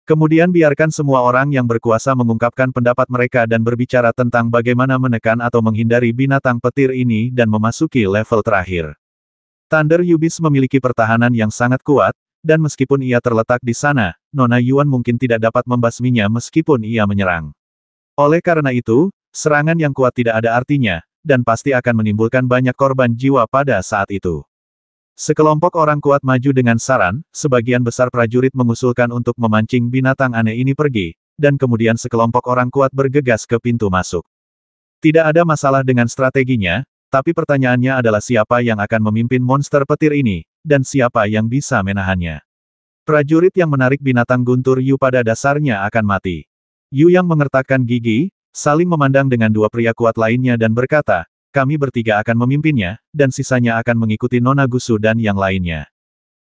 Kemudian biarkan semua orang yang berkuasa mengungkapkan pendapat mereka dan berbicara tentang bagaimana menekan atau menghindari binatang petir ini dan memasuki level terakhir. Thunder Yubis memiliki pertahanan yang sangat kuat, dan meskipun ia terletak di sana, Nona Yuan mungkin tidak dapat membasminya meskipun ia menyerang. Oleh karena itu, serangan yang kuat tidak ada artinya, dan pasti akan menimbulkan banyak korban jiwa pada saat itu. Sekelompok orang kuat maju dengan saran, sebagian besar prajurit mengusulkan untuk memancing binatang aneh ini pergi, dan kemudian sekelompok orang kuat bergegas ke pintu masuk. Tidak ada masalah dengan strateginya, tapi pertanyaannya adalah siapa yang akan memimpin monster petir ini, dan siapa yang bisa menahannya. Prajurit yang menarik binatang guntur Yu pada dasarnya akan mati. Yu yang mengertakkan gigi, saling memandang dengan dua pria kuat lainnya dan berkata, kami bertiga akan memimpinnya, dan sisanya akan mengikuti Nona Gusu dan yang lainnya.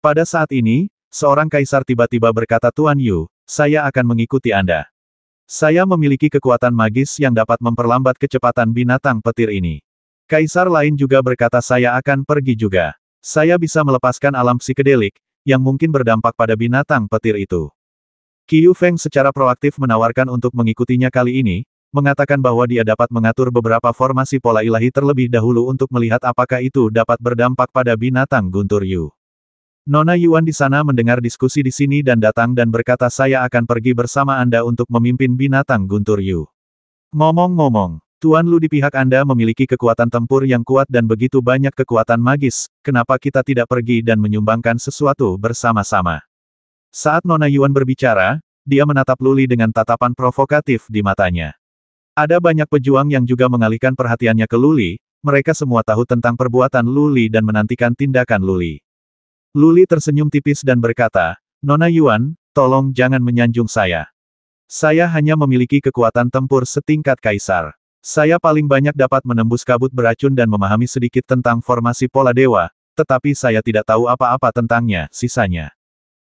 Pada saat ini, seorang kaisar tiba-tiba berkata Tuan Yu, saya akan mengikuti Anda. Saya memiliki kekuatan magis yang dapat memperlambat kecepatan binatang petir ini. Kaisar lain juga berkata saya akan pergi juga. Saya bisa melepaskan alam psikedelik, yang mungkin berdampak pada binatang petir itu. Qiu Feng secara proaktif menawarkan untuk mengikutinya kali ini, mengatakan bahwa dia dapat mengatur beberapa formasi pola ilahi terlebih dahulu untuk melihat apakah itu dapat berdampak pada binatang guntur Yu. Nona Yuan di sana mendengar diskusi di sini dan datang dan berkata saya akan pergi bersama Anda untuk memimpin binatang guntur Yu. Ngomong-ngomong, Tuan Lu di pihak Anda memiliki kekuatan tempur yang kuat dan begitu banyak kekuatan magis, kenapa kita tidak pergi dan menyumbangkan sesuatu bersama-sama? Saat Nona Yuan berbicara, dia menatap Luli dengan tatapan provokatif di matanya. Ada banyak pejuang yang juga mengalihkan perhatiannya ke Luli, mereka semua tahu tentang perbuatan Luli dan menantikan tindakan Luli. Luli tersenyum tipis dan berkata, Nona Yuan, tolong jangan menyanjung saya. Saya hanya memiliki kekuatan tempur setingkat kaisar. Saya paling banyak dapat menembus kabut beracun dan memahami sedikit tentang formasi pola dewa, tetapi saya tidak tahu apa-apa tentangnya, sisanya.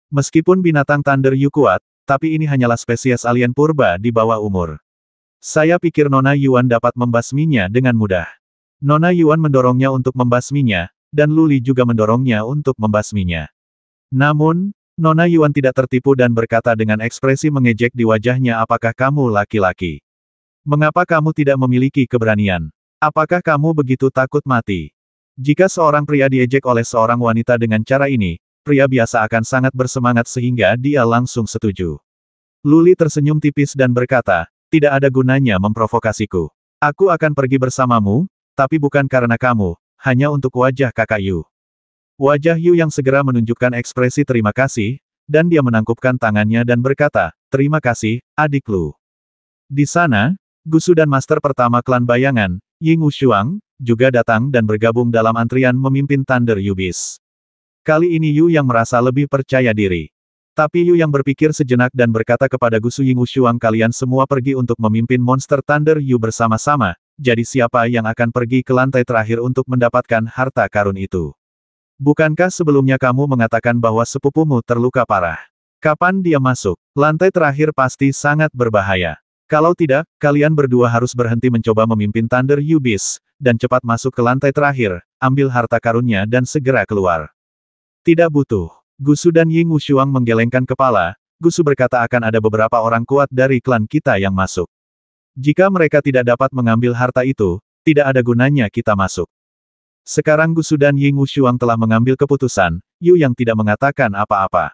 Meskipun binatang Thunder Yu kuat, tapi ini hanyalah spesies alien purba di bawah umur. Saya pikir Nona Yuan dapat membasminya dengan mudah. Nona Yuan mendorongnya untuk membasminya, dan Luli juga mendorongnya untuk membasminya. Namun, Nona Yuan tidak tertipu dan berkata dengan ekspresi mengejek di wajahnya apakah kamu laki-laki. Mengapa kamu tidak memiliki keberanian? Apakah kamu begitu takut mati? Jika seorang pria diejek oleh seorang wanita dengan cara ini, pria biasa akan sangat bersemangat sehingga dia langsung setuju. Luli tersenyum tipis dan berkata, tidak ada gunanya memprovokasiku. Aku akan pergi bersamamu, tapi bukan karena kamu, hanya untuk wajah kakak Yu. Wajah Yu yang segera menunjukkan ekspresi terima kasih, dan dia menangkupkan tangannya dan berkata, terima kasih, adik Lu. Di sana, Gusu dan master pertama klan bayangan, Ying Wushuang, juga datang dan bergabung dalam antrian memimpin Thunder Yubis. Kali ini Yu yang merasa lebih percaya diri. Tapi Yu yang berpikir sejenak dan berkata kepada Gusu Ying Wushuang kalian semua pergi untuk memimpin monster Thunder Yu bersama-sama, jadi siapa yang akan pergi ke lantai terakhir untuk mendapatkan harta karun itu? Bukankah sebelumnya kamu mengatakan bahwa sepupumu terluka parah? Kapan dia masuk? Lantai terakhir pasti sangat berbahaya. Kalau tidak, kalian berdua harus berhenti mencoba memimpin Thunder Yubis, dan cepat masuk ke lantai terakhir, ambil harta karunnya dan segera keluar. Tidak butuh. Gusu dan Ying Wushuang menggelengkan kepala, Gusu berkata akan ada beberapa orang kuat dari klan kita yang masuk. Jika mereka tidak dapat mengambil harta itu, tidak ada gunanya kita masuk. Sekarang Gusu dan Ying Wushuang telah mengambil keputusan, Yu yang tidak mengatakan apa-apa.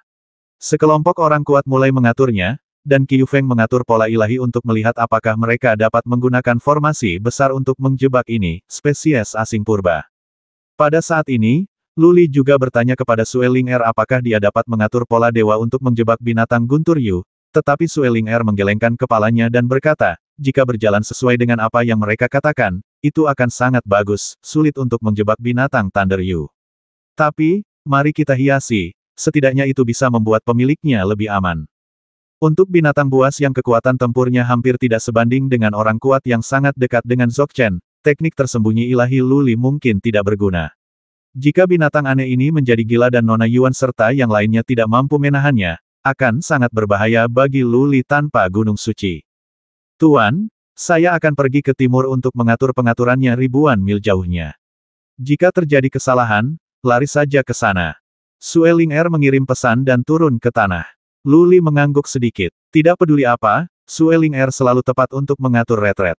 Sekelompok orang kuat mulai mengaturnya, dan Qiu Feng mengatur pola ilahi untuk melihat apakah mereka dapat menggunakan formasi besar untuk menjebak ini, spesies asing purba. Pada saat ini, Luli juga bertanya kepada Sueling Er apakah dia dapat mengatur pola dewa untuk menjebak binatang guntur Yu, tetapi Sueling Er menggelengkan kepalanya dan berkata, jika berjalan sesuai dengan apa yang mereka katakan, itu akan sangat bagus, sulit untuk menjebak binatang Thunder Yu. Tapi, mari kita hiasi, setidaknya itu bisa membuat pemiliknya lebih aman. Untuk binatang buas yang kekuatan tempurnya hampir tidak sebanding dengan orang kuat yang sangat dekat dengan Zokchen, teknik tersembunyi ilahi Luli mungkin tidak berguna. Jika binatang aneh ini menjadi gila dan Nona Yuan serta yang lainnya tidak mampu menahannya, akan sangat berbahaya bagi Luli tanpa Gunung Suci. Tuan, saya akan pergi ke timur untuk mengatur pengaturannya ribuan mil jauhnya. Jika terjadi kesalahan, lari saja ke sana. Sueling Air er mengirim pesan dan turun ke tanah. Luli mengangguk sedikit. Tidak peduli apa, Sueling Air er selalu tepat untuk mengatur retret.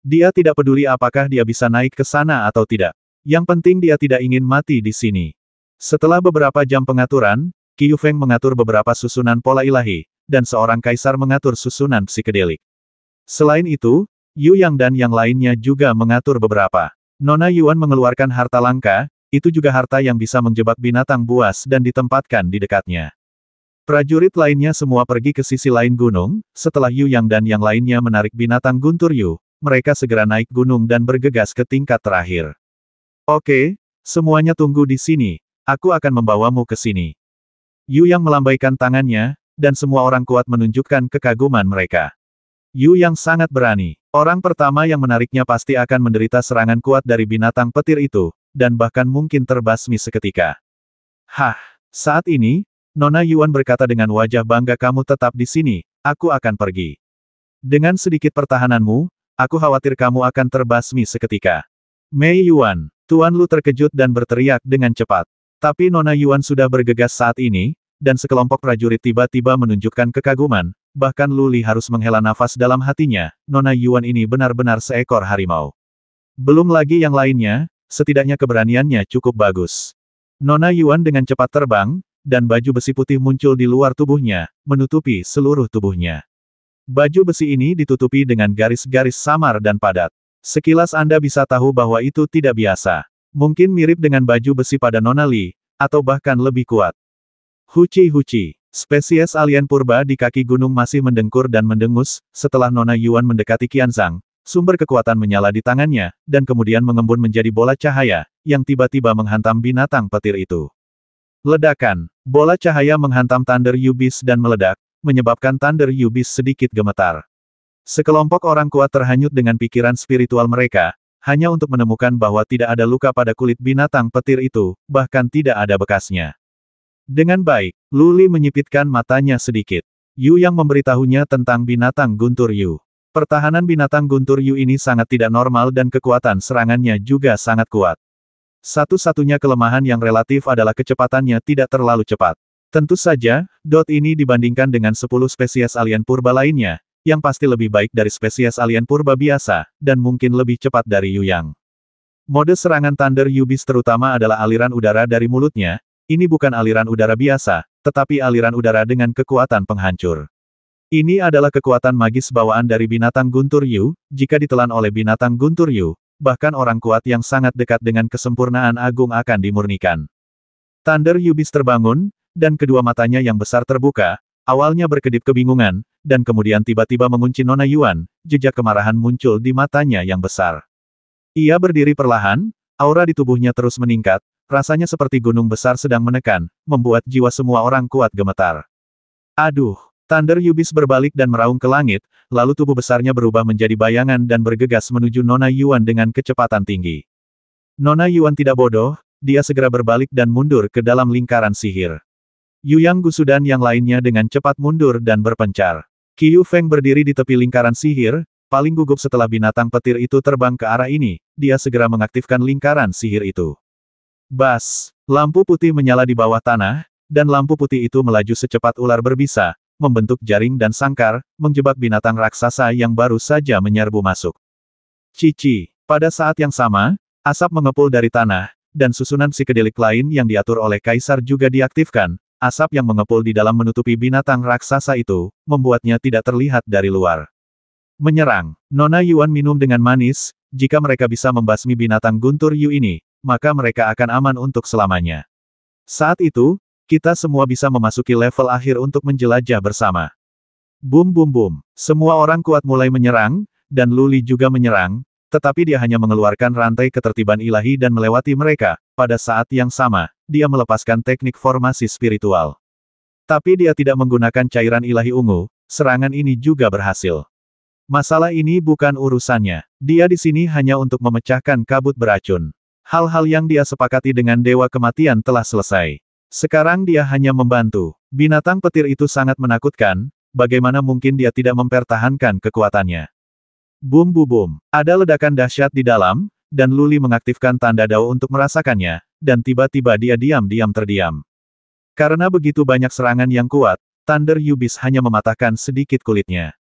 Dia tidak peduli apakah dia bisa naik ke sana atau tidak. Yang penting dia tidak ingin mati di sini. Setelah beberapa jam pengaturan, Qiu Feng mengatur beberapa susunan pola ilahi, dan seorang kaisar mengatur susunan psikedelik. Selain itu, Yu Yang dan yang lainnya juga mengatur beberapa. Nona Yuan mengeluarkan harta langka, itu juga harta yang bisa menjebak binatang buas dan ditempatkan di dekatnya. Prajurit lainnya semua pergi ke sisi lain gunung, setelah Yu Yang dan yang lainnya menarik binatang guntur Yu, mereka segera naik gunung dan bergegas ke tingkat terakhir. Oke, semuanya tunggu di sini, aku akan membawamu ke sini. Yu Yang melambaikan tangannya, dan semua orang kuat menunjukkan kekaguman mereka. Yu Yang sangat berani. Orang pertama yang menariknya pasti akan menderita serangan kuat dari binatang petir itu, dan bahkan mungkin terbasmi seketika. Hah, saat ini, Nona Yuan berkata dengan wajah bangga kamu tetap di sini, aku akan pergi. Dengan sedikit pertahananmu, aku khawatir kamu akan terbasmi seketika. Mei Yuan, Tuan Lu terkejut dan berteriak dengan cepat. Tapi Nona Yuan sudah bergegas saat ini, dan sekelompok prajurit tiba-tiba menunjukkan kekaguman, bahkan Luli harus menghela nafas dalam hatinya, Nona Yuan ini benar-benar seekor harimau. Belum lagi yang lainnya, setidaknya keberaniannya cukup bagus. Nona Yuan dengan cepat terbang, dan baju besi putih muncul di luar tubuhnya, menutupi seluruh tubuhnya. Baju besi ini ditutupi dengan garis-garis samar dan padat. Sekilas Anda bisa tahu bahwa itu tidak biasa. Mungkin mirip dengan baju besi pada Nona Li, atau bahkan lebih kuat. Huci-huci, spesies alien purba di kaki gunung masih mendengkur dan mendengus, setelah Nona Yuan mendekati Kian Zhang, sumber kekuatan menyala di tangannya, dan kemudian mengembun menjadi bola cahaya, yang tiba-tiba menghantam binatang petir itu. Ledakan, Bola cahaya menghantam Thunder Yubis dan meledak, menyebabkan Thunder Yubis sedikit gemetar. Sekelompok orang kuat terhanyut dengan pikiran spiritual mereka, hanya untuk menemukan bahwa tidak ada luka pada kulit binatang petir itu, bahkan tidak ada bekasnya. Dengan baik, Luli menyipitkan matanya sedikit. Yu yang memberitahunya tentang binatang guntur Yu. Pertahanan binatang guntur Yu ini sangat tidak normal dan kekuatan serangannya juga sangat kuat. Satu-satunya kelemahan yang relatif adalah kecepatannya tidak terlalu cepat. Tentu saja, dot ini dibandingkan dengan 10 spesies alien purba lainnya, yang pasti lebih baik dari spesies alien purba biasa, dan mungkin lebih cepat dari Yuyang. Mode serangan Thunder Yubis terutama adalah aliran udara dari mulutnya, ini bukan aliran udara biasa, tetapi aliran udara dengan kekuatan penghancur. Ini adalah kekuatan magis bawaan dari binatang Guntur Yu, jika ditelan oleh binatang Guntur Yu, bahkan orang kuat yang sangat dekat dengan kesempurnaan agung akan dimurnikan. Thunder Yubis terbangun, dan kedua matanya yang besar terbuka, awalnya berkedip kebingungan, dan kemudian tiba-tiba mengunci Nona Yuan, jejak kemarahan muncul di matanya yang besar. Ia berdiri perlahan, aura di tubuhnya terus meningkat, rasanya seperti gunung besar sedang menekan, membuat jiwa semua orang kuat gemetar. Aduh! Thunder Yubis berbalik dan meraung ke langit, lalu tubuh besarnya berubah menjadi bayangan dan bergegas menuju Nona Yuan dengan kecepatan tinggi. Nona Yuan tidak bodoh, dia segera berbalik dan mundur ke dalam lingkaran sihir. Yuyang Gusu dan yang lainnya dengan cepat mundur dan berpencar. Qiu Feng berdiri di tepi lingkaran sihir, paling gugup setelah binatang petir itu terbang ke arah ini, dia segera mengaktifkan lingkaran sihir itu. Bas, lampu putih menyala di bawah tanah, dan lampu putih itu melaju secepat ular berbisa, membentuk jaring dan sangkar, menjebak binatang raksasa yang baru saja menyerbu masuk. Cici, pada saat yang sama, asap mengepul dari tanah, dan susunan psikedelik lain yang diatur oleh kaisar juga diaktifkan, asap yang mengepul di dalam menutupi binatang raksasa itu, membuatnya tidak terlihat dari luar. Menyerang, Nona Yuan minum dengan manis, jika mereka bisa membasmi binatang guntur Yu ini, maka mereka akan aman untuk selamanya. Saat itu, kita semua bisa memasuki level akhir untuk menjelajah bersama. Bum bum bum. Semua orang kuat mulai menyerang, dan Luli juga menyerang, tetapi dia hanya mengeluarkan rantai ketertiban ilahi dan melewati mereka. Pada saat yang sama, dia melepaskan teknik formasi spiritual. Tapi dia tidak menggunakan cairan ilahi ungu, serangan ini juga berhasil. Masalah ini bukan urusannya. Dia di sini hanya untuk memecahkan kabut beracun. Hal-hal yang dia sepakati dengan Dewa Kematian telah selesai. Sekarang dia hanya membantu. Binatang petir itu sangat menakutkan, bagaimana mungkin dia tidak mempertahankan kekuatannya. Bum bu ada ledakan dahsyat di dalam, dan Luli mengaktifkan tanda dao untuk merasakannya, dan tiba-tiba dia diam-diam terdiam. Karena begitu banyak serangan yang kuat, Thunder Yubis hanya mematahkan sedikit kulitnya.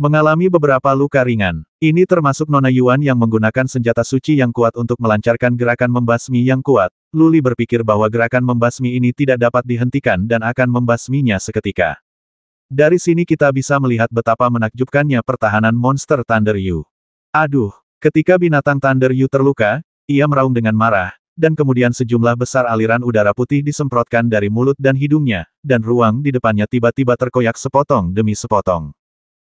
Mengalami beberapa luka ringan. Ini termasuk Nona Yuan yang menggunakan senjata suci yang kuat untuk melancarkan gerakan membasmi yang kuat. Luli berpikir bahwa gerakan membasmi ini tidak dapat dihentikan dan akan membasminya seketika. Dari sini kita bisa melihat betapa menakjubkannya pertahanan monster Thunder Yu. Aduh, ketika binatang Thunder Yu terluka, ia meraung dengan marah, dan kemudian sejumlah besar aliran udara putih disemprotkan dari mulut dan hidungnya, dan ruang di depannya tiba-tiba terkoyak sepotong demi sepotong.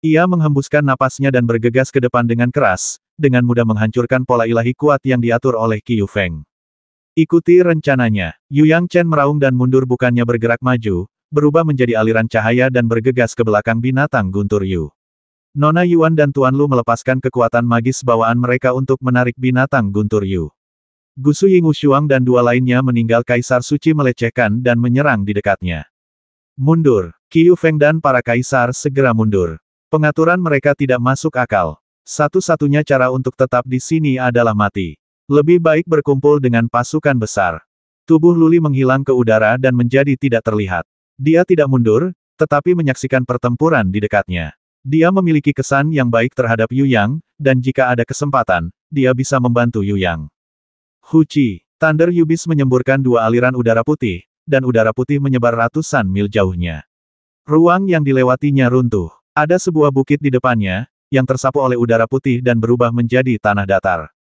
Ia menghembuskan napasnya dan bergegas ke depan dengan keras, dengan mudah menghancurkan pola ilahi kuat yang diatur oleh Qiu Feng. Ikuti rencananya. Yu Yang Chen meraung dan mundur bukannya bergerak maju, berubah menjadi aliran cahaya dan bergegas ke belakang binatang guntur Yu. Nona Yuan dan Tuan Lu melepaskan kekuatan magis bawaan mereka untuk menarik binatang guntur Yu. Gusu Ying Ushuang dan dua lainnya meninggal Kaisar Suci melecehkan dan menyerang di dekatnya. Mundur, Qiu Feng dan para kaisar segera mundur. Pengaturan mereka tidak masuk akal. Satu-satunya cara untuk tetap di sini adalah mati. Lebih baik berkumpul dengan pasukan besar. Tubuh Luli menghilang ke udara dan menjadi tidak terlihat. Dia tidak mundur, tetapi menyaksikan pertempuran di dekatnya. Dia memiliki kesan yang baik terhadap Yu Yang, dan jika ada kesempatan, dia bisa membantu Yu Yang. Huci, Thunder Yubis menyemburkan dua aliran udara putih, dan udara putih menyebar ratusan mil jauhnya. Ruang yang dilewatinya runtuh. Ada sebuah bukit di depannya, yang tersapu oleh udara putih dan berubah menjadi tanah datar.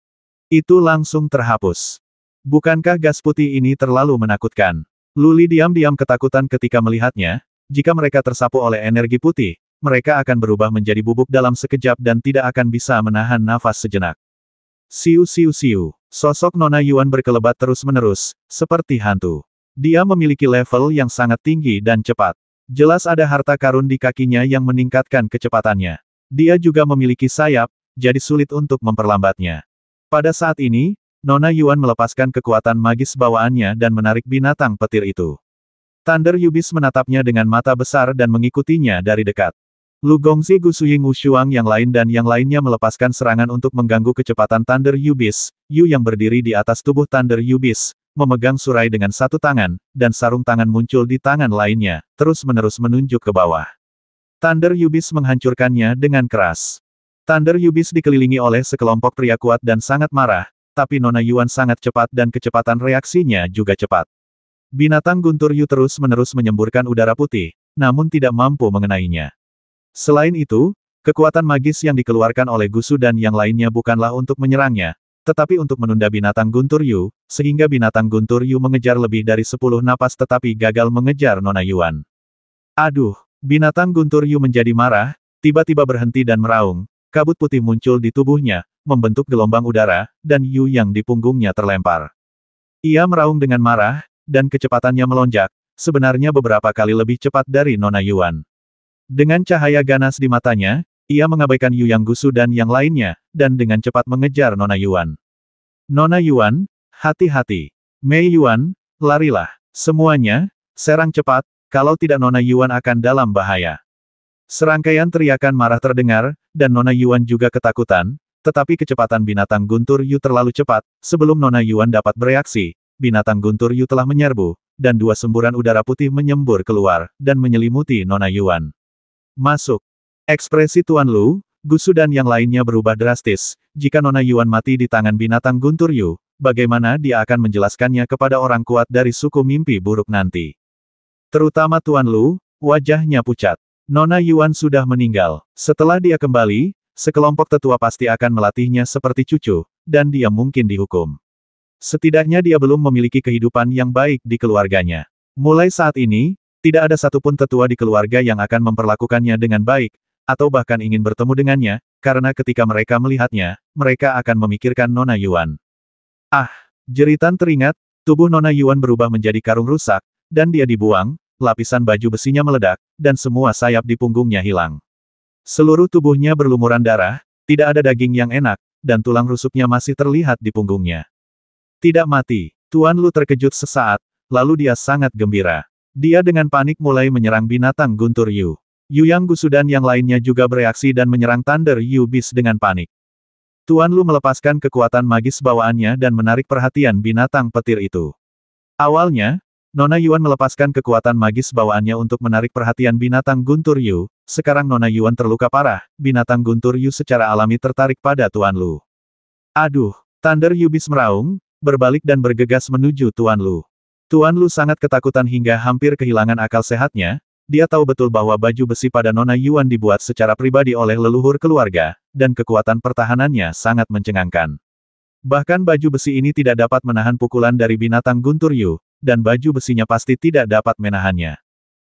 Itu langsung terhapus. Bukankah gas putih ini terlalu menakutkan? Luli diam-diam ketakutan ketika melihatnya, jika mereka tersapu oleh energi putih, mereka akan berubah menjadi bubuk dalam sekejap dan tidak akan bisa menahan nafas sejenak. Siu siu siu, sosok Nona Yuan berkelebat terus-menerus, seperti hantu. Dia memiliki level yang sangat tinggi dan cepat. Jelas ada harta karun di kakinya yang meningkatkan kecepatannya. Dia juga memiliki sayap, jadi sulit untuk memperlambatnya. Pada saat ini, Nona Yuan melepaskan kekuatan magis bawaannya dan menarik binatang petir itu. Thunder Yubis menatapnya dengan mata besar dan mengikutinya dari dekat. Lu Gongzi Gusuying Wushuang yang lain dan yang lainnya melepaskan serangan untuk mengganggu kecepatan Thunder Yubis, Yu yang berdiri di atas tubuh Thunder Yubis, memegang surai dengan satu tangan, dan sarung tangan muncul di tangan lainnya, terus-menerus menunjuk ke bawah. Thunder Yubis menghancurkannya dengan keras. Thunder Yubis dikelilingi oleh sekelompok pria kuat dan sangat marah, tapi Nona Yuan sangat cepat dan kecepatan reaksinya juga cepat. Binatang guntur Yu terus-menerus menyemburkan udara putih, namun tidak mampu mengenainya. Selain itu, Kekuatan magis yang dikeluarkan oleh Gusu dan yang lainnya bukanlah untuk menyerangnya, tetapi untuk menunda binatang Guntur Yu, sehingga binatang Guntur Yu mengejar lebih dari sepuluh napas tetapi gagal mengejar Nona Yuan. Aduh, binatang Guntur Yu menjadi marah, tiba-tiba berhenti dan meraung, kabut putih muncul di tubuhnya, membentuk gelombang udara, dan Yu yang di punggungnya terlempar. Ia meraung dengan marah, dan kecepatannya melonjak, sebenarnya beberapa kali lebih cepat dari Nona Yuan. Dengan cahaya ganas di matanya, ia mengabaikan Yu Yang Gusu dan yang lainnya, dan dengan cepat mengejar Nona Yuan. Nona Yuan, hati-hati. Mei Yuan, larilah. Semuanya, serang cepat, kalau tidak Nona Yuan akan dalam bahaya. Serangkaian teriakan marah terdengar, dan Nona Yuan juga ketakutan, tetapi kecepatan binatang guntur Yu terlalu cepat, sebelum Nona Yuan dapat bereaksi, binatang guntur Yu telah menyerbu, dan dua semburan udara putih menyembur keluar, dan menyelimuti Nona Yuan. Masuk. Ekspresi Tuan Lu, Gusu dan yang lainnya berubah drastis. Jika Nona Yuan mati di tangan binatang Guntur Yu, bagaimana dia akan menjelaskannya kepada orang kuat dari suku mimpi buruk nanti? Terutama Tuan Lu, wajahnya pucat. Nona Yuan sudah meninggal. Setelah dia kembali, sekelompok tetua pasti akan melatihnya seperti cucu, dan dia mungkin dihukum. Setidaknya dia belum memiliki kehidupan yang baik di keluarganya. Mulai saat ini, tidak ada satupun tetua di keluarga yang akan memperlakukannya dengan baik, atau bahkan ingin bertemu dengannya, karena ketika mereka melihatnya, mereka akan memikirkan Nona Yuan. Ah, jeritan teringat, tubuh Nona Yuan berubah menjadi karung rusak, dan dia dibuang, lapisan baju besinya meledak, dan semua sayap di punggungnya hilang. Seluruh tubuhnya berlumuran darah, tidak ada daging yang enak, dan tulang rusuknya masih terlihat di punggungnya. Tidak mati, Tuan Lu terkejut sesaat, lalu dia sangat gembira. Dia dengan panik mulai menyerang binatang guntur Yu. Yu Yang Gusu dan yang lainnya juga bereaksi dan menyerang Thunder Yu Bis dengan panik. Tuan Lu melepaskan kekuatan magis bawaannya dan menarik perhatian binatang petir itu. Awalnya, Nona Yuan melepaskan kekuatan magis bawaannya untuk menarik perhatian binatang Guntur Yu, sekarang Nona Yuan terluka parah, binatang Guntur Yu secara alami tertarik pada Tuan Lu. Aduh, Thunder Yu Bis meraung, berbalik dan bergegas menuju Tuan Lu. Tuan Lu sangat ketakutan hingga hampir kehilangan akal sehatnya, dia tahu betul bahwa baju besi pada Nona Yuan dibuat secara pribadi oleh leluhur keluarga, dan kekuatan pertahanannya sangat mencengangkan. Bahkan baju besi ini tidak dapat menahan pukulan dari binatang guntur Yu, dan baju besinya pasti tidak dapat menahannya.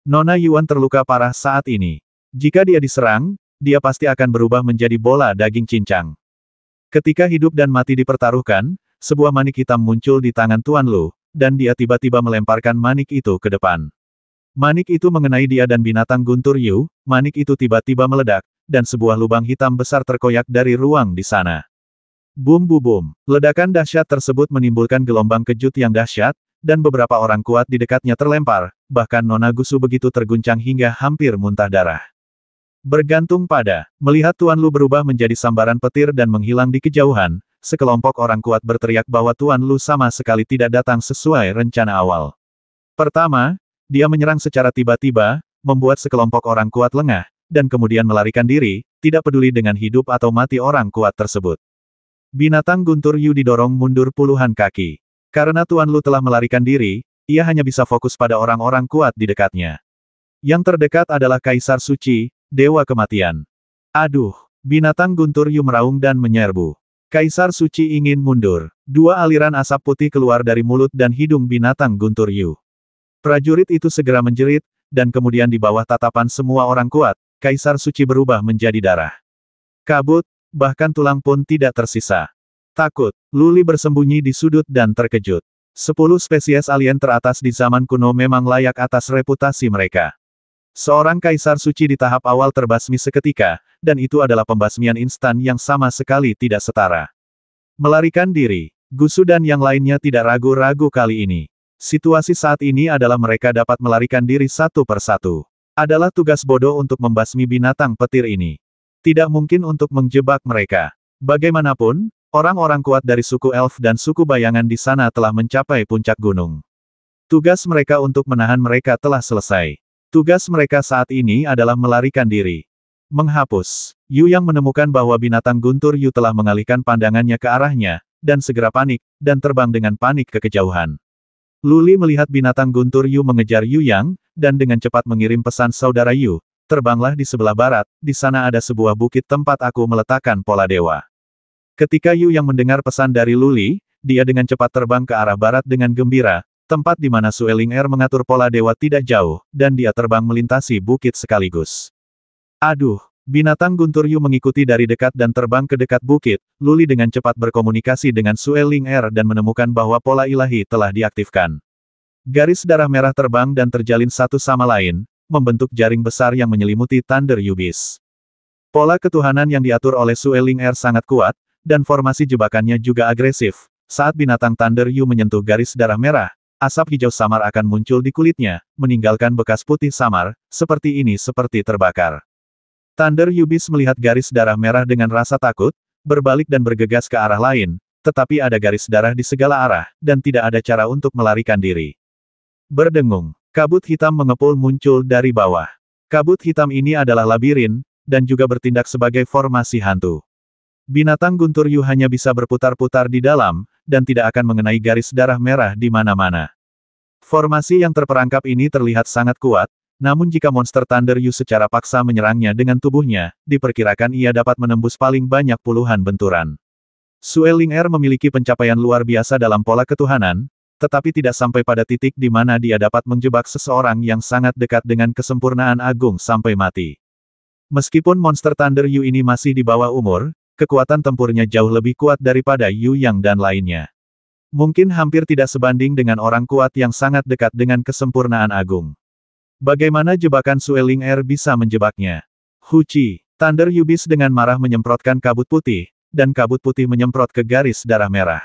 Nona Yuan terluka parah saat ini. Jika dia diserang, dia pasti akan berubah menjadi bola daging cincang. Ketika hidup dan mati dipertaruhkan, sebuah manik hitam muncul di tangan Tuan Lu, dan dia tiba-tiba melemparkan manik itu ke depan. Manik itu mengenai dia dan binatang guntur Yu, manik itu tiba-tiba meledak, dan sebuah lubang hitam besar terkoyak dari ruang di sana. Bum bu bum, ledakan dahsyat tersebut menimbulkan gelombang kejut yang dahsyat, dan beberapa orang kuat di dekatnya terlempar, bahkan Nona Gusu begitu terguncang hingga hampir muntah darah. Bergantung pada, melihat Tuan Lu berubah menjadi sambaran petir dan menghilang di kejauhan, sekelompok orang kuat berteriak bahwa Tuan Lu sama sekali tidak datang sesuai rencana awal. Pertama, dia menyerang secara tiba-tiba, membuat sekelompok orang kuat lengah, dan kemudian melarikan diri, tidak peduli dengan hidup atau mati orang kuat tersebut. Binatang guntur Yu didorong mundur puluhan kaki. Karena Tuan Lu telah melarikan diri, ia hanya bisa fokus pada orang-orang kuat di dekatnya. Yang terdekat adalah Kaisar Suci, Dewa Kematian. Aduh, binatang guntur Yu meraung dan menyerbu. Kaisar Suci ingin mundur. Dua aliran asap putih keluar dari mulut dan hidung binatang guntur Yu. Prajurit itu segera menjerit, dan kemudian di bawah tatapan semua orang kuat, Kaisar Suci berubah menjadi darah. Kabut, bahkan tulang pun tidak tersisa. Takut, Luli bersembunyi di sudut dan terkejut. Sepuluh spesies alien teratas di zaman kuno memang layak atas reputasi mereka. Seorang kaisar suci di tahap awal terbasmi seketika, dan itu adalah pembasmian instan yang sama sekali tidak setara. Melarikan diri, Gusudan yang lainnya tidak ragu-ragu kali ini. Situasi saat ini adalah mereka dapat melarikan diri satu persatu. Adalah tugas bodoh untuk membasmi binatang petir ini. Tidak mungkin untuk menjebak mereka. Bagaimanapun, orang-orang kuat dari suku elf dan suku bayangan di sana telah mencapai puncak gunung. Tugas mereka untuk menahan mereka telah selesai. Tugas mereka saat ini adalah melarikan diri. Menghapus. Yu yang menemukan bahwa binatang guntur Yu telah mengalihkan pandangannya ke arahnya, dan segera panik, dan terbang dengan panik ke kejauhan. Luli melihat binatang guntur Yu mengejar Yu Yang, dan dengan cepat mengirim pesan saudara Yu, terbanglah di sebelah barat, di sana ada sebuah bukit tempat aku meletakkan pola dewa. Ketika Yu Yang mendengar pesan dari Luli, dia dengan cepat terbang ke arah barat dengan gembira, tempat di mana Sueling Air er mengatur pola dewa tidak jauh, dan dia terbang melintasi bukit sekaligus. Aduh, Binatang Guntur Yu mengikuti dari dekat dan terbang ke dekat bukit, Luli dengan cepat berkomunikasi dengan Sue Ling Er dan menemukan bahwa pola ilahi telah diaktifkan. Garis darah merah terbang dan terjalin satu sama lain, membentuk jaring besar yang menyelimuti Thunder Yubis. Pola ketuhanan yang diatur oleh Sue Ling Er sangat kuat, dan formasi jebakannya juga agresif. Saat binatang Thunder Yu menyentuh garis darah merah, asap hijau samar akan muncul di kulitnya, meninggalkan bekas putih samar, seperti ini seperti terbakar. Thunder Yubis melihat garis darah merah dengan rasa takut, berbalik dan bergegas ke arah lain, tetapi ada garis darah di segala arah, dan tidak ada cara untuk melarikan diri. Berdengung, kabut hitam mengepul muncul dari bawah. Kabut hitam ini adalah labirin, dan juga bertindak sebagai formasi hantu. Binatang guntur Yu hanya bisa berputar-putar di dalam, dan tidak akan mengenai garis darah merah di mana-mana. Formasi yang terperangkap ini terlihat sangat kuat, namun jika monster Thunder Yu secara paksa menyerangnya dengan tubuhnya, diperkirakan ia dapat menembus paling banyak puluhan benturan. Sueling Er memiliki pencapaian luar biasa dalam pola ketuhanan, tetapi tidak sampai pada titik di mana dia dapat menjebak seseorang yang sangat dekat dengan kesempurnaan agung sampai mati. Meskipun monster Thunder Yu ini masih di bawah umur, kekuatan tempurnya jauh lebih kuat daripada Yu Yang dan lainnya. Mungkin hampir tidak sebanding dengan orang kuat yang sangat dekat dengan kesempurnaan agung. Bagaimana jebakan Sueling Air er bisa menjebaknya? Huchi, Thunder Yubis dengan marah menyemprotkan kabut putih, dan kabut putih menyemprot ke garis darah merah.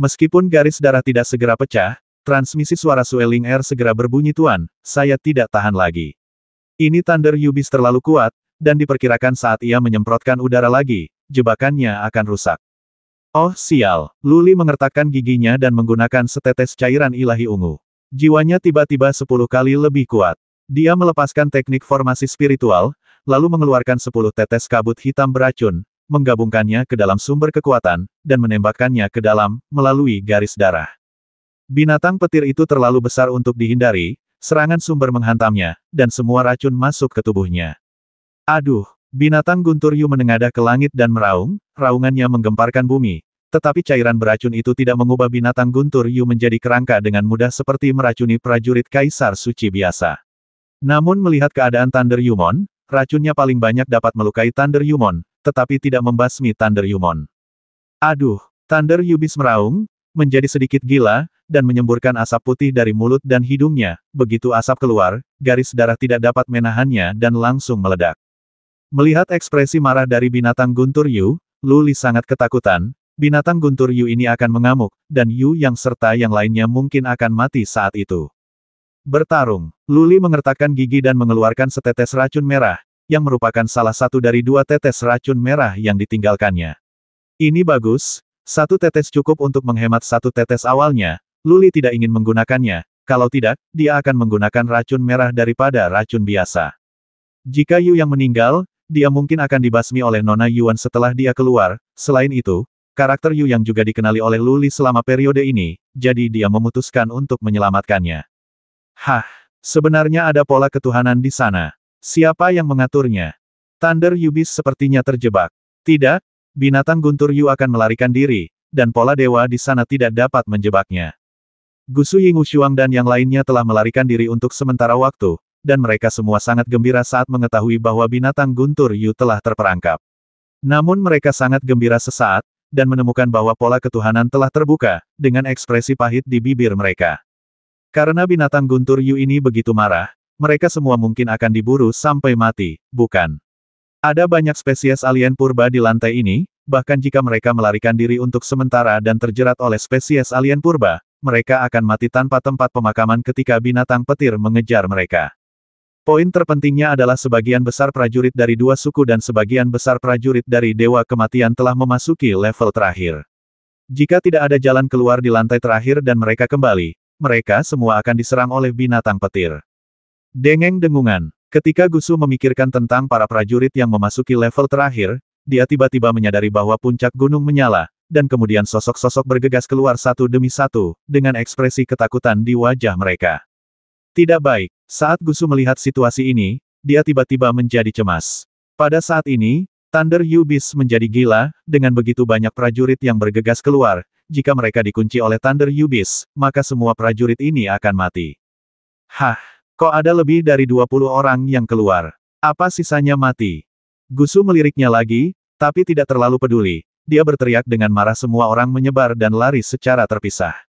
Meskipun garis darah tidak segera pecah, transmisi suara Sueling Air er segera berbunyi Tuan, saya tidak tahan lagi. Ini Thunder Yubis terlalu kuat, dan diperkirakan saat ia menyemprotkan udara lagi, jebakannya akan rusak. Oh sial, Luli mengertakkan giginya dan menggunakan setetes cairan ilahi ungu. Jiwanya tiba-tiba sepuluh kali lebih kuat. Dia melepaskan teknik formasi spiritual, lalu mengeluarkan sepuluh tetes kabut hitam beracun, menggabungkannya ke dalam sumber kekuatan, dan menembakkannya ke dalam, melalui garis darah. Binatang petir itu terlalu besar untuk dihindari, serangan sumber menghantamnya, dan semua racun masuk ke tubuhnya. Aduh, binatang guntur Yu menengadah ke langit dan meraung, raungannya menggemparkan bumi, tetapi cairan beracun itu tidak mengubah binatang guntur Yu menjadi kerangka dengan mudah seperti meracuni prajurit kaisar suci biasa. Namun melihat keadaan Thunder Yumon, racunnya paling banyak dapat melukai Thunder Yumon, tetapi tidak membasmi Thunder Yumon. Aduh, Thunder Yubis meraung, menjadi sedikit gila, dan menyemburkan asap putih dari mulut dan hidungnya, begitu asap keluar, garis darah tidak dapat menahannya dan langsung meledak. Melihat ekspresi marah dari binatang guntur Yu, Luli sangat ketakutan, binatang guntur Yu ini akan mengamuk, dan Yu yang serta yang lainnya mungkin akan mati saat itu. Bertarung, Luli mengertakkan gigi dan mengeluarkan setetes racun merah, yang merupakan salah satu dari dua tetes racun merah yang ditinggalkannya. Ini bagus, satu tetes cukup untuk menghemat satu tetes awalnya, Luli tidak ingin menggunakannya, kalau tidak, dia akan menggunakan racun merah daripada racun biasa. Jika Yu yang meninggal, dia mungkin akan dibasmi oleh Nona Yuan setelah dia keluar. Selain itu, Karakter Yu yang juga dikenali oleh Luli selama periode ini, jadi dia memutuskan untuk menyelamatkannya. Hah, sebenarnya ada pola ketuhanan di sana. Siapa yang mengaturnya? Thunder Yubis sepertinya terjebak. Tidak, binatang guntur Yu akan melarikan diri, dan pola dewa di sana tidak dapat menjebaknya. Gusu Ying Ushuang dan yang lainnya telah melarikan diri untuk sementara waktu, dan mereka semua sangat gembira saat mengetahui bahwa binatang guntur Yu telah terperangkap. Namun mereka sangat gembira sesaat, dan menemukan bahwa pola ketuhanan telah terbuka, dengan ekspresi pahit di bibir mereka. Karena binatang guntur Yu ini begitu marah, mereka semua mungkin akan diburu sampai mati, bukan? Ada banyak spesies alien purba di lantai ini, bahkan jika mereka melarikan diri untuk sementara dan terjerat oleh spesies alien purba, mereka akan mati tanpa tempat pemakaman ketika binatang petir mengejar mereka. Poin terpentingnya adalah sebagian besar prajurit dari dua suku dan sebagian besar prajurit dari Dewa Kematian telah memasuki level terakhir. Jika tidak ada jalan keluar di lantai terakhir dan mereka kembali, mereka semua akan diserang oleh binatang petir. Dengeng dengungan. Ketika Gusu memikirkan tentang para prajurit yang memasuki level terakhir, dia tiba-tiba menyadari bahwa puncak gunung menyala, dan kemudian sosok-sosok bergegas keluar satu demi satu, dengan ekspresi ketakutan di wajah mereka. Tidak baik, saat Gusu melihat situasi ini, dia tiba-tiba menjadi cemas. Pada saat ini, Thunder Yubis menjadi gila, dengan begitu banyak prajurit yang bergegas keluar, jika mereka dikunci oleh Thunder Yubis, maka semua prajurit ini akan mati. Hah, kok ada lebih dari 20 orang yang keluar? Apa sisanya mati? Gusu meliriknya lagi, tapi tidak terlalu peduli. Dia berteriak dengan marah semua orang menyebar dan lari secara terpisah.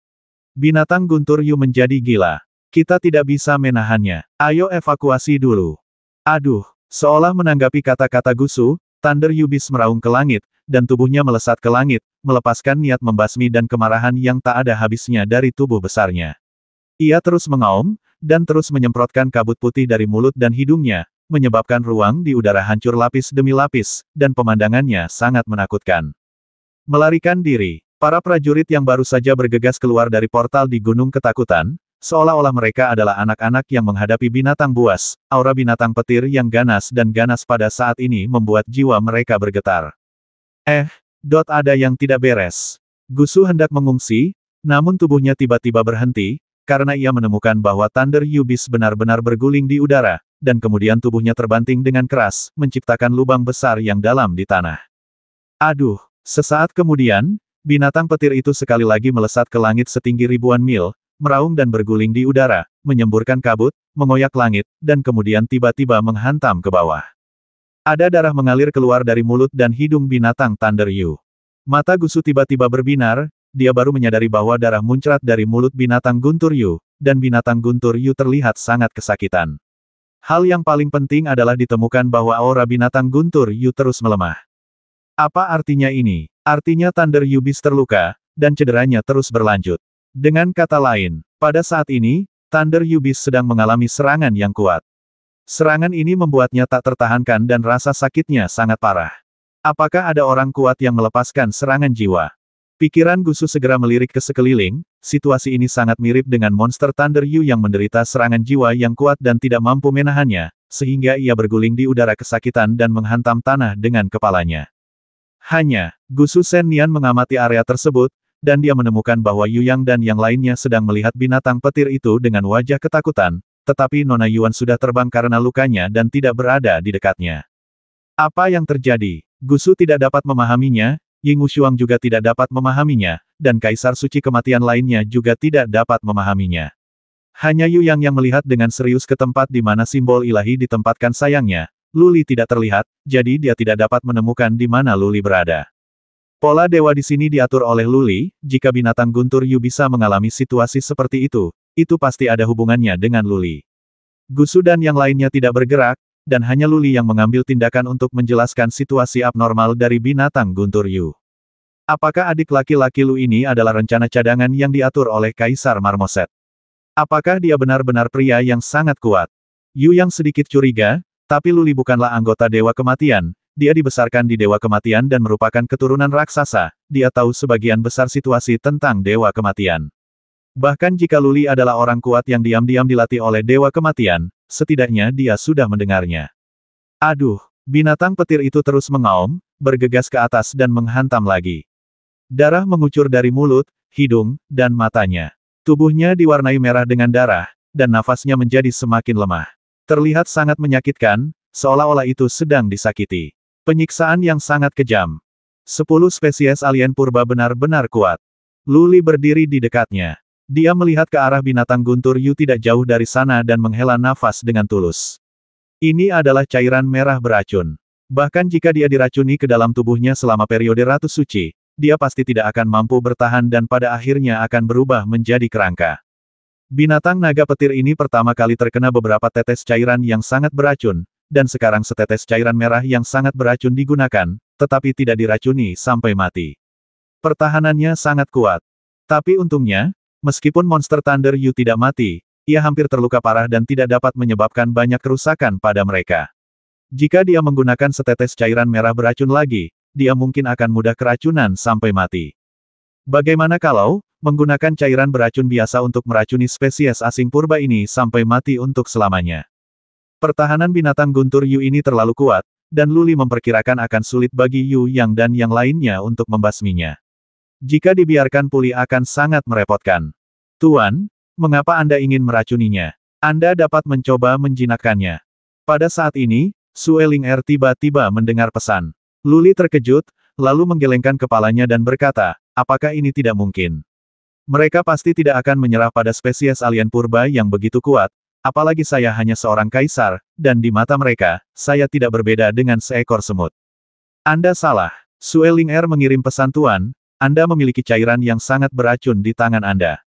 Binatang Guntur Yu menjadi gila. Kita tidak bisa menahannya. Ayo evakuasi dulu. Aduh, seolah menanggapi kata-kata Gusu, Thunder Yubis meraung ke langit, dan tubuhnya melesat ke langit, melepaskan niat membasmi dan kemarahan yang tak ada habisnya dari tubuh besarnya. Ia terus mengaum, dan terus menyemprotkan kabut putih dari mulut dan hidungnya, menyebabkan ruang di udara hancur lapis demi lapis, dan pemandangannya sangat menakutkan. Melarikan diri, para prajurit yang baru saja bergegas keluar dari portal di Gunung Ketakutan, seolah-olah mereka adalah anak-anak yang menghadapi binatang buas, aura binatang petir yang ganas dan ganas pada saat ini membuat jiwa mereka bergetar. Eh, dot ada yang tidak beres. Gusu hendak mengungsi, namun tubuhnya tiba-tiba berhenti, karena ia menemukan bahwa Thunder Yubis benar-benar berguling di udara, dan kemudian tubuhnya terbanting dengan keras, menciptakan lubang besar yang dalam di tanah. Aduh, sesaat kemudian, binatang petir itu sekali lagi melesat ke langit setinggi ribuan mil, meraung dan berguling di udara, menyemburkan kabut, mengoyak langit, dan kemudian tiba-tiba menghantam ke bawah. Ada darah mengalir keluar dari mulut dan hidung binatang Thunder Yu. Mata Gusu tiba-tiba berbinar, dia baru menyadari bahwa darah muncrat dari mulut binatang Guntur Yu, dan binatang Guntur Yu terlihat sangat kesakitan. Hal yang paling penting adalah ditemukan bahwa aura binatang Guntur Yu terus melemah. Apa artinya ini? Artinya Thunder Yu bis terluka, dan cederanya terus berlanjut. Dengan kata lain, pada saat ini, Thunder Yubis sedang mengalami serangan yang kuat. Serangan ini membuatnya tak tertahankan dan rasa sakitnya sangat parah. Apakah ada orang kuat yang melepaskan serangan jiwa? Pikiran Gusu segera melirik ke sekeliling, situasi ini sangat mirip dengan monster Thunder Yu yang menderita serangan jiwa yang kuat dan tidak mampu menahannya, sehingga ia berguling di udara kesakitan dan menghantam tanah dengan kepalanya. Hanya, Gusu Sen Nian mengamati area tersebut, dan dia menemukan bahwa Yu Yang dan yang lainnya sedang melihat binatang petir itu dengan wajah ketakutan, tetapi Nona Yuan sudah terbang karena lukanya dan tidak berada di dekatnya. Apa yang terjadi? Gusu tidak dapat memahaminya, Ying Wushuang juga tidak dapat memahaminya, dan Kaisar Suci Kematian lainnya juga tidak dapat memahaminya. Hanya Yu Yang yang melihat dengan serius ke tempat di mana simbol ilahi ditempatkan sayangnya, Luli tidak terlihat, jadi dia tidak dapat menemukan di mana Luli berada. Pola dewa di sini diatur oleh Luli, jika binatang guntur Yu bisa mengalami situasi seperti itu, itu pasti ada hubungannya dengan Luli. Gusu dan yang lainnya tidak bergerak, dan hanya Luli yang mengambil tindakan untuk menjelaskan situasi abnormal dari binatang guntur Yu. Apakah adik laki-laki Lu ini adalah rencana cadangan yang diatur oleh Kaisar Marmoset? Apakah dia benar-benar pria yang sangat kuat? Yu yang sedikit curiga, tapi Luli bukanlah anggota Dewa Kematian, dia dibesarkan di Dewa Kematian dan merupakan keturunan raksasa, dia tahu sebagian besar situasi tentang Dewa Kematian. Bahkan jika Luli adalah orang kuat yang diam-diam dilatih oleh Dewa Kematian, setidaknya dia sudah mendengarnya. Aduh, binatang petir itu terus mengaum, bergegas ke atas dan menghantam lagi. Darah mengucur dari mulut, hidung, dan matanya. Tubuhnya diwarnai merah dengan darah, dan nafasnya menjadi semakin lemah. Terlihat sangat menyakitkan, seolah-olah itu sedang disakiti. Penyiksaan yang sangat kejam. Sepuluh spesies alien purba benar-benar kuat. Luli berdiri di dekatnya. Dia melihat ke arah binatang guntur Yu tidak jauh dari sana dan menghela nafas dengan tulus. Ini adalah cairan merah beracun. Bahkan jika dia diracuni ke dalam tubuhnya selama periode Ratu Suci, dia pasti tidak akan mampu bertahan dan pada akhirnya akan berubah menjadi kerangka. Binatang naga petir ini pertama kali terkena beberapa tetes cairan yang sangat beracun, dan sekarang setetes cairan merah yang sangat beracun digunakan, tetapi tidak diracuni sampai mati. Pertahanannya sangat kuat. Tapi untungnya, meskipun monster Thunder Yu tidak mati, ia hampir terluka parah dan tidak dapat menyebabkan banyak kerusakan pada mereka. Jika dia menggunakan setetes cairan merah beracun lagi, dia mungkin akan mudah keracunan sampai mati. Bagaimana kalau, menggunakan cairan beracun biasa untuk meracuni spesies asing purba ini sampai mati untuk selamanya? Pertahanan binatang guntur Yu ini terlalu kuat, dan Luli memperkirakan akan sulit bagi Yu Yang dan yang lainnya untuk membasminya. Jika dibiarkan pulih akan sangat merepotkan. Tuan, mengapa Anda ingin meracuninya? Anda dapat mencoba menjinakkannya. Pada saat ini, Sueling Er tiba-tiba mendengar pesan. Luli terkejut, lalu menggelengkan kepalanya dan berkata, apakah ini tidak mungkin? Mereka pasti tidak akan menyerah pada spesies alien purba yang begitu kuat, Apalagi saya hanya seorang kaisar, dan di mata mereka, saya tidak berbeda dengan seekor semut. Anda salah. Sueling Air er mengirim pesan Tuan, Anda memiliki cairan yang sangat beracun di tangan Anda.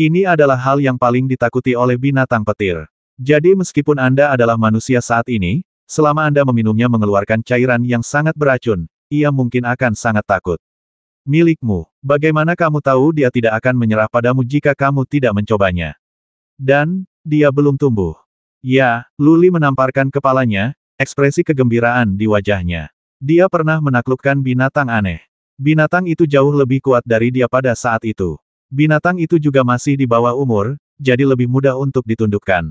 Ini adalah hal yang paling ditakuti oleh binatang petir. Jadi meskipun Anda adalah manusia saat ini, selama Anda meminumnya mengeluarkan cairan yang sangat beracun, ia mungkin akan sangat takut. Milikmu, bagaimana kamu tahu dia tidak akan menyerah padamu jika kamu tidak mencobanya? Dan, dia belum tumbuh. Ya, Luli menamparkan kepalanya, ekspresi kegembiraan di wajahnya. Dia pernah menaklukkan binatang aneh. Binatang itu jauh lebih kuat dari dia pada saat itu. Binatang itu juga masih di bawah umur, jadi lebih mudah untuk ditundukkan.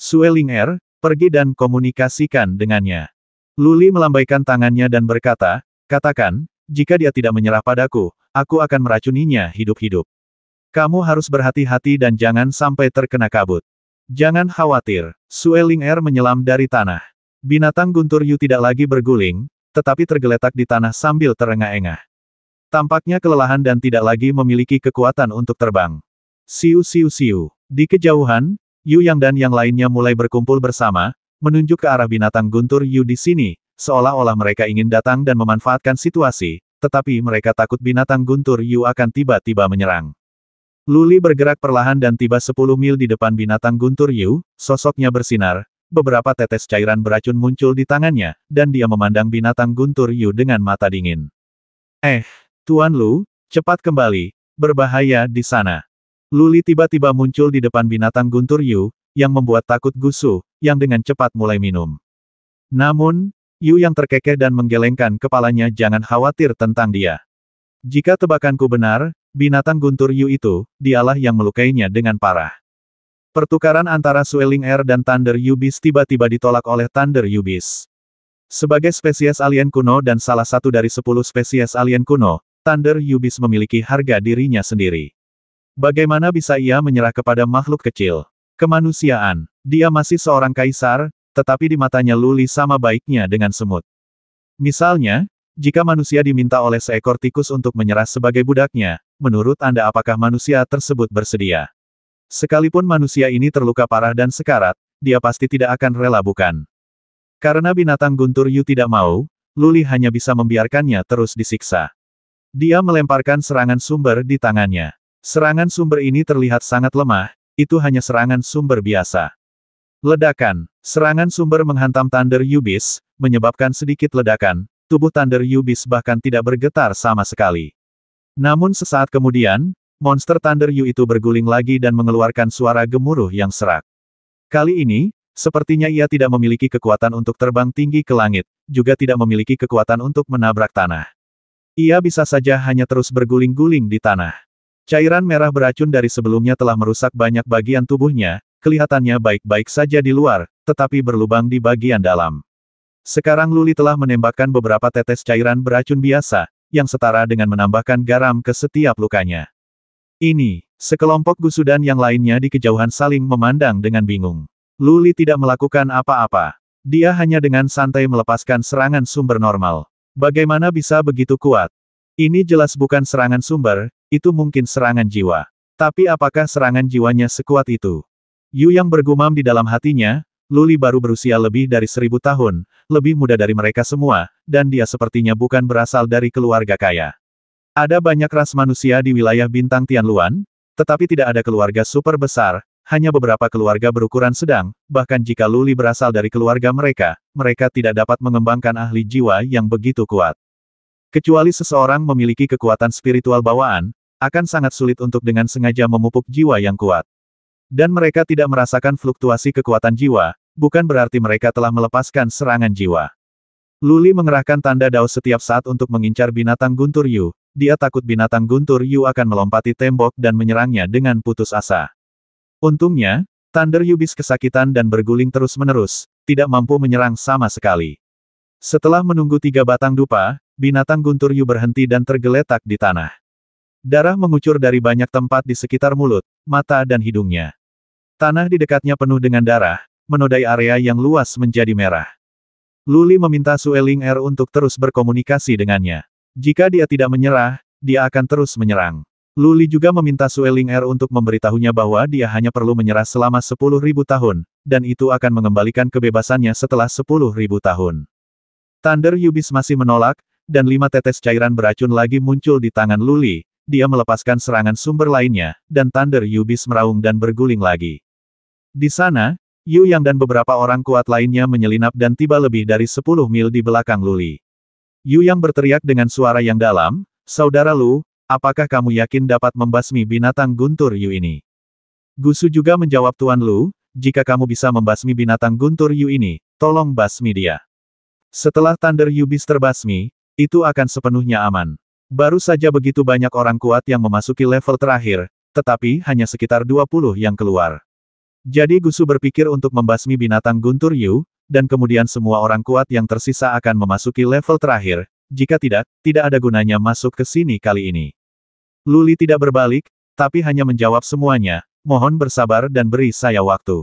Sueling Er, pergi dan komunikasikan dengannya. Luli melambaikan tangannya dan berkata, katakan, jika dia tidak menyerah padaku, aku akan meracuninya hidup-hidup. Kamu harus berhati-hati dan jangan sampai terkena kabut. Jangan khawatir, Sueling Air er menyelam dari tanah. Binatang guntur Yu tidak lagi berguling, tetapi tergeletak di tanah sambil terengah-engah. Tampaknya kelelahan dan tidak lagi memiliki kekuatan untuk terbang. Siu siu siu. Di kejauhan, Yu Yang dan yang lainnya mulai berkumpul bersama, menunjuk ke arah binatang guntur Yu di sini, seolah-olah mereka ingin datang dan memanfaatkan situasi, tetapi mereka takut binatang guntur Yu akan tiba-tiba menyerang. Luli bergerak perlahan dan tiba 10 mil di depan binatang guntur Yu, sosoknya bersinar, beberapa tetes cairan beracun muncul di tangannya, dan dia memandang binatang guntur Yu dengan mata dingin. Eh, Tuan Lu, cepat kembali, berbahaya di sana. Luli tiba-tiba muncul di depan binatang guntur Yu, yang membuat takut Gusu, yang dengan cepat mulai minum. Namun, Yu yang terkekeh dan menggelengkan kepalanya jangan khawatir tentang dia. Jika tebakanku benar, binatang guntur Yu itu, dialah yang melukainya dengan parah. Pertukaran antara Swelling Air dan Thunder Yubis tiba-tiba ditolak oleh Thunder Yubis. Sebagai spesies alien kuno dan salah satu dari sepuluh spesies alien kuno, Thunder Yubis memiliki harga dirinya sendiri. Bagaimana bisa ia menyerah kepada makhluk kecil? Kemanusiaan. Dia masih seorang kaisar, tetapi di matanya Luli sama baiknya dengan semut. Misalnya, jika manusia diminta oleh seekor tikus untuk menyerah sebagai budaknya, menurut Anda apakah manusia tersebut bersedia? Sekalipun manusia ini terluka parah dan sekarat, dia pasti tidak akan rela bukan? Karena binatang guntur Yu tidak mau, Luli hanya bisa membiarkannya terus disiksa. Dia melemparkan serangan sumber di tangannya. Serangan sumber ini terlihat sangat lemah, itu hanya serangan sumber biasa. Ledakan. Serangan sumber menghantam Thunder Yubis, menyebabkan sedikit ledakan, tubuh Thunder Yubis bahkan tidak bergetar sama sekali. Namun sesaat kemudian, monster Thunder Yu itu berguling lagi dan mengeluarkan suara gemuruh yang serak. Kali ini, sepertinya ia tidak memiliki kekuatan untuk terbang tinggi ke langit, juga tidak memiliki kekuatan untuk menabrak tanah. Ia bisa saja hanya terus berguling-guling di tanah. Cairan merah beracun dari sebelumnya telah merusak banyak bagian tubuhnya, kelihatannya baik-baik saja di luar, tetapi berlubang di bagian dalam. Sekarang Luli telah menembakkan beberapa tetes cairan beracun biasa, yang setara dengan menambahkan garam ke setiap lukanya. Ini, sekelompok gusudan yang lainnya di kejauhan saling memandang dengan bingung. Luli tidak melakukan apa-apa. Dia hanya dengan santai melepaskan serangan sumber normal. Bagaimana bisa begitu kuat? Ini jelas bukan serangan sumber, itu mungkin serangan jiwa. Tapi apakah serangan jiwanya sekuat itu? Yu yang bergumam di dalam hatinya, Luli baru berusia lebih dari seribu tahun, lebih muda dari mereka semua, dan dia sepertinya bukan berasal dari keluarga kaya. Ada banyak ras manusia di wilayah bintang Tianluan, tetapi tidak ada keluarga super besar, hanya beberapa keluarga berukuran sedang, bahkan jika Luli berasal dari keluarga mereka, mereka tidak dapat mengembangkan ahli jiwa yang begitu kuat. Kecuali seseorang memiliki kekuatan spiritual bawaan, akan sangat sulit untuk dengan sengaja memupuk jiwa yang kuat. Dan mereka tidak merasakan fluktuasi kekuatan jiwa, bukan berarti mereka telah melepaskan serangan jiwa. Luli mengerahkan tanda dao setiap saat untuk mengincar binatang guntur Yu, dia takut binatang guntur Yu akan melompati tembok dan menyerangnya dengan putus asa. Untungnya, Thunder Yubis kesakitan dan berguling terus-menerus, tidak mampu menyerang sama sekali. Setelah menunggu tiga batang dupa, binatang guntur Yu berhenti dan tergeletak di tanah. Darah mengucur dari banyak tempat di sekitar mulut, mata dan hidungnya. Tanah di dekatnya penuh dengan darah, menodai area yang luas menjadi merah. Luli meminta Sueling Er untuk terus berkomunikasi dengannya. Jika dia tidak menyerah, dia akan terus menyerang. Luli juga meminta Sueling Er untuk memberitahunya bahwa dia hanya perlu menyerah selama 10.000 tahun, dan itu akan mengembalikan kebebasannya setelah 10.000 tahun. Thunder Yubis masih menolak, dan lima tetes cairan beracun lagi muncul di tangan Luli, dia melepaskan serangan sumber lainnya, dan Thunder Yubis meraung dan berguling lagi. Di sana, Yu Yang dan beberapa orang kuat lainnya menyelinap dan tiba lebih dari 10 mil di belakang Luli. Yu Yang berteriak dengan suara yang dalam, Saudara Lu, apakah kamu yakin dapat membasmi binatang guntur Yu ini? Gusu juga menjawab Tuan Lu, jika kamu bisa membasmi binatang guntur Yu ini, tolong basmi dia. Setelah Thunder Yubis terbasmi, itu akan sepenuhnya aman. Baru saja begitu banyak orang kuat yang memasuki level terakhir, tetapi hanya sekitar 20 yang keluar. Jadi Gusu berpikir untuk membasmi binatang Guntur Yu, dan kemudian semua orang kuat yang tersisa akan memasuki level terakhir, jika tidak, tidak ada gunanya masuk ke sini kali ini. Luli tidak berbalik, tapi hanya menjawab semuanya, mohon bersabar dan beri saya waktu.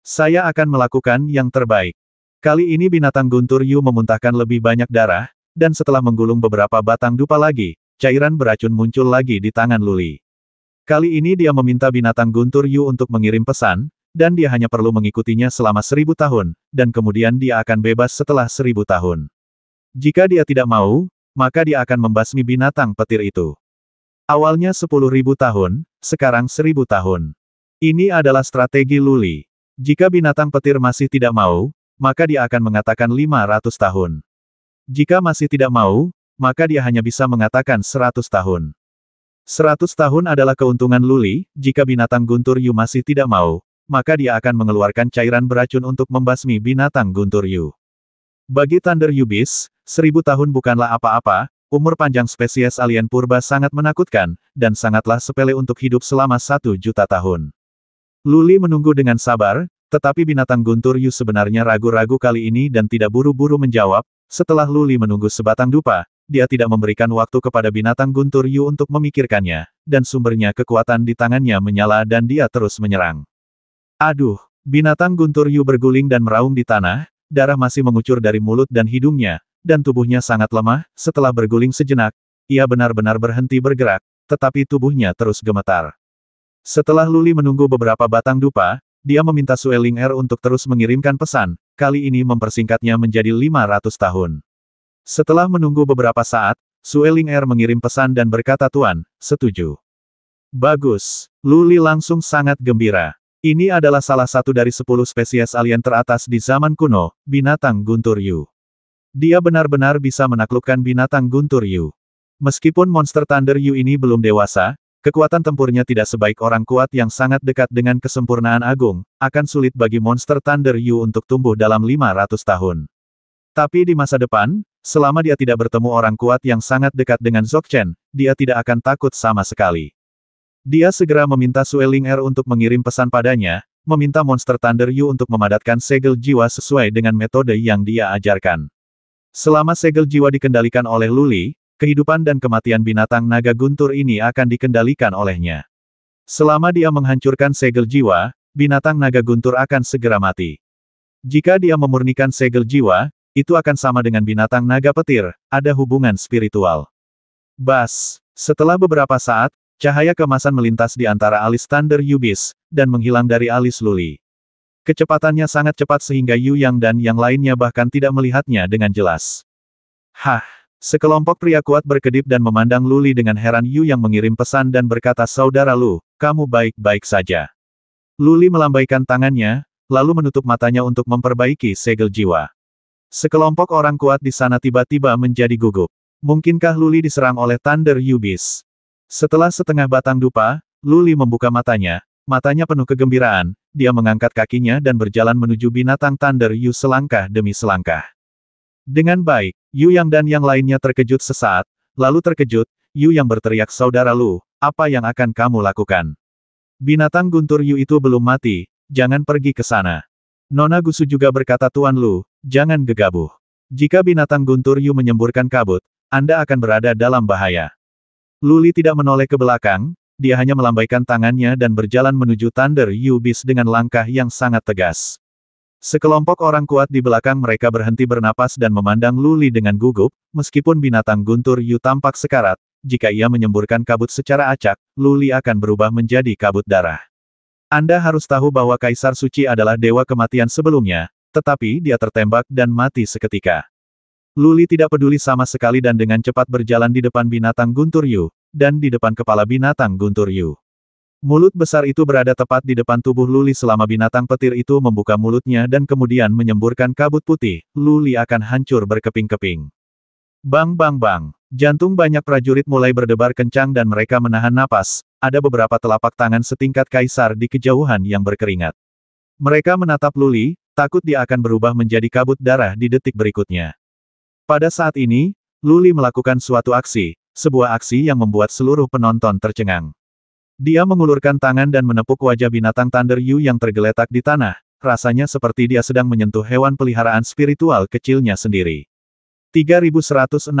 Saya akan melakukan yang terbaik. Kali ini binatang Guntur Yu memuntahkan lebih banyak darah, dan setelah menggulung beberapa batang dupa lagi, cairan beracun muncul lagi di tangan Luli. Kali ini dia meminta binatang Guntur Yu untuk mengirim pesan, dan dia hanya perlu mengikutinya selama seribu tahun, dan kemudian dia akan bebas setelah seribu tahun. Jika dia tidak mau, maka dia akan membasmi binatang petir itu. Awalnya sepuluh ribu tahun, sekarang seribu tahun. Ini adalah strategi Luli. Jika binatang petir masih tidak mau, maka dia akan mengatakan lima ratus tahun. Jika masih tidak mau, maka dia hanya bisa mengatakan seratus tahun. Seratus tahun adalah keuntungan Luli, jika binatang guntur Yu masih tidak mau, maka dia akan mengeluarkan cairan beracun untuk membasmi binatang guntur Yu. Bagi Thunder Yubis, seribu tahun bukanlah apa-apa, umur panjang spesies alien purba sangat menakutkan, dan sangatlah sepele untuk hidup selama satu juta tahun. Luli menunggu dengan sabar, tetapi binatang guntur Yu sebenarnya ragu-ragu kali ini dan tidak buru-buru menjawab, setelah Luli menunggu sebatang dupa, dia tidak memberikan waktu kepada binatang guntur Yu untuk memikirkannya, dan sumbernya kekuatan di tangannya menyala dan dia terus menyerang. Aduh, binatang guntur Yu berguling dan meraung di tanah, darah masih mengucur dari mulut dan hidungnya, dan tubuhnya sangat lemah, setelah berguling sejenak, ia benar-benar berhenti bergerak, tetapi tubuhnya terus gemetar. Setelah Luli menunggu beberapa batang dupa, dia meminta Sueling Er untuk terus mengirimkan pesan, kali ini mempersingkatnya menjadi 500 tahun. Setelah menunggu beberapa saat, Sueling Air mengirim pesan dan berkata Tuan, setuju. Bagus. Luli langsung sangat gembira. Ini adalah salah satu dari sepuluh spesies alien teratas di zaman kuno, binatang Guntur Yu. Dia benar-benar bisa menaklukkan binatang Guntur Yu. Meskipun monster Thunder Yu ini belum dewasa, Kekuatan tempurnya tidak sebaik orang kuat yang sangat dekat dengan kesempurnaan agung, akan sulit bagi monster Thunder Yu untuk tumbuh dalam 500 tahun. Tapi di masa depan, selama dia tidak bertemu orang kuat yang sangat dekat dengan Zokchen, dia tidak akan takut sama sekali. Dia segera meminta Sueling Er untuk mengirim pesan padanya, meminta monster Thunder Yu untuk memadatkan segel jiwa sesuai dengan metode yang dia ajarkan. Selama segel jiwa dikendalikan oleh Luli, kehidupan dan kematian binatang naga guntur ini akan dikendalikan olehnya. Selama dia menghancurkan segel jiwa, binatang naga guntur akan segera mati. Jika dia memurnikan segel jiwa, itu akan sama dengan binatang naga petir, ada hubungan spiritual. Bas, setelah beberapa saat, cahaya kemasan melintas di antara alis Thunder Yubis, dan menghilang dari alis Luli. Kecepatannya sangat cepat sehingga Yu Yang dan yang lainnya bahkan tidak melihatnya dengan jelas. Hah! Sekelompok pria kuat berkedip dan memandang Luli dengan heran Yu yang mengirim pesan dan berkata Saudara Lu, kamu baik-baik saja. Luli melambaikan tangannya, lalu menutup matanya untuk memperbaiki segel jiwa. Sekelompok orang kuat di sana tiba-tiba menjadi gugup. Mungkinkah Luli diserang oleh Thunder Yubis? Setelah setengah batang dupa, Luli membuka matanya, matanya penuh kegembiraan, dia mengangkat kakinya dan berjalan menuju binatang Thunder Yu selangkah demi selangkah. Dengan baik, Yu Yang dan yang lainnya terkejut sesaat, lalu terkejut, Yu Yang berteriak saudara Lu, apa yang akan kamu lakukan? Binatang guntur Yu itu belum mati, jangan pergi ke sana. Nona Gusu juga berkata Tuan Lu, jangan gegabah. Jika binatang guntur Yu menyemburkan kabut, Anda akan berada dalam bahaya. Luli tidak menoleh ke belakang, dia hanya melambaikan tangannya dan berjalan menuju Thunder Yu Beast dengan langkah yang sangat tegas. Sekelompok orang kuat di belakang mereka berhenti bernapas dan memandang Luli dengan gugup, meskipun binatang guntur Yu tampak sekarat, jika ia menyemburkan kabut secara acak, Luli akan berubah menjadi kabut darah. Anda harus tahu bahwa Kaisar Suci adalah dewa kematian sebelumnya, tetapi dia tertembak dan mati seketika. Luli tidak peduli sama sekali dan dengan cepat berjalan di depan binatang guntur Yu, dan di depan kepala binatang guntur Yu. Mulut besar itu berada tepat di depan tubuh Luli selama binatang petir itu membuka mulutnya dan kemudian menyemburkan kabut putih, Luli akan hancur berkeping-keping. Bang bang bang, jantung banyak prajurit mulai berdebar kencang dan mereka menahan napas, ada beberapa telapak tangan setingkat kaisar di kejauhan yang berkeringat. Mereka menatap Luli, takut dia akan berubah menjadi kabut darah di detik berikutnya. Pada saat ini, Luli melakukan suatu aksi, sebuah aksi yang membuat seluruh penonton tercengang. Dia mengulurkan tangan dan menepuk wajah binatang Thunder Yu yang tergeletak di tanah, rasanya seperti dia sedang menyentuh hewan peliharaan spiritual kecilnya sendiri. 3160